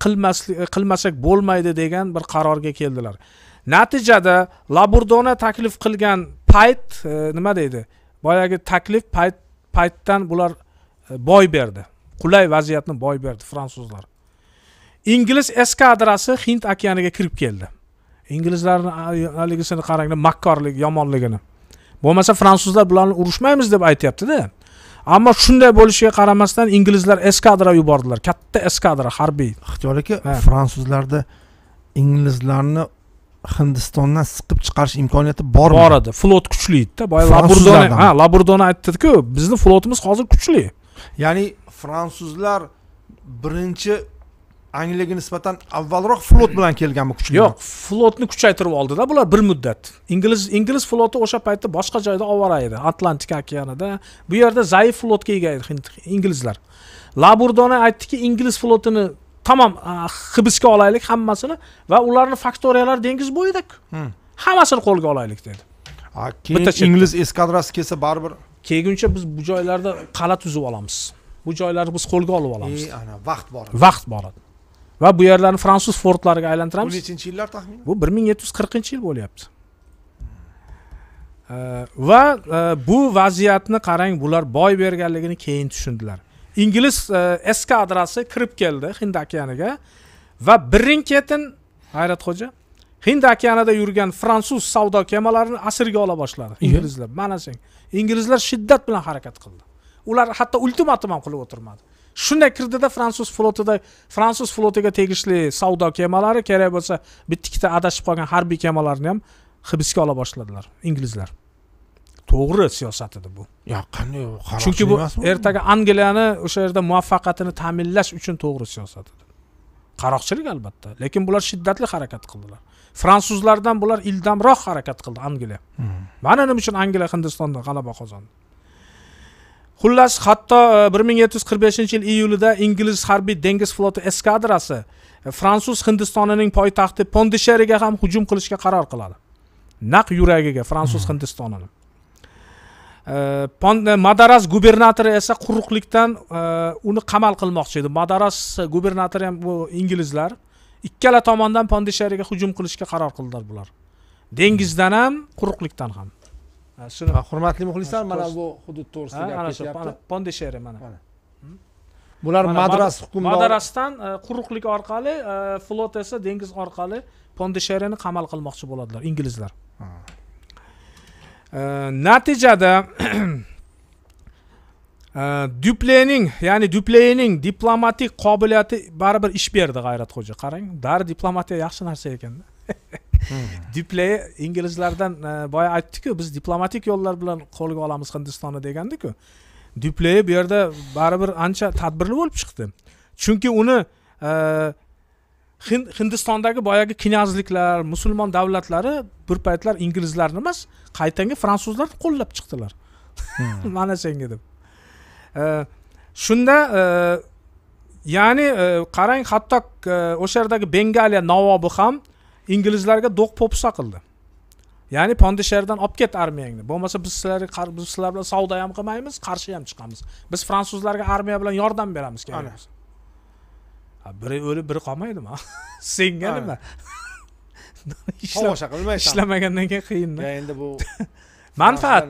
qilmasak bo'lmaydi degan bir qarorga keldilar natijada laburdona taklif qilgan payt e, nima deydi boyagi taklif payt paytdan bular boy berdi qulay vaziyatni boy berdi fransuzlar ingliz eskadrasi hind okeaniga kirib keldi inglizlarni haligisini qaranglar makkorlik yomonligini bo'lmasa fransuzlar bularni urushmaymiz deb aytyaptida ammo shunday bo'lishiga qaramasdan inglizlar eskadra yubordilar katta eskadra harbiy ixtiyor aka fransuzlarda inglizlarni hindistondan siqib chiqarish imkoniyati bormi bor edi flot kuchli edida boya laburdona ha laburdona aytdiku bizni flotimiz hozir kuchli ya'ni fransuzlar birinchi angliyaga nisbatan avvalroq flot bilan kelganmi kuchli yo'q flotni kuchaytirib oldida bular bir muddat ingliz ingliz floti o'sha paytda boshqa joyda ovora edi atlantika okeanida bu yerda zaif flotga ega edi inglizlar laburdona aytdiki ingliz flotini tamom ah, hibsga olaylik hammasini va ularni faktoriyalar dengiz bo'yida hmm. hammasini qo'lga olaylik dedi keyin ingliz eskadrasi kelsa baribir kelguncha biz bu joylarda qala tuzib olamiz bu joylarni biz qo'lga olib olamiz e ana vaqt bor vaqt boradi va bu yerlarni fransuz fortlariga aylantiramiz bu nechinchi yillar taxminan bu bir ming yetti yuz qirqinchi yil bo'lyapti va e, bu vaziyatni qarang bular boy berganligini keyin tushundilar ingliz e, eskadrasi kirib keldi hind okeaniga va birin ketin hayratxo'ja hind okeanida yurgan fransuz savdo kemalarini asirga ola boshladi inglizlar mana sen inglizlar shiddat bilan harakat qildi ular hatto ultimatum ham qilib o'tirmadi shunday kirdida fransuz flotida fransuz flotiga tegishli savdo kemalari kerak bo'lsa bitta ikkita adashib qolgan harbiy kemalarni ham hibsga ola boshladilar inglizlar to'g'ri siyosat edi bu yo'q qanday chunki bu ertaga angliyani o'sha yerda muvaffaqiyatini ta'minlash uchun to'g'ri siyosat edi qaroqchilik albatta lekin bular shiddatli harakat qildilar fransuzlardan bular ildamroq harakat qildi angliya hmm. mana nima uchun angliya hindistondan g'alaba qozondi xullas hatto e, bir ming yetti yuz qirq beshinchi yil iyulida ingliz harbiy dengiz floti eskadrasi e, fransuz hindistonining poytaxti pondisheriga ham hujum qilishga qaror qiladi naq yuragiga fransuz hmm. hindistonini e, madaras gubernatori esa quruqlikdan uni qamal qilmoqchi edi madaras gubernatori ham bu inglizlar ikkala tomondan pondisheriga hujum qilishga qaror qildilar bular dengizdan ham quruqlikdan ham shuni hurmatli muxlislar mana bu hudud to'g'risida gap ketyapti ana mana hmm. bular madras hukmdor madrasdan e, quruqlik orqali e, flot esa dengiz orqali pondesherini qamal qilmoqchi bo'ladilar inglizlar e, natijada duplening ya'ni duplening diplomatik qobiliyati baribir ish berdi g'ayratxo'ja qarang dari diplomatiya yaxshi narsa ekanda diplay inglizlardan e, boya aytdiku biz diplomatik yo'llar bilan qo'lga olamiz hindistonni degandiku diplay bu yerda baribir ancha tadbirli bo'lib chiqdi chunki uni e, hindistondagi boyagi knyazliklar musulmon davlatlari bir paytlar inglizlarni emas qaytanga fransuzlarni qo'llab chiqdilar hmm. mana senga deb e, shunda ya'ni qarang hatto o'sha yerdagi bengaliya navobi ham inglizlarga do'q po'pisa qildi ya'ni pondisherdan olib ket armiyangni bo'lmasa biz sizlarga biz sizlar bilan savdo ham qilmaymiz qarshi ham chiqamiz biz fransuzlarga armiya bilan yordam beramiz kerak biri o'lib biri qolmaydimi senga nima tomosha qilmay ishlamagandan keyin qiyinda endi bu manfaat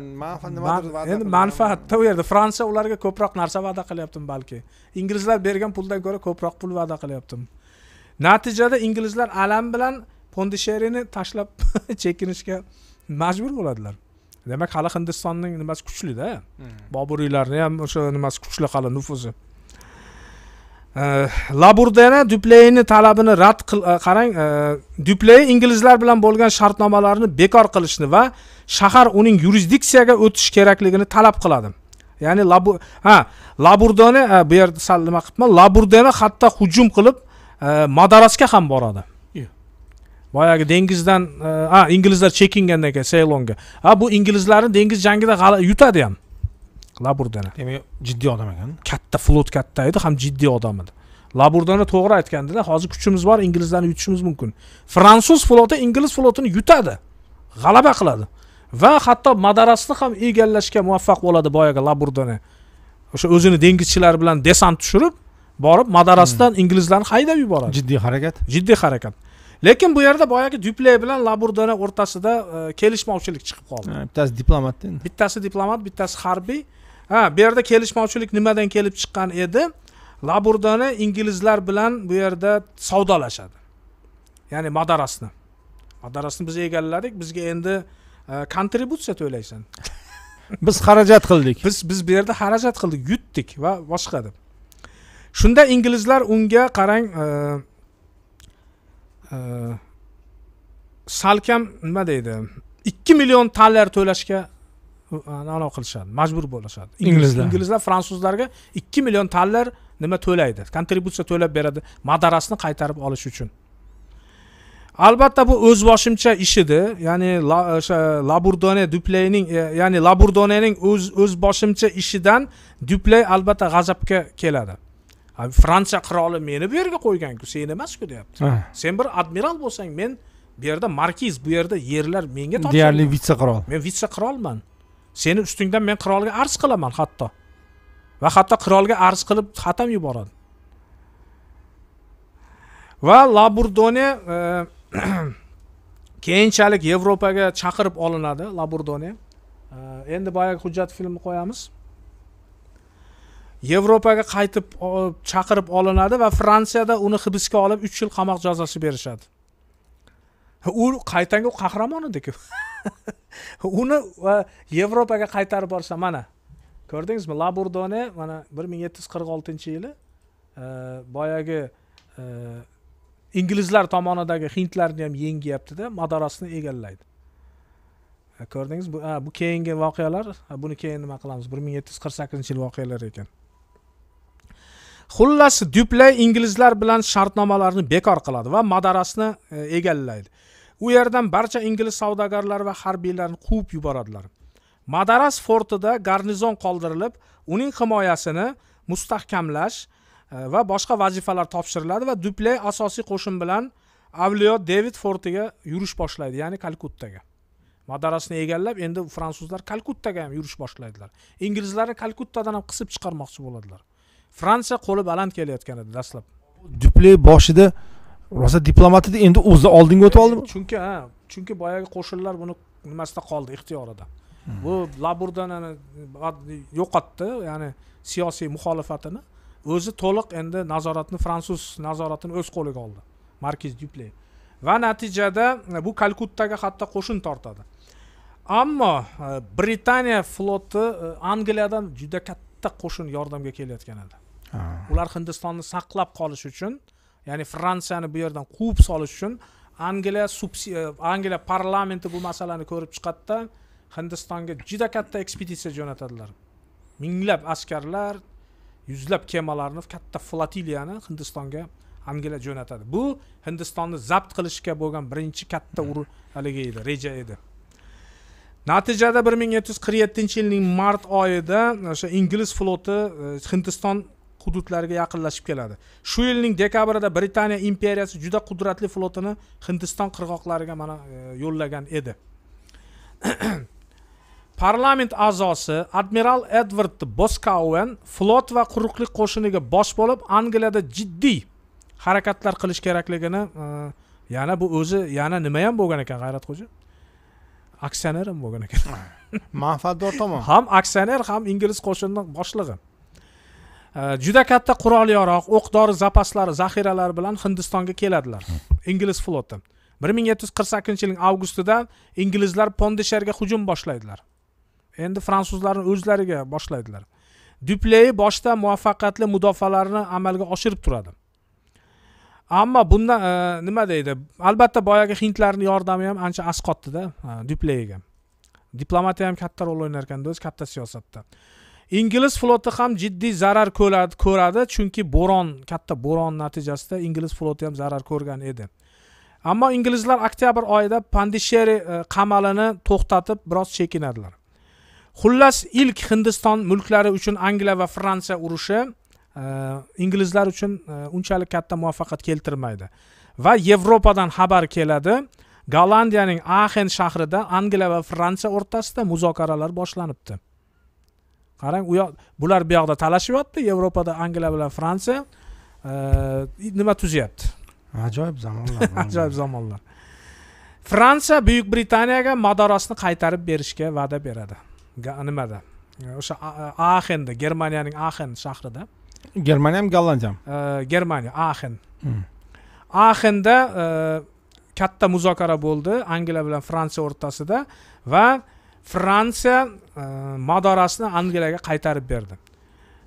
endi manfaatda u yerda fransiya ularga ko'proq narsa va'da qilyaptimi balki inglizlar bergan puldan ko'ra ko'proq pul va'da qilyaptimi natijada inglizlar alam bilan pondisherini tashlab chekinishga majbur bo'ladilar demak hali hindistonning nimasi kuchlida hmm. boburiylarni ham o'sha nimasi kuchli hali nufuzi laburdena dupleyni talabini rad qil e, qarang e, dupley inglizlar bilan bo'lgan shartnomalarni bekor qilishni va shahar uning yurisdiksiyaga o'tish kerakligini talab qiladi ya'ni labu ha laburdona e, bu yerda sal nima qilibman laburdena hatto hujum qilib madarasga ham boradi boyagi dengizdan e, a inglizlar chekingan keyin seylonga a bu inglizlarni dengiz jangida yutadi ham laburdani demak jiddiy odam ekan katta flot katta edi ham jiddiy odam edi laburdana to'g'ri aytgandilar hozir kuchimiz bor inglizlarni yutishimiz mumkin fransuz floti ingliz flotini yutadi g'alaba qiladi va hatto madarasni ham egallashga muvaffaq bo'ladi boyagi laburdana o'sha o'zini dengizchilari bilan desant tushirib borib madarasdan hmm. inglizlarni haydab yuboradi jiddiy harakat jiddiy harakat lekin bu yerda boyagi duple bilan laburdani o'rtasida e, kelishmovchilik chiqib qoldi bittasi diplomatda endi bittasi diplomat bittasi harbiy ha bu yerda kelishmovchilik nimadan kelib chiqqan edi laburdani inglizlar bilan bu yerda savdolashadi ya'ni madarasni madarasni biz egalladik bizga endi e, kontributsiya to'laysan biz xarajat qildik biz biz bu yerda xarajat qildik yutdik va boshqa deb shunda inglizlar unga qarang e, salkam nima deydi ikki million dollar to'lashga anavi qilishadi majbur bo'lishadi inglizlar inglizlar fransuzlarga ikki million dollar nima to'laydi kontributsiya to'lab beradi madarasni qaytarib olish uchun albatta bu o'zboshimcha ish edi ya'ni o'sha e, laburdone duplayning e, ya'ni laburdonening o'z o'zboshimcha ishidan duplay albatta g'azabga keladi fransiya qiroli meni bu yerga qo'yganku sen emasku deyapti sen bir admiral bo'lsang men bu yerda markiz bu yerda yerlar menga deyarli vitse qirol men vitse qirolman seni ustingdan men qirolga arz qilaman hatto va hatto qirolga arz qilib xat ham yuboradi va laburdone keyinchalik yevropaga chaqirib olinadi laburdone endi boyagi hujjat filmni qo'yamiz yevropaga qaytib chaqirib olinadi va fransiyada uni hibsga olib uch yil qamoq jazosi berishadi u qaytanga u qahramon ediku uni yevropaga qaytarib borsa mana ko'rdingizmi laburdone mana bir ming yetti yuz qirq oltinchi yili e, boyagi e, inglizlar tomonidagi hindlarni ham yengyaptida madarosni egallaydi e, ko'rdingiz bu, bu keyingi voqealar buni keyin nima qilamiz bir ming yetti yuz qirq sakkizinchi yil voqealari ekan xullas duplay inglizlar bilan shartnomalarni bekor qiladi va madarasni e, egallaydi u yerdan barcha ingliz savdogarlari va harbiylarni quvib yuboradilar madaras fortida garnizon qoldirilib uning himoyasini mustahkamlash e, va boshqa vazifalar topshiriladi va dupley asosiy qo'shin bilan avliyo devid fortiga yurish boshlaydi ya'ni kalkuttaga madarasni egallab endi fransuzlar kalkuttaga ham yurish boshlaydilar inglizlarni kalkuttadan ham qisib chiqarmoqchi bo'ladilar fransiya qo'li baland kelayotgan edi dastlab duple boshida rosa diplomat edi endi o'zi oldinga o'tib oldimi chunki ha chunki boyagi qo'shinlar buni nimasida qoldi ixtiyorida hmm. bu laburdani yo'qotdi ya'ni siyosiy muxolifatini o'zi to'liq endi nazoratni fransuz nazoratini o'z qo'liga oldi markiz duple va natijada e, bu kalkuttaga hatto qo'shin tortadi ammo e, britaniya floti e, angliyadan juda katta qo'shin yordamga kelayotgan edi ular hindistonni saqlab qolish uchun ya'ni fransiyani bu yerdan quvib solish uchun angliya e, angliya parlamenti bu masalani ko'rib chiqadida hindistonga juda katta ekspeditsiya jo'natadilar minglab askarlar yuzlab kemalarni katta flotiliyani hindistonga angliya jo'natadi bu hindistonni zabt qilishga bo'lgan birinchi katta haligi hmm. edi reja edi natijada bir ming yetti yuz qirq yettinchi yilning mart oyida o'sha ingliz floti e, hindiston hududlariga yaqinlashib keladi shu yilning dekabrida britaniya imperiyasi juda qudratli flotini hindiston qirg'oqlariga mana e, yo'llagan edi parlament a'zosi admiral edvard boskauen flot va quruqlik qo'shiniga bosh bo'lib angliyada jiddiy harakatlar qilish kerakligini e, yana bu o'zi yana nima ham bo'lgan ekan g'ayratxo'ja aksioner ham bo'lgan ekan manfaatdor tomon ham aksioner ham ingliz qo'shinining boshlig'i Э, juda katta qurol yarog' o'q dori zapaslari zaxiralari bilan hindistonga keladilar ingliz floti bir ming yetti yuz qirq sakkizinchi yilning avgustida inglizlar pondisherga hujum boshlaydilar endi fransuzlarni o'zlariga boshlaydilar dupley boshda muvaffaqiyatli mudofaalarni amalga oshirib turadi ammo bundan e, nima deydi albatta boyagi hindlarni yordami ham ancha asqotdida e, dupleyga diplomatiya ham katta rol o'ynar ekanda o'zi katta siyosatda ingliz floti ham jiddiy zarar ko'radi chunki bo'ron katta bo'ron natijasida ingliz floti ham zarar ko'rgan edi ammo inglizlar oktyabr oyida pandisheri e, qamalini to'xtatib biroz chekinadilar xullas ilk hindiston mulklari uchun angliya va fransiya urushi e, inglizlar uchun e, unchalik katta muvaffaqiyat keltirmaydi va yevropadan xabar keladi gollandiyaning axen shahrida angliya va fransiya o'rtasida muzokaralar boshlanibdi qarang u yoq bular bu yoqda talashyapti yevropada angliya bilan fransiya e, nima tuzyapti ajoyib zamonlar ajoyib zamonlar fransiya buyuk britaniyaga madorosni qaytarib berishga va'da beradi nimada o'sha axenda germaniyaning axen shahrida germaniya ham gollandiyami e, germaniya axen hmm. axenda e, katta muzokara bo'ldi angliya bilan fransiya o'rtasida va fransiya e, madorasini angliyaga qaytarib berdi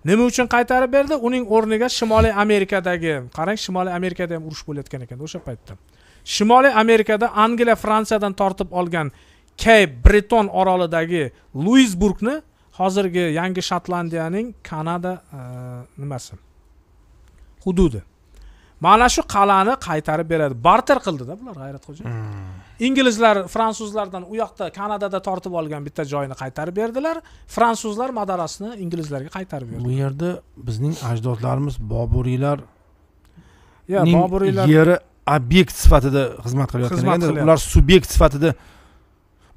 nima uchun qaytarib berdi uning o'rniga shimoliy amerikadagi qarang shimoliy amerikada ham urush bo'layotgan ekan o'sha paytda shimoliy amerikada angliya fransiyadan tortib olgan kay breton orolidagi luisburgni hozirgi yangi shotlandiyaning kanada e, nimasi hududi mana shu qal'ani qaytarib beradi barter qildida bular g'ayratxo'ja hmm. inglizlar fransuzlardan u yoqda kanadada tortib olgan bitta joyni qaytarib berdilar fransuzlar madarasini inglizlarga qaytarib berdi bu yerda bizning ajdodlarimiz boburiylar yo boburiylar yeri obyekt sifatida xizmat qilayotgan qilyapti ular subyekt sifatida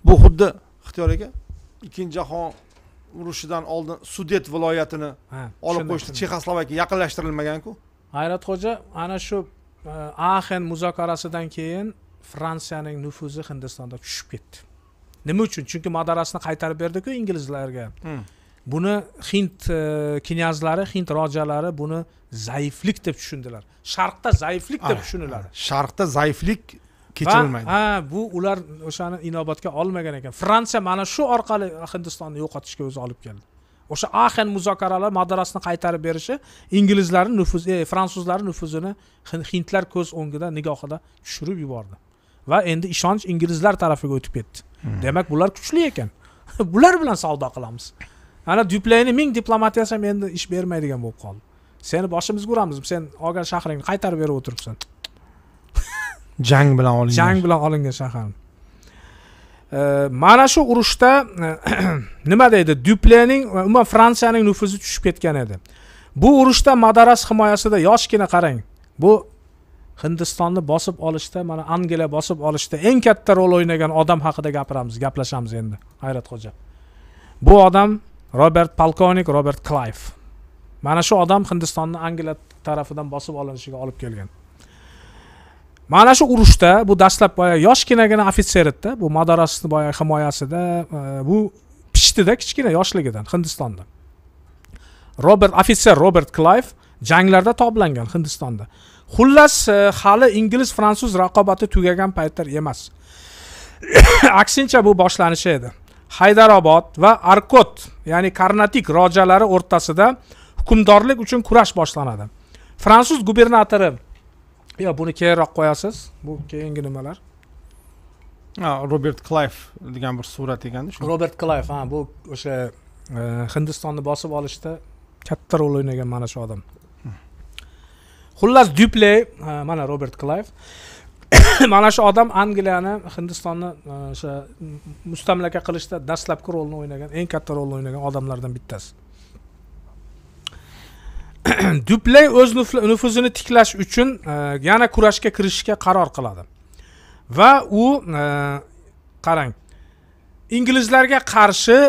bu xuddi ixtiyor aka ikkinchi jahon urushidan oldin sudet viloyatini olib qo'yishdi chexoslovakiya yaqinlashtirilmaganku hayratxo'ja ana shu e, axen muzokarasidan keyin fransiyaning nufuzi hindistonda tushib ketdi nima uchun chunki madarasini qaytarib berdiku inglizlarga hmm. buni hind e, knyazlari hind rojalari buni zaiflik deb tushundilar sharqda zaiflik deb ah, tushuniladi ah, sharqda zaiflik kechirilmaydi ha bu ular o'shani inobatga olmagan ekan fransiya mana shu orqali hindistonni yo'qotishga o'zi olib keldi o'sha axen muzokaralar madarasini qaytarib berishi inglizlarni nufuz e, fransuzlarni nufuzini hindlar ko'z o'ngida nigohida tushirib yubordi va endi ishonch inglizlar tarafiga o'tib ketdi hmm. demak bular kuchli ekan bular bilan savdo qilamiz ana duplayni ming diplomatiyasi ham endi ish bermaydigan bo'lib qoldi seni boshimizga uramiz sen olgan shahringni qaytarib berib o'tiribsan jang bilan olingan jang bilan olingan shaharni mana shu urushda e, nima deydi dyuplening va umuman fransiyaning nufuzi tushib ketgan edi bu urushda madaras himoyasida yoshgina qarang bu hindistonni bosib olishda mana angliya bosib olishda eng katta rol o'ynagan odam haqida gapiramiz gaplashamiz endi hayratxo'ja bu odam robert polkovnik robert klayf mana shu odam hindistonni angliya tarafidan bosib olinishiga olib kelgan mana shu urushda bu dastlab boya yoshginagina ofitser edida bu madarasni boya himoyasida e, bu pishdida kichkina yoshligidan hindistonda robert ofitser robert klayf janglarda toblangan hindistonda xullas e, hali ingliz fransuz raqobati tugagan paytlar emas aksincha bu boshlanishi edi haydarobod va arkot ya'ni karnatik rojalari o'rtasida hukmdorlik uchun kurash boshlanadi fransuz gubernatori yo buni keyinroq qo'yasiz bu keyingi nimalar ha robert klayf degan bir surat ekanda shu robert klayf ha bu o'sha e, hindistonni bosib olishda katta rol o'ynagan mana shu odam xullas duple mana robert klayf mana shu odam angliyani hindistonni e, o'sha mustamlaka qilishda dastlabki rolni o'ynagan eng katta rolni o'ynagan odamlardan bittasi dupley o'z nufuzini tiklash uchun e, yana kurashga kirishishga qaror qiladi va u e, qarang inglizlarga qarshi e,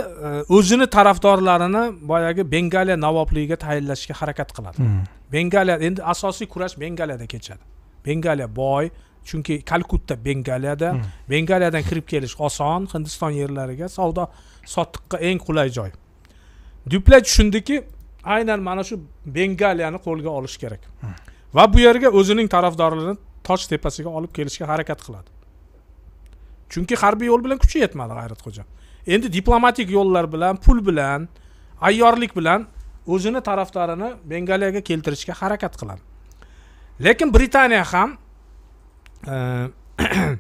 o'zini tarafdorlarini boyagi bengaliya navobligiga tayinlashga harakat qiladi hmm. bengaliya endi asosiy kurash bengaliyada kechadi bengaliya boy chunki kalkutta bengaliyada hmm. bengaliyadan kirib kelish oson hindiston yerlariga savdo sotiqqa eng qulay joy dupley tushundiki aynan mana shu bengaliyani qo'lga olish kerak va bu yerga o'zining tarafdorlarini toj tepasiga olib kelishga harakat qiladi chunki harbiy yo'l bilan kuchi yetmadi g'ayratxo'ja xo'ja endi diplomatik yo'llar bilan pul bilan ayyorlik bilan o'zini tarafdorini bengaliyaga keltirishga harakat qiladi lekin britaniya ham e,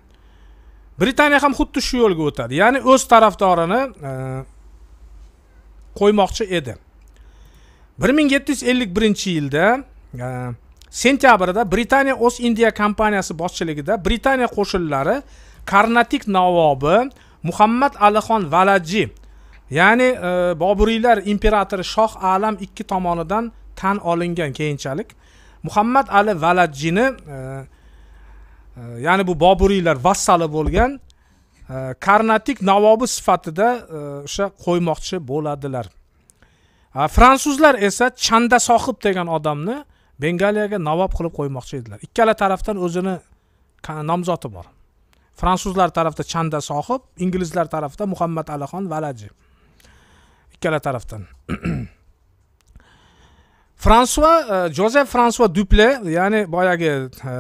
britaniya ham xuddi shu yo'lga o'tadi ya'ni o'z tarafdorini e, qo'ymoqchi edi bir ming yetti yuz ellik birinchi yilda e, sentyabrda britaniya ost indiya kompaniyasi boshchiligida britaniya qo'shinlari karnatik navobi muhammad alixon valaji ya'ni e, boburiylar imperatori shoh alam ikki tomonidan tan olingan keyinchalik muhammad ali valajini e, e, ya'ni bu boburiylar vassali bo'lgan e, karnatik navobi sifatida e, o'sha e, qo'ymoqchi bo'ladilar fransuzlar esa chanda sohib degan odamni bengaliyaga navob qilib qo'ymoqchi edilar ikkala tarafdan o'zini nomzodi bor fransuzlar tarafida chanda sohib inglizlar tarafida muhammad alixon valaji ikkala tarafdan fransua jozef fransua duple ya'ni boyagi e,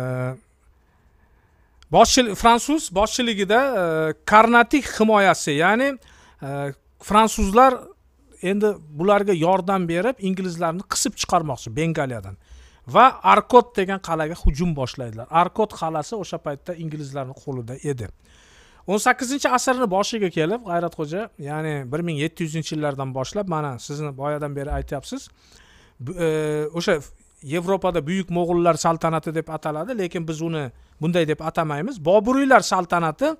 boshchilik fransuz boshchiligida e, karnatik himoyasi ya'ni e, fransuzlar endi bularga yordam berib inglizlarni qisib chiqarmoqchi bengaliyadan va arkot degan qal'aga hujum boshlaydilar arkot qal'asi o'sha paytda inglizlarni qo'lida edi o'n sakkizinchi asrni boshiga kelib g'ayratxo'ja ya'ni bir ming yetti yuzinchi yillardan boshlab mana sizni boyadan beri aytyapsiz e, o'sha yevropada buyuk mo'g'ullar saltanati deb ataladi lekin biz uni bunday deb atamaymiz boburiylar saltanati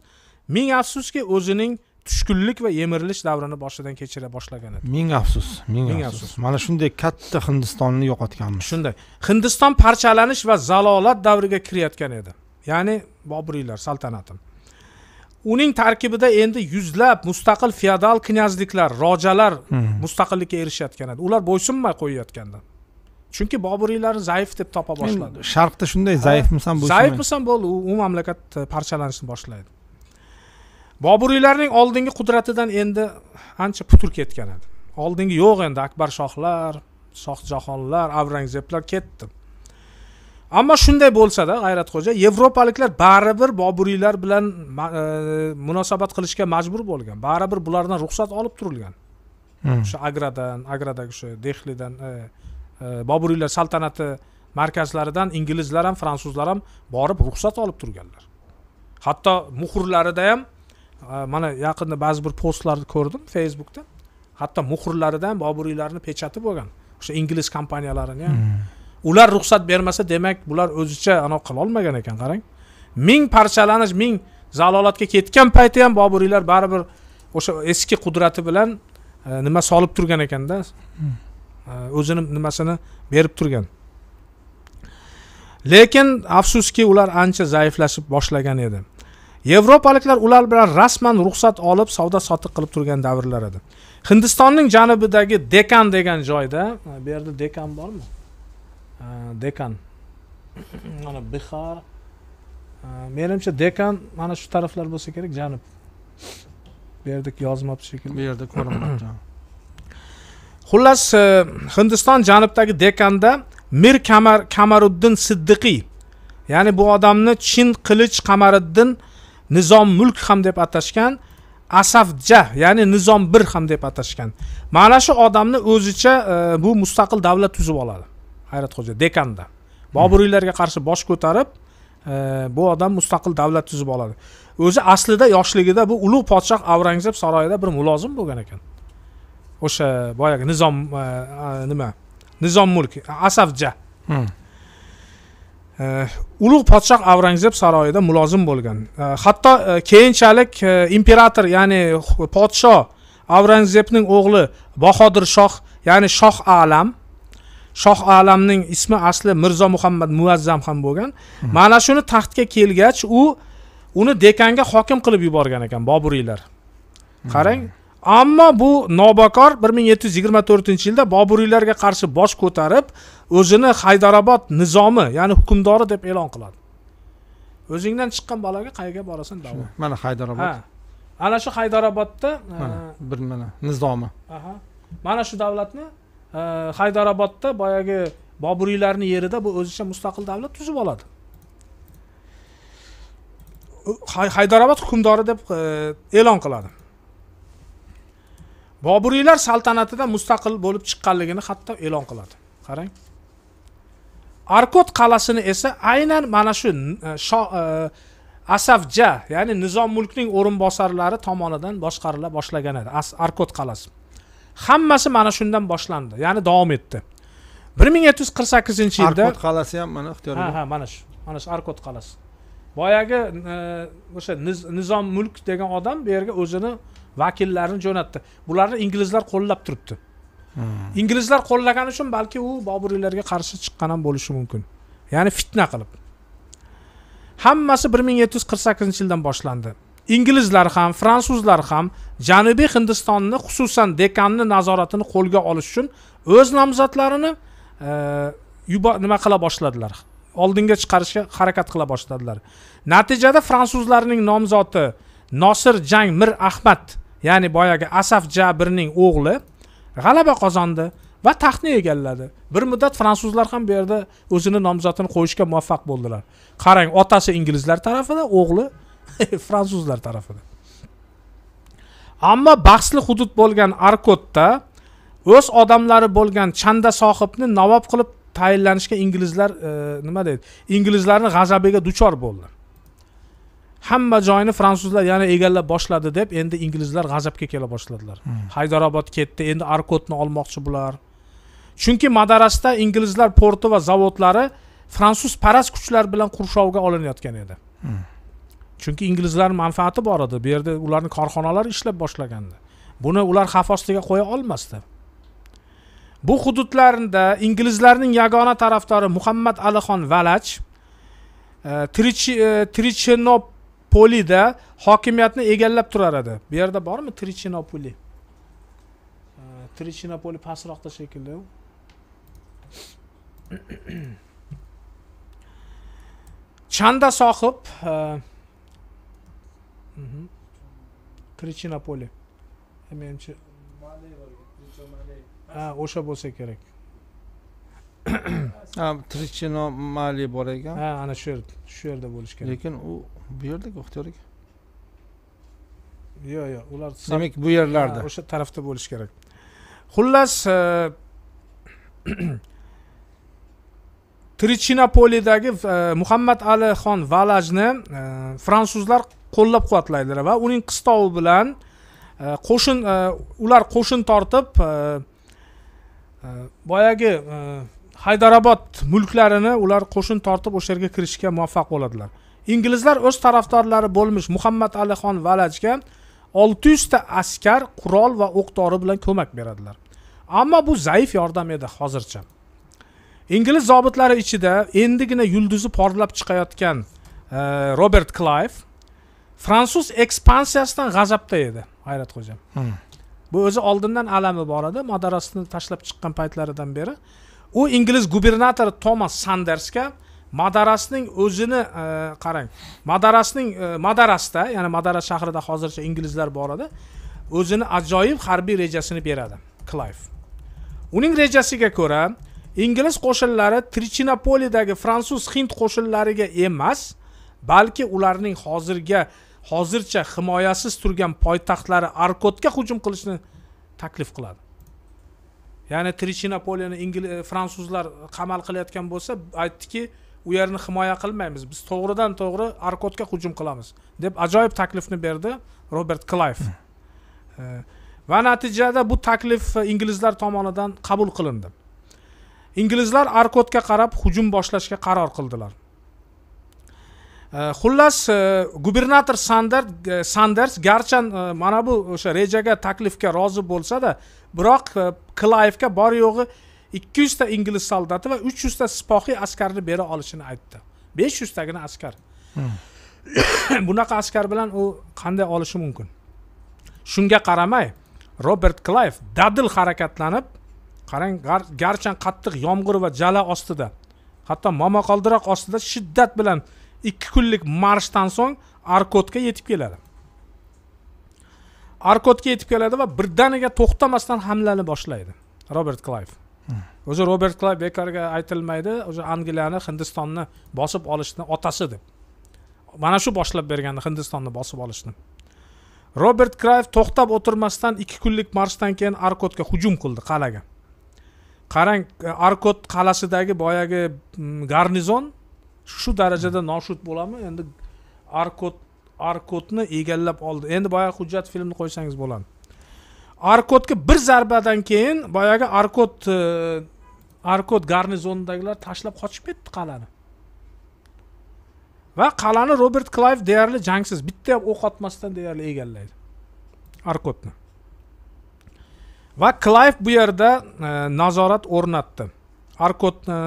ming afsuski o'zining tushkunlik va yemirilish davrini boshidan kechira boshlagan edi ming afsus ming afsus mana shunday katta hindistonni yo'qotganmiz shunday hindiston parchalanish va zalolat davriga kirayotgan edi ya'ni boburiylar saltanati uning tarkibida endi yuzlab mustaqil feodal knyazliklar rojalar mustaqillikka erishayotgan edi ular bo'ysunmay qo'yayotgandi chunki boburiylarni zaif deb topa boshladi sharqda shunday zaifmisan zaifmisan bo'ldi u mamlakat e, parchalanishni boshlaydi boburiylarning oldingi qudratidan endi ancha putur ketgan edi oldingi yo'q endi akbar shohlar shohjahonlar avrangzeblar ketdi ammo shunday bo'lsada g'ayratxo'ja yevropaliklar baribir boburiylar bilan e, munosabat qilishga majbur bo'lgan baribir bulardan ruxsat olib turilgan o'sha hmm. agradan agradagi o'sha dehlidan e, e, boburiylar saltanati markazlaridan inglizlar ham fransuzlar ham borib ruxsat olib turganlar hatto muhrlarida ham mana yaqinda ba'zi bir postlarni ko'rdim facebookda hatto muhrlaridan boburiylarni pechati bo'lgan o'sha ingliz kompaniyalarini ham ular ruxsat bermasa demak bular o'zicha qila qilolmagan ekan qarang ming parchalanish ming zalolatga ketgan payti ham boburiylar baribir o'sha eski qudrati bilan e, nima solib turgan ekanda hmm. e, o'zini nimasini berib turgan lekin afsuski ular ancha zaiflashib boshlagan edi yevropaliklar ular bilan rasman ruxsat olib savdo sotiq qilib turgan davrlar edi hindistonning janubidagi dekan degan joyda bu yerda dekan bormi dekan mana bihar menimcha dekan mana shu taraflar bo'lsa kerak janub bu yerda yozmabdi shekilli bu yerda ko'rinmabdi xullas e, hindiston janubdagi dekanda mir kamar kamaruddin siddiqiy ya'ni bu odamni chin qilich qamariddin nizom mulk ham deb atashgan asafja ya'ni nizom bir ham deb atashgan mana shu odamni o'zicha e, bu mustaqil davlat tuzib oladi hayratxo'ja dekanda boburiylarga qarshi bosh ko'tarib e, bu odam mustaqil davlat tuzib oladi o'zi aslida yoshligida bu ulug' podshoh avrangzeb saroyida bir mulozim bo'lgan ekan o'sha boyagi nizom e, nima nizom mulk asafja hmm. ulug' podshoh avrangzeb saroyida mulozim bo'lgan hatto e, keyinchalik e, imperator ya'ni podshoh avrangzebning o'g'li bahodir shoh ya'ni shoh alam shoh alamning ismi asli mirzo muhammad muazzam ham bo'lgan hmm. mana shuni taxtga kelgach u uni dekanga hokim qilib yuborgan ekan boburiylar hmm. qarang ammo bu nobakor 1724 yilda boburiylarga qarshi bosh ko'tarib o'zini haydarobod nizomi ya'ni hukmdori deb e'lon qiladi o'zingdan chiqqan baloga qayerga borasan davo mana haydarobod ana shu haydarobodda e, bir mana nizomi mana shu davlatni e, haydarobodda boyagi boburiylarni yerida bu o'zicha mustaqil davlat tuzib oladi haydarobod hukmdori deb e, e'lon qiladi boburiylar saltanatidan mustaqil bo'lib chiqqanligini hatto e'lon qiladi qarang arkot qal'asini esa aynan mana shu e, e, asafja ya'ni nizom mulkning o'rinbosarlari tomonidan boshqarila boshlagan edi arkot qal'asi hammasi mana shundan boshlandi ya'ni davom etdi bir ming yetti yuz qirq sakkizinchi yilda arkot qal'asi ham mana ixtiyor ha ha mana shu mana shu arkot qal'asi boyagi e, o'sha nizom mulk degan odam bu yerga o'zini vakillarini jo'natdi bularni inglizlar qo'llab turibdi hmm. inglizlar qo'llagani uchun balki u boburiylarga qarshi chiqqan ham bo'lishi mumkin ya'ni fitna qilib hammasi bir ming yetti yuz qirq sakkizinchi yildan boshlandi inglizlar ham fransuzlar ham janubiy hindistonni xususan dekanni nazoratini qo'lga olish uchun o'z nomzodlarini e, nima qila boshladilar oldinga chiqarishga harakat qila boshladilar natijada fransuzlarning nomzodi nosir jang mir ahmad ya'ni boyagi asaf jabirning o'g'li g'alaba qozondi va taxtni egalladi bir muddat fransuzlar ham bu yerda o'zini nomzodini qo'yishga muvaffaq bo'ldilar qarang otasi inglizlar tarafida o'g'li fransuzlar tarafida ammo bahsli hudud bo'lgan arkotda o'z odamlari bo'lgan chanda sohibni navob qilib tayinlanishga inglizlar e, nima deydi inglizlarni g'azabiga duchor bo'ldi hamma joyni fransuzlar yana egallab boshladi deb endi inglizlar g'azabga kela boshladilar hmm. haydarobod ketdi endi arkotni olmoqchi bular chunki madarasda inglizlar porti va zavodlari fransuz parast kuchlar bilan qurshovga olinayotgan edi hmm. chunki inglizlar manfaati bor edi bu yerda ularni korxonalari ishlab boshlagandi buni ular xavf ostiga qo'ya olmasdi bu hududlarda inglizlarning yagona tarafdori muhammad alixon valach e, Trich, e, polida hokimiyatni egallab turar edi bu yerda bormi trichinopoli trichinopoli pastroqda shekilli chanda sohib mhm, trichinopoli e, menimcha ha o'sha bo'lsa kerak trichino mali bor ekan ha ana shu yerda shu yerda bo'lishi kerak lekin u bu berdik o'qitaylik yo'q yo'q ular demak bu yerlarda o'sha tarafda bo'lishi kerak xullas e, trichinapolidagi e, muhammad alixon valajni e, fransuzlar qo'llab quvvatlaydilar va uning qistovi bilan qo'shin ular qo'shin tortib boyagi haydarobod mulklarini ular qo'shin tortib o'sha yerga kirishga muvaffaq bo'ladilar inglizlar o'z tarafdorlari bo'lmish muhammad alixon valajga olti yuzta askar qurol va o'q dori bilan ko'mak beradilar ammo bu zaif yordam edi hozircha ingliz zobitlari ichida endigina yulduzi porlab chiqayotgan e, robert Clive fransuz ekspansiyasidan g'azabda edi hayrat hmm. bu o'zi oldindan alami bor edi madarasini tashlab chiqqan paytlaridan beri u ingliz gubernatori tomas sandersga madarasning o'zini e, qarang madarasning e, madarasda ya'ni madaras shahrida hozircha inglizlar bor edi o'zini ajoyib harbiy rejasini beradi klayf uning rejasiga ko'ra ingliz qo'shinlari trichinopolidagi fransuz hind qo'shinlariga emas balki ularning hozirga hozircha himoyasiz turgan poytaxtlari arkotga hujum qilishni taklif qiladi ya'ni trichinopolini fransuzlar qamal qilayotgan bo'lsa aytdiki u yerni himoya qilmaymiz biz to'g'ridan to'g'ri arkotga hujum qilamiz deb ajoyib taklifni berdi robert klayf hmm. va natijada bu taklif e, inglizlar tomonidan qabul qilindi inglizlar arkotga qarab hujum boshlashga qaror qildilar xullas e, gubernator e, sanders sanders garchi mana bu o'sha rejaga taklifga rozi bo'lsada biroq klayvga bor yo'g'i ikki yuzta ingliz soldati va uch yuzta sipohiy askarni bera olishini aytdi besh yuztagina askar hmm. bunaqa askar bilan u qanday olishi mumkin shunga qaramay robert Clive dadil harakatlanib qarang garchan qattiq yomg'ir va jala ostida hatto momaqaldiroq ostida shiddat bilan ikki kunlik marshdan so'ng arkotga yetib keladi arkotga yetib keladi va birdaniga to'xtamasdan hamlani boshlaydi robert Clive. Hmm. o'zi robert klay bekorga aytilmaydi o'zi angliyani hindistonni bosib olishni otasi deb mana shu boshlab bergandi hindistonni bosib olishni robert krayf to'xtab o'tirmasdan ikki kunlik marshdan keyin arkotga hujum qildi qal'aga qarang arkot qal'asidagi boyagi mm, garnizon shu darajada noshud bo'ladimi endi arkot arkotni egallab oldi endi boyagi hujjat filmni qo'ysangiz bo'ladi arkodga bir zarbadan keyin boyagi arkod arkod e, garnizonidagilar tashlab qochib ketdi qal'ani va qal'ani robert klayv deyarli jangsiz bitta ham o'q otmasdan deyarli egallaydi arkodni va klayv bu yerda e, nazorat o'rnatdi arkodni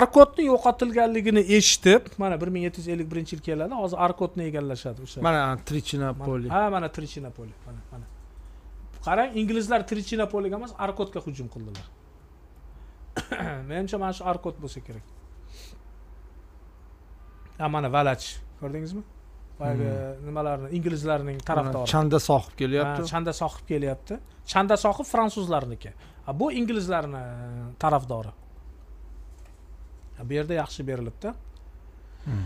arkodni yo'qotilganligini eshitib mana bir ming yetti yuz ellik birinchi yil keladi hozir arkodni egallashadi o'sha mana trichina ha mana trichina mana mana qarang inglizlar poliga emas arkotga hujum qildilar menimcha mana shu arkot bo'lsa kerak mana valach ko'rdingizmi boyagi hmm. nimalarni inglizlarning tarafdori chanda sohib kelyapti chanda sohib kelyapti chanda sohib fransuzlarniki bu inglizlarni tarafdori bu yerda yaxshi berilibdi hmm.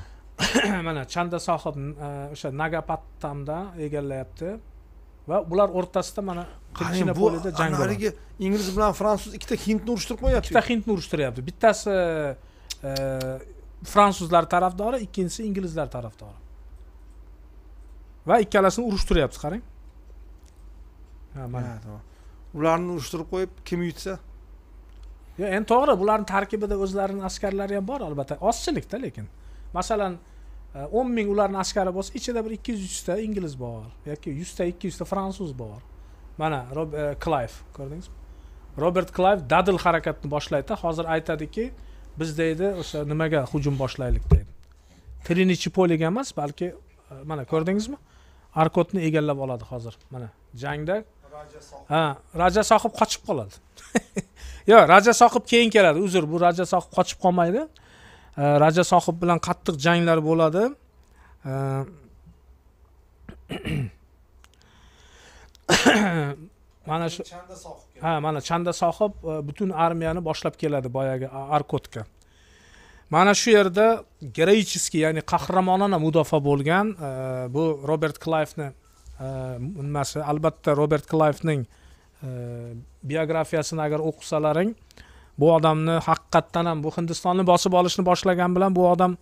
mana chanda sohib e, o'sha nagapatamda egallayapti va ular o'rtasida mana qirchina bo'ladi jang haligi ingliz bilan fransuz ikkita hindni urushtirib qo'yapti ikkita hindni urushtiryapti bittasi e, fransuzlar tarafdori ikkinchisi inglizlar tarafdori va ikkalasini urushtiryapti qarang ha mana ularni urushtirib qo'yib kim yutsa yo'q endi to'g'ri bularni tarkibida o'zlarini askarlari ham bor albatta ozchilikda lekin masalan o'n ming ularni askari bo'lsa ichida bir ikki yuz yuzta ingliz bor yoki yuzta ikki yuzta fransuz bor mana klayv e, ko'rdingizmi robert klayv dadil harakatni boshlaydida hozir aytadiki biz deydi o'sha nimaga hujum boshlaylik deydi trinichi poliga emas balki e, mana ko'rdingizmi arkotni egallab oladi hozir mana jangda ha raja sohib qochib qoladi yo'q raja sohib keyin keladi uzr bu raja sohib qochib qolmaydi raja sohib bilan qattiq janglar bo'ladi mana shu chanda sohib ha mana chanda sohib butun armiyani boshlab keladi boyagi arkotga mana shu yerda героический ya'ni qahramonona mudofaa bo'lgan bu robert klayfni nimasi albatta robert klayfning biografiyasini agar o'qisalaring bu odamni haqiqatdan ham bu hindistonni bosib olishni boshlagan bilan bu odam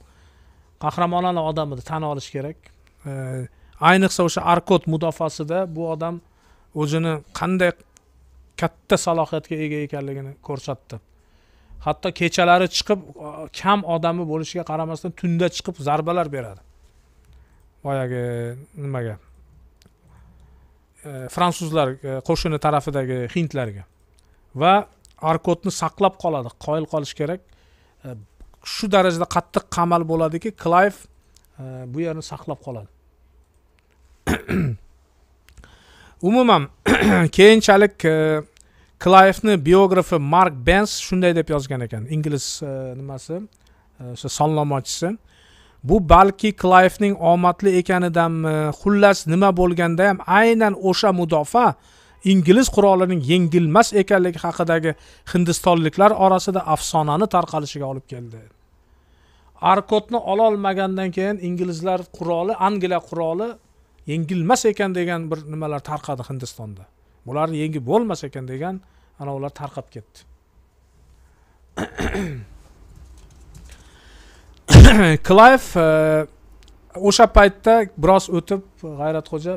qahramonona odam edi tan olish kerak ayniqsa o'sha arkot mudofaasida bu odam o'zini qanday katta salohiyatga ega ekanligini ko'rsatdi hatto kechalari chiqib kam odami bo'lishiga qaramasdan tunda chiqib zarbalar beradi boyagi nimaga fransuzlar e, qo'shini tarafidagi hindlarga va arkotni saqlab qoladi qoyil qolish kerak e, shu darajada qattiq qamal bo'ladiki klayf e, bu yerni saqlab qoladi umuman keyinchalik klayfni e, biografi mark bens shunday deb yozgan ekan ingliz nimasi o'sha sonlamachisi bu balki klayfning omadli ekanidanmi xullas nima bo'lganda ham aynan o'sha mudofaa ingliz qurolining yengilmas ekanligi haqidagi hindistonliklar orasida afsonani tarqalishiga olib keldi arkotni ololmagandan keyin inglizlar quroli angliya quroli yengilmas ekan degan bir nimalar tarqadi hindistonda bularni yengib bo'lmas ekan degan ana ular tarqab ketdi klayf e, o'sha paytda biroz o'tib g'ayratxo'ja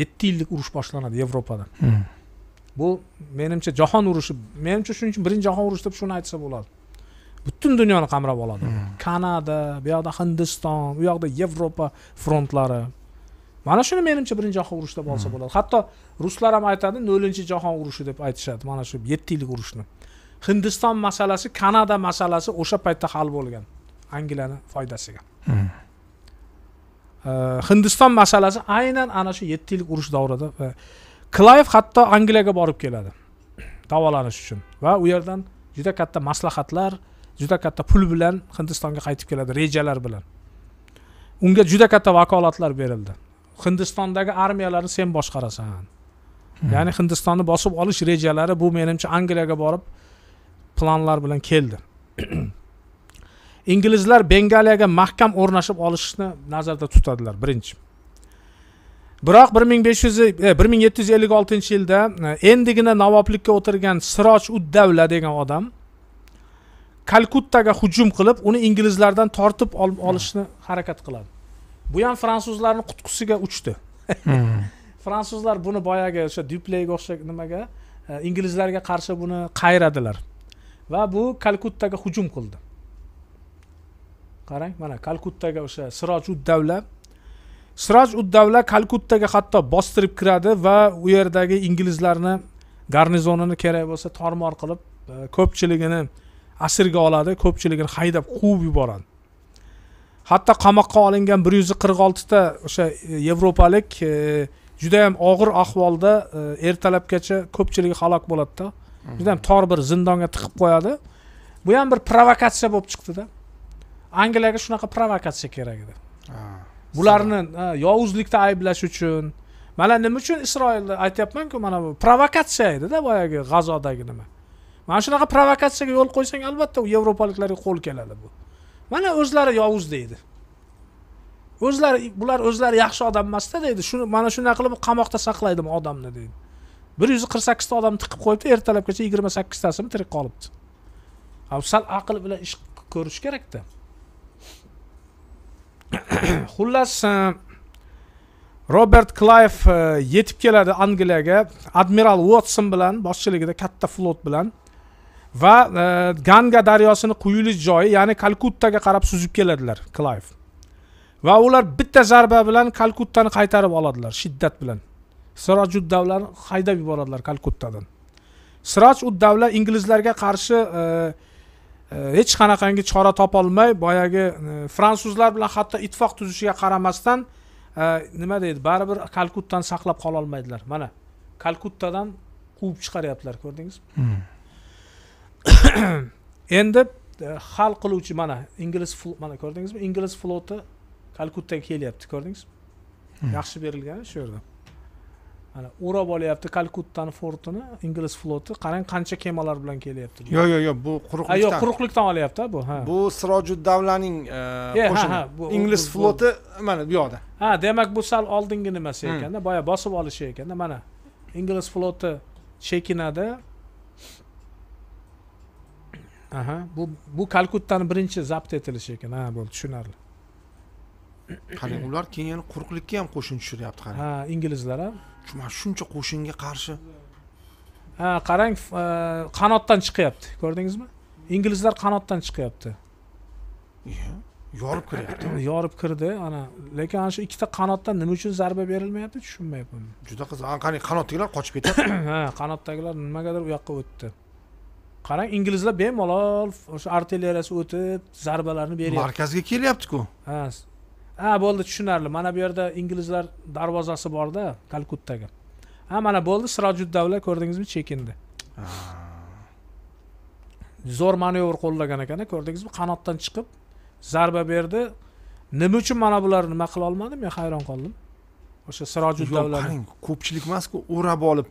yetti yillik urush boshlanadi yevropada bu menimcha jahon urushi menimcha shuning uchun birinchi jahon urushi deb shuni aytsa bo'ladi butun dunyoni qamrab oladi kanada bu yoqda hindiston u yoqda yevropa frontlari mana shuni menimcha birinchi jahon urushi deb olsa bo'ladi hatto ruslar ham aytadi nolinchi jahon urushi deb aytishadi mana shu yetti yillik urushni hindiston masalasi kanada masalasi o'sha paytda hal bo'lgan angliyani foydasiga hindiston masalasi aynan ana shu yetti yillik urush davrida klayev hatto angliyaga borib keladi davolanish uchun va u yerdan juda katta maslahatlar juda katta pul bilan hindistonga qaytib keladi rejalar bilan unga juda katta vakolatlar berildi hindistondagi armiyalarni sen boshqarasan hmm. ya'ni hindistonni bosib olish rejalari bu menimcha angliyaga borib planlar bilan keldi inglizlar bengaliyaga mahkam o'rnashib olishni nazarda tutadilar birinchi biroq bir ming besh yuz e, bir ming yetti yuz ellik oltinchi yilda e, endigina navoblikka o'tirgan siroj ud davla degan odam kalkuttaga hujum qilib uni inglizlardan tortib hmm. olishni harakat qiladi bu ham fransuzlarni qutqusiga uchdi hmm. fransuzlar buni boyagi o'sha duplega o'xshab nimaga e, inglizlarga qarshi buni qayradilar va bu kalkuttaga hujum qildi qarang mana kalkuttaga o'sha siroj ud davla siroj ud davla kalkuttaga hatto bostirib kiradi va u yerdagi inglizlarni garnizonini kerak bo'lsa tormor qilib e, ko'pchiligini asirga oladi ko'pchiligini haydab quvib yuboradi hatto qamoqqa olingan bir yuz qirq oltita o'sha e, yevropalik e, judayam og'ir ahvolda ertalabgacha ko'pchiligi halok bo'ladida judayam tor bir zindonga tiqib qo'yadi bu ham bir provokatsiya bo'lib chiqdida angliyaga shunaqa provokatsiya kerak edi bularni yovuzlikda ayblash uchun mana nima uchun isroilni aytyapmanku mana bu provokatsiya edida boyagi g'azodagi nima mana shunaqa provokatsiyaga yo'l qo'ysang albatta u yevropaliklarga qo'l keladi bu mana o'zlari yovuz deydi o'zlari bular o'zlari yaxshi odam emasda deydi shuni mana shunday qilib qamoqda saqlaydimi odamni deydi bir yuz qirq sakkizta odamni tiqib qo'yibdi ertalabgacha yigirma sakkiztasimi tirik qolibdi sal aql bilan ish ko'rish kerakda xullas e, robert klayf e, yetib keladi angliyaga admiral watson bilan boshchiligida katta flot bilan va e, ganga daryosini quyilish joyi ya'ni kalkuttaga qarab suzib keladilar klayf va ular bitta zarba bilan kalkuttani qaytarib oladilar shiddat bilan sirojuddavlani haydab yuboradilar kalkuttadan siroj ud davla inglizlarga qarshi e, E, hech qanaqangi chora topolmay boyagi e, fransuzlar bilan hatto ittifoq tuzishiga qaramasdan e, nima deydi baribir kalkuttani saqlab qololmaydilar mana kalkuttadan quvib chiqaryaptilar ko'rdingizmi hmm. endi hal qiluvchi mana ingliz mana ko'rdingizmi ingliz floti kalkuttaga kelyapti ko'rdingizmi hmm. yaxshi berilgan shu yerda mana o'rab olyapti kalkuttani fortini ingliz floti qarang qancha kemalar bilan kelyapti yo'q yo'q yo'q bu quruqlikdan yo'q quruqlikdan olyapti bu ha bu sirojuddavlaning davlaning e, ingliz floti mana bu yoqda ha demak bu sal oldingi nimasi hmm. ekanda boya bosib olishi ekanda mana ingliz floti chekinadi aha bu bu kalkuttani birinchi zabt etilishi ekan ha bo'ldi tushunarli qarang ular keyin yana quruqlikka ham qo'shin tushiryapti qarang ha inglizlar ham mana shuncha qo'shinga qarshi ha qarang e, qanotdan chiqyapti ko'rdingizmi inglizlar qanotdan chiqyapti yorib kiryapti yorib kirdi ana lekin ana shu ikkita qanotdan nima uchun zarba berilmayapti tushunmayapman juda qiziq qarang qanotdagilar qochib ketyapti ha qanotdagilar nimagadir u yoqqa o'tdi qarang inglizlar bemalol o'sha artilleriyasi o'tib zarbalarni beryapti markazga kelyaptiku ha ha bo'ldi tushunarli mana bu yerda inglizlar darvozasi borda kalkuttaga ha mana bo'ldi sirojuddavla ko'rdingizmi chekindi zo'r manevr qo'llagan ekan ko'rdingizmi qanotdan chiqib zarba berdi nima uchun mana bular nima qila olmadi men hayron qoldim o'sha sirojuddavla qarang ko'pchilik emasku o'rab olib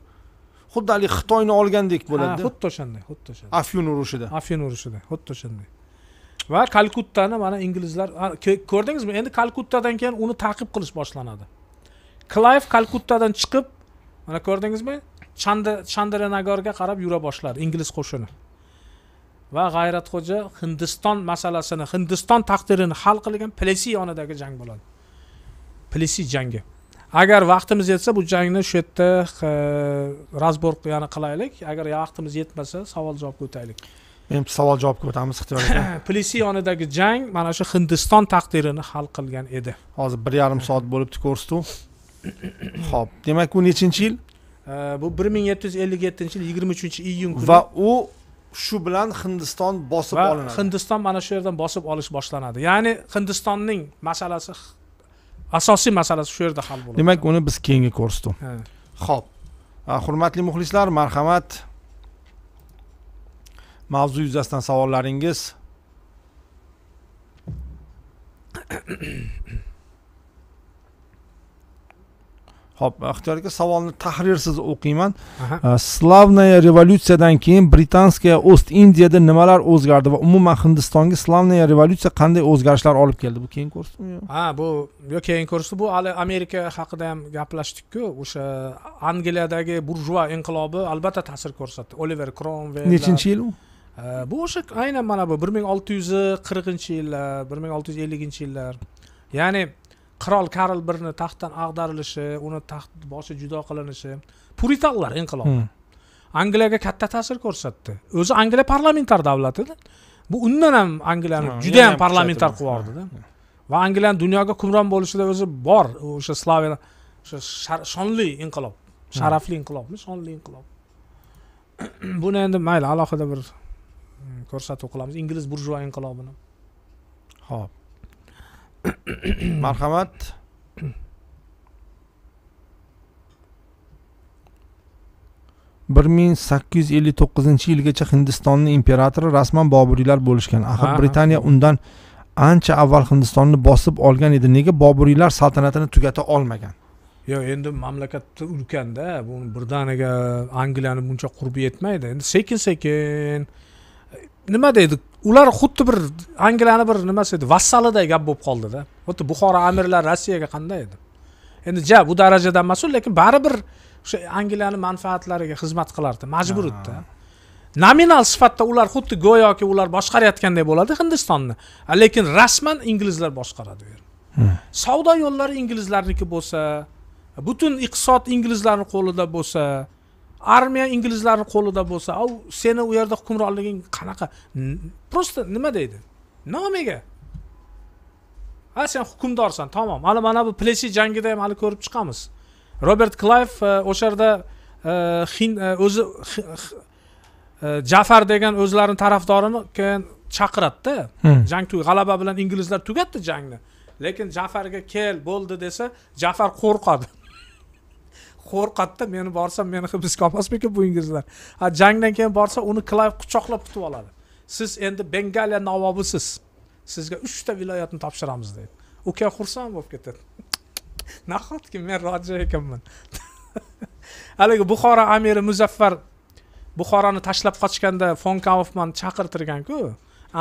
xuddi haligi xitoyni olgandek bo'ladi xuddi o'shanday xuddi o'shanday afyun urushida afyun urushida xuddi o'shanday va kalkuttani mana inglizlar ko'rdingizmi endi kalkuttadan keyin uni ta'qib qilish boshlanadi klayf kalkuttadan chiqib mana ko'rdingizmi chandranagorga qarab yura boshladi ingliz qo'shini va g'ayratxo'ja hindiston masalasini hindiston taqdirini hal qilgan plesi yonidagi jang bo'ladi plesi jangi agar vaqtimiz yetsa bu jangni shu yerda razbor qilaylik agar vaqtimiz yetmasa savol javobga o'taylik endi savol javobga o'tamiz ixtiyor aka plesi yonidagi jang mana shu hindiston taqdirini hal qilgan edi hozir bir yarim soat bo'libdi ko'rsatuv ho'p demak u nechinchi yil bu bir ming yetti yuz ellik yettinchi yil yigirma uchinchi iyun kuni va u shu bilan hindiston bosib olinadi hindiston mana shu yerdan bosib olish boshlanadi ya'ni hindistonning masalasi asosiy masalasi shu yerda hal bo'ladi demak uni biz keyingi ko'rsatuv ho'p hurmatli muxlislar marhamat mavzu yuzasidan savollaringiz ho'p ixtiyor aka savolni tahrirsiz o'qiyman slavnaya revolyutsiyadan keyin britanskaya ost indiyada nimalar o'zgardi va umuman hindistonga slavnaya revolyutsiya qanday o'zgarishlar olib keldi bu keyin kursmi ha bu yo'q keyin kursi bu hali amerika haqida ham gaplashdikku o'sha angliyadagi burjua inqilobi albatta ta'sir ko'rsatdi oliver kromvel nechinchi yil u bu o'sha aynan mana bu bir ming olti yuz qirqinchi yillar bir ming olti yuz elliginchi yillar ya'ni qirol karl birni taxtdan ag'darilishi uni taxt boshi judo qilinishi puritanlar inqilobi hmm. angliyaga katta ta'sir ko'rsatdi o'zi angliya parlamentar davlat edi bu undan ham angliyani juda ham parlamentar qilib yubordida va angliyani dunyoga hukmron bo'lishida o'zi bor o'sha slaviya o'sha shonli inqilob sharafli inqilobmi shonli inqilob buni endi mayli alohida bir ko'rsatuv qilamiz ingliz burjua inqilobini ho'p marhamat bir ming sakkiz yuz ellik to'qqizinchi yilgacha hindistonni imperatori rasman boburiylar bo'lishgan axir britaniya undan ancha avval hindistonni bosib olgan edi nega boburiylar saltanatini tugata olmagan yo'q endi mamlakat ulkanda bu birdaniga angliyani buncha qurbi yetmaydi endi sekin sekin nima deydi ular xuddi bir angliyani bir nimasi edi vassaliday gap bo'lib qoldida xuddi buxoro amirlari rossiyaga qanday edi endi ja bu darajada emas lekin baribir o'sha angliyani manfaatlariga xizmat qilardi majbur edida nominal sifatda ular xuddi go'yoki ular boshqarayotganday bo'ladi hindistonni lekin rasman inglizlar boshqaradi u yerni hmm. savdo yo'llari inglizlarniki bo'lsa butun iqtisod inglizlarni qo'lida bo'lsa armiya inglizlarni qo'lida bo'lsa u seni u yerda hukmronliging qanaqa просто nima deydi nomiga a sen hukmdorsan tamom hali mana bu plesi jangida ham hali ko'rib chiqamiz robert klayf e, o'sha yerda e, hind e, o'zi jafar degan o'zlarini tarafdorini keyin chaqiradida hmm. jang g'alaba bilan inglizlar tugatdi jangni lekin jafarga kel bo'ldi desa jafar qo'rqadi qo'rqadida meni borsam meni hibsga olmasmikin bu inglizlar jangdan keyin borsa uni klav quchoqlab kutib oladi siz endi bengaliya navobisiz sizga uchta viloyatni topshiramiz deydi uka xursand bo'lib ketadi nahotki men roja ekanman haligi buxoro amiri muzaffar buxoroni tashlab qochganda fon kamovmani chaqirtirganku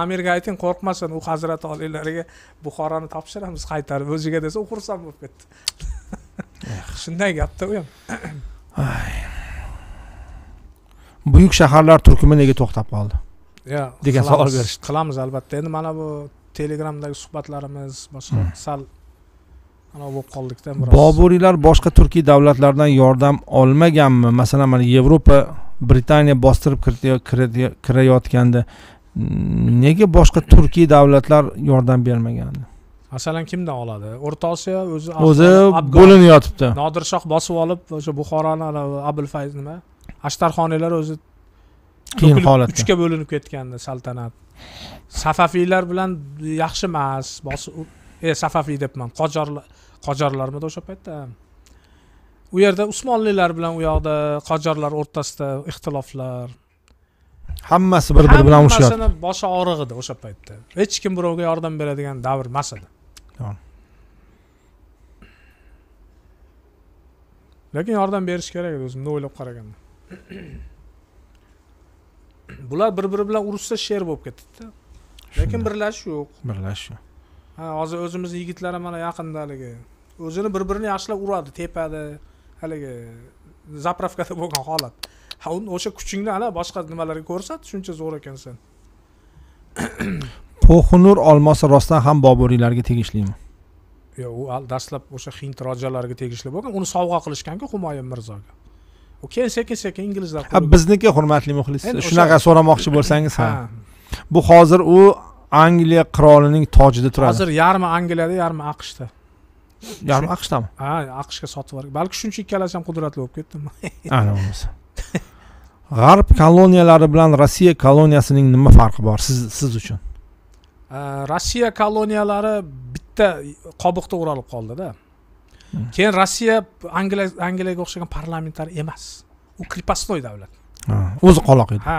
amirga ayting qo'rqmasin u hazrati oliylariga buxoroni topshiramiz qaytarib o'ziga desa u xursand bo'lib ketdi shunday gapda u ham buyuk shaharlar turkumi nega to'xtab qoldi degan savol berishdi qilamiz albatta endi mana bu telegramdagi suhbatlarimiz boshqa hmm. sal anavi bo'lib qoldikda biroz boburiylar boshqa turkiy davlatlardan yordam olmaganmi masalan mana yevropa britaniya bostirib kirayotganda nega boshqa turkiy davlatlar yordam bermagandi masalan kimdan oladi o'rta osiyo o'zi o'zi bo'linib yotibdi nodirshoh bosib olib o'sha buxoroni abul fayz nima ashtarxoniylar o'zi qiyin holatda uchga bo'linib ketgandi saltanat safafiylar bilan yaxshi emas e safafiy debman qojorlar qojorlarmidi o'sha paytda u yerda usmonlilar bilan u yoqda qojorlar o'rtasida ixtiloflar hammasi bir biri bilan urushyapti hammasini boshi og'rig' edi o'sha paytda hech kim birovga yordam beradigan davr emas edi tamam lekin yordam berish kerak edi o'zimda o'ylab qaraganda bular bir biri bilan urushsa sher bo'lib ketdida lekin birlashish yo'q birlashish yo'q ha hozir o'zimizni yigitlar mana yaqinda haligi o'zini bir birini yaxshilab uradi tepadi haligi zapravkada bo'lgan holat ha o'sha kuchingni ana boshqa nimalarga ko'rsat shuncha zo'r ekansan po'xunur olmosi rostdan ham boburiylarga tegishlimi yo'q u dastlab o'sha hind rojalariga tegishli bo'lgan uni sovg'a qilishganku humoyun mirzoga u keyin sekin sekin inglizlar ha bizniki hurmatli muxlis shunaqa so'ramoqchi bo'lsangiz ha bu hozir u angliya qirolining tojida turadi hozir yarmi angliyada yarmi aqshda yarmi aqshdami ha aqshga sotib yuborgan balki shuncha ikkalasi ham qudratli bo'lib ketdimi ana bo'lmasa g'arb koloniyalari bilan rossiya koloniyasining nima farqi bor siz siz uchun Э, rossiya koloniyalari bitta qobiqda o'ralib qoldida hmm. keyin rossiya angliyaga o'xshagan parlamentar emas u крепостной davlat o'zi qoloq edi ha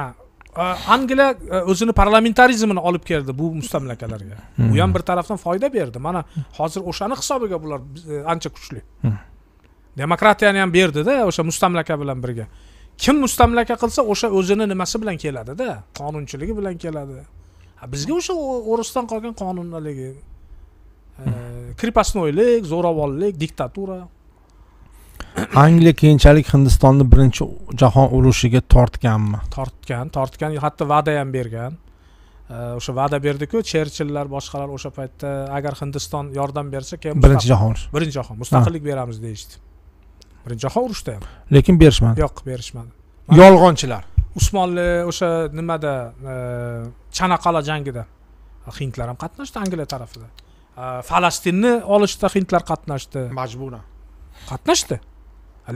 e, angliya e, o'zini parlamentarizmini olib keldi bu mustamlakalarga hmm. u ham bir tarafdan foyda berdi mana hozir o'shani hisobiga bular e, ancha kuchli hmm. demokratiyani ham berdida o'sha mustamlaka bilan birga kim mustamlaka qilsa o'sha o'zini nimasi bilan keladida qonunchiligi bilan keladi bizga o'sha o'risdan qolgan qonun haligi крепостнойлик zo'ravonlik diktatura angliya keyinchalik hindistonni birinchi jahon urushiga tortganmi tortgan tortgan hatto va'da ham bergan e, o'sha va'da berdiku cherchillar boshqalar o'sha paytda agar hindiston yordam bersa keyin birinchi jahon urushi birinchi jahon mustaqillik beramiz deyishdi birinchi jahon urushida ham lekin berishmadi yo'q berishmadi yolg'onchilar usmonli o'sha nimada e, chanaqala jangida hindlar ham qatnashdi angliya tarafida e, falastinni olishda hindlar qatnashdi majburan qatnashdi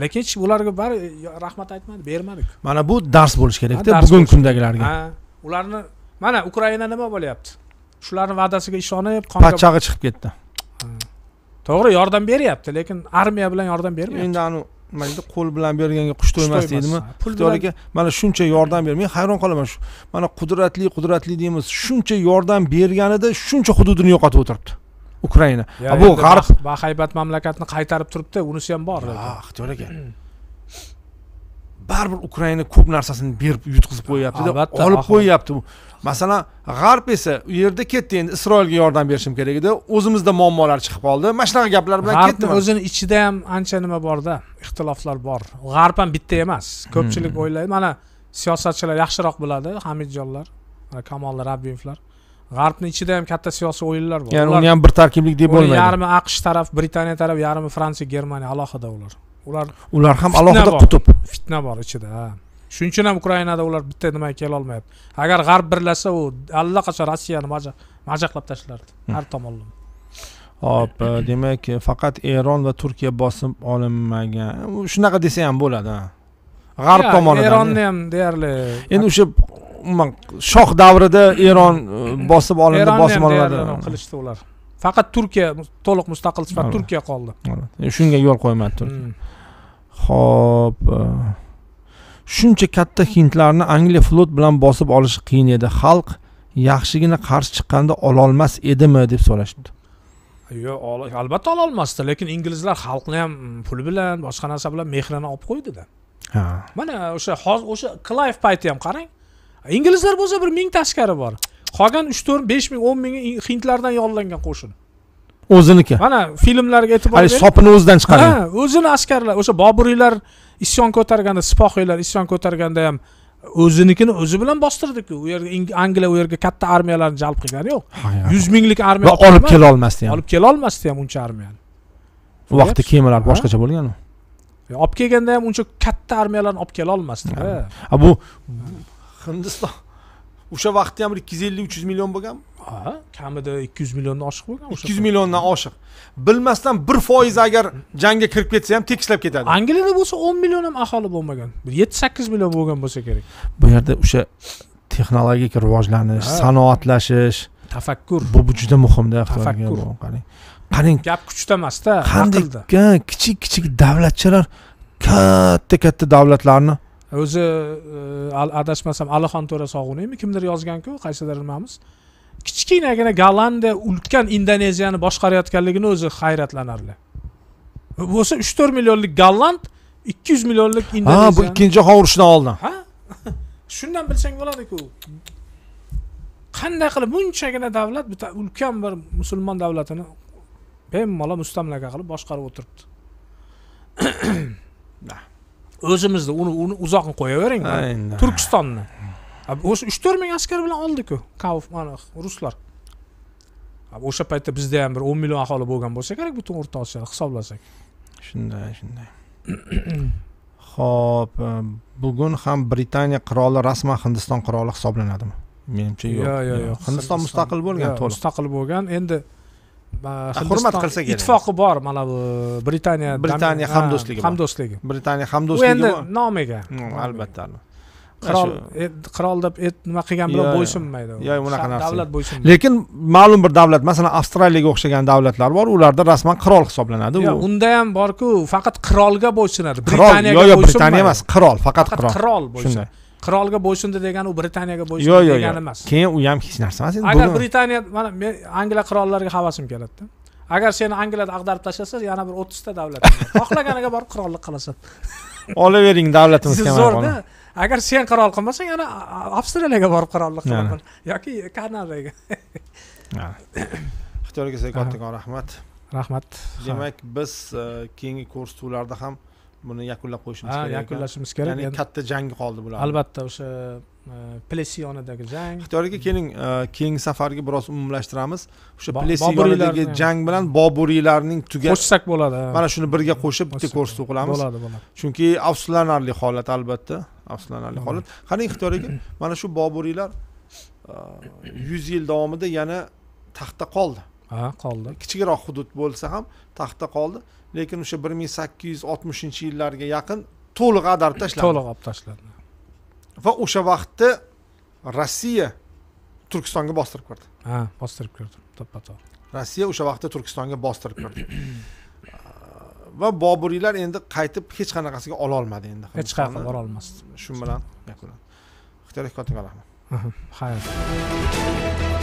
lekin hech ularga bari rahmat aytmadi bermadik mana bu dars bo'lishi kerakda bugungi kundagilarga ularni mana ukraina nima bo'lyapti shularni va'dasiga ishonib pochchag'i chiqib ketdi to'g'ri yordam beryapti lekin armiya bilan yordam bermayapti endi anavi nima deydi qo'l bilan berganga qush to'ymas deydimi ixtiyoriga mana shuncha yordam ber men hayron qolaman shu mana qudratli qudratli deymiz shuncha yordam berganida shuncha hududini yo'qotib o'tiribdi ukraina bu g'arb bahaybat mamlakatni qaytarib turibdi unisi ham bor ixtiyor aka baribir ukraina ko'p narsasini berib yutqizib qo'yyaptida olib qo'yyapti masalan g'arb esa u yerda ketdi endi isroilga yordam berishim kerak edi o'zimizda muammolar chiqib qoldi mana shunaqa gaplar bilan ketdi o'zini ichida ham ancha nima borda ixtiloflar bor g'arb ham bitta emas ko'pchilik hmm. o'ylaydi mana siyosatchilar yaxshiroq biladi hamidjonlar kamol rabbiyevlar g'arbni ichida ham katta siyosiy o'yinlar bor ya'ni uni ham bir tarkiblik deb bo'lmaydi yarmi aqsh taraf britaniya taraf yarmi fransiya germaniya alohida ular ular ular ham alohida qutb fitna bor ichida shuning uchun ham ukrainada ular bitta nimaga kelolmayapti agar g'arb birlashsa u allaqachon rossiyani majaqlab tashlardi hmm. har tomonlama hop e, demak faqat eron va turkiya bosib olinmagan shunaqa desa ham bo'ladi g'arb tomonidan eronni ham deyarli endi o'sha umuman shoh davrida eron e, bosib olindi bosib olinadi qilishdi ular faqat turkiya to'liq mustaqil sifatida turkiya qoldi e, shunga yo'l qo'ymadi turkiya hmm. ho'p shuncha katta hindlarni angliya flot bilan bosib olish qiyin edi xalq yaxshigina qarshi chiqqanda ololmas edimi deb so'rashdi yo'q albatta ololmasdi lekin inglizlar xalqni ham mm, pul bilan boshqa narsa bilan mehrini olib qo'ydida ha mana o'sha hozir o'sha klayf payti ham qarang inglizlar bo'lsa bir mingta askari bor qolgan uch to'rt besh ming o'n ming hindlardan yollangan qo'shin o'ziniki mana filmlarga e'tibor bering sopini o'zidan chiqargan ha o'zini askarlar o'sha boburiylar isyon ko'targanda sipohiylar isyon ko'targanda ham o'zinikini o'zi bilan bostirdiku u yerga angliya u yerga katta armiyalarni jalb qilgani yo'q yuz minglik armiya olib kela olmasdi ham olib kela olmasdi ham uncha armiyani u vaqtda kemalar boshqacha bo'lganu e, olib kelganda ham uncha katta armiyalarni olib kela olmasdi bu hindiston o'sha vaqtda ham bir ikki yuz ellik uch yuz million bo'lganmi kamida ikki yuz milliondan oshiq bo'lgan o'sha ikki yuz milliondan oshiq bilmasdan bir foiz agar jangga kirib ketsa ham tekislab ketadi angliyada bo'lsa o'n million ham aholi bo'lmagan yetti sakkiz million bo'lgan bo'lsa kerak bu yerda o'sha texnologik rivojlanish sanoatlashish tafakkur bu juda muhimda tafakkur qarang qarang gap kuchda emasda qanday kichik kichik davlatchalar katta katta davlatlarni o'zi e, adashmasam alixon to'ra sog'uniymi kimdir yozganku qaysidir nimamiz kichkinagina gollandiya ulkan indoneziyani boshqarayotganligini o'zi hayratlanarli bo'lsa uch to'rt millionlik golland ikki yuz millionlik indoneziya ha bu ikkinchi jahon urushidan oldin ha shundan bilsang bo'ladiku qanday qilib bunchagina davlat bitta ulkan bir musulmon davlatini bemalol mustamlaka qilib boshqarib o'tiribdi o'zimizni uni uni uzoqni qo'yavering turkistonni o'sha uch to'rt ming askar bilan oldiku kauf mana ruslar o'sha paytda bizda ham bir o'n million aholi bo'lgan bo'lsa kerak butun o'rta osiyoda hisoblasak shunday shunday ho'p e, bugun ham britaniya qiroli rasman hindiston qiroli hisoblanadimi menimcha yo'q yo'q yo'q yo'q hindiston mustaqil bo'lgan to'liq mustaqil bo'lgan endi hurmat qilsa kerak ittifoqi bor mana bu britaniya britaniya hamdo'stligi hamdo'stligi britaniya hamdo'stligi u endi nomiga albatta albatta qirol qirol deb nima qilgan bilan bo'ysunmaydi yo'q bunaqa narsa davlat bo'ysunmaydi lekin ma'lum bir davlat masalan avstraliyaga o'xshagan davlatlar bor ularda rasman qirol hisoblanadi u unda ham borku faqat qirolga bo'ysunadi britaniyaga yo'q yo'q britaniya emas qirol faqat qirol qirol shunday qirolga bo'ysundi degani u britaniyaga bo'ysundi degani emas keyin u ham hech narsa emas agar britaniya mana men angliya qirollariga havasim keladida agar seni angliyada ag'darib tashlasa yana bir o'ttizta davlat xohlaganiga borib qirollik qilasan olavering davlatimizga zo'rda agar sen qaror qilmasang ana avstraliyaga borib qarorlik qilib yoki kanadaga sizga kattakon rahmat rahmat demak biz e, keyingi ko'rsatuvlarda ham buni yakunlab qo'yishimiz kerak yakunlashimiz kerak ya'ni katta jang qoldi bular albatta o'sha plesi yonidagi jang ixtiyor aka keling keyingi safarga biroz umumlashtiramiz o'sha plesi yonidagi jang bilan boburiylarning tugash qo'shsak bo'ladi mana shuni birga qo'shib bitta ko'rsatuv qilamiz bo'ladi bo'ladi chunki afsuslanarli holat albatta afsuslanarli holat qarang ixtiyor aka mana shu boburiylar yuz yil davomida yana taxtda qoldi ha qoldi kichikroq hudud bo'lsa ham taxtda qoldi lekin o'sha bir ming sakkiz yuz oltmishinchi yillarga yaqin to'liq ag'darib tashlandi to'liq olib tashlandi va o'sha vaqtda rossiya turkistonga bostirib kirdi ha bostirib kirdi to'ppa to'g'ri rossiya o'sha vaqtda turkistonga bostirib kirdi va boburiylar endi qaytib hech qanaqasiga ololmadi endi hech qayerga borolmasdi shu bilan yakunlandi ixtiyor rahmat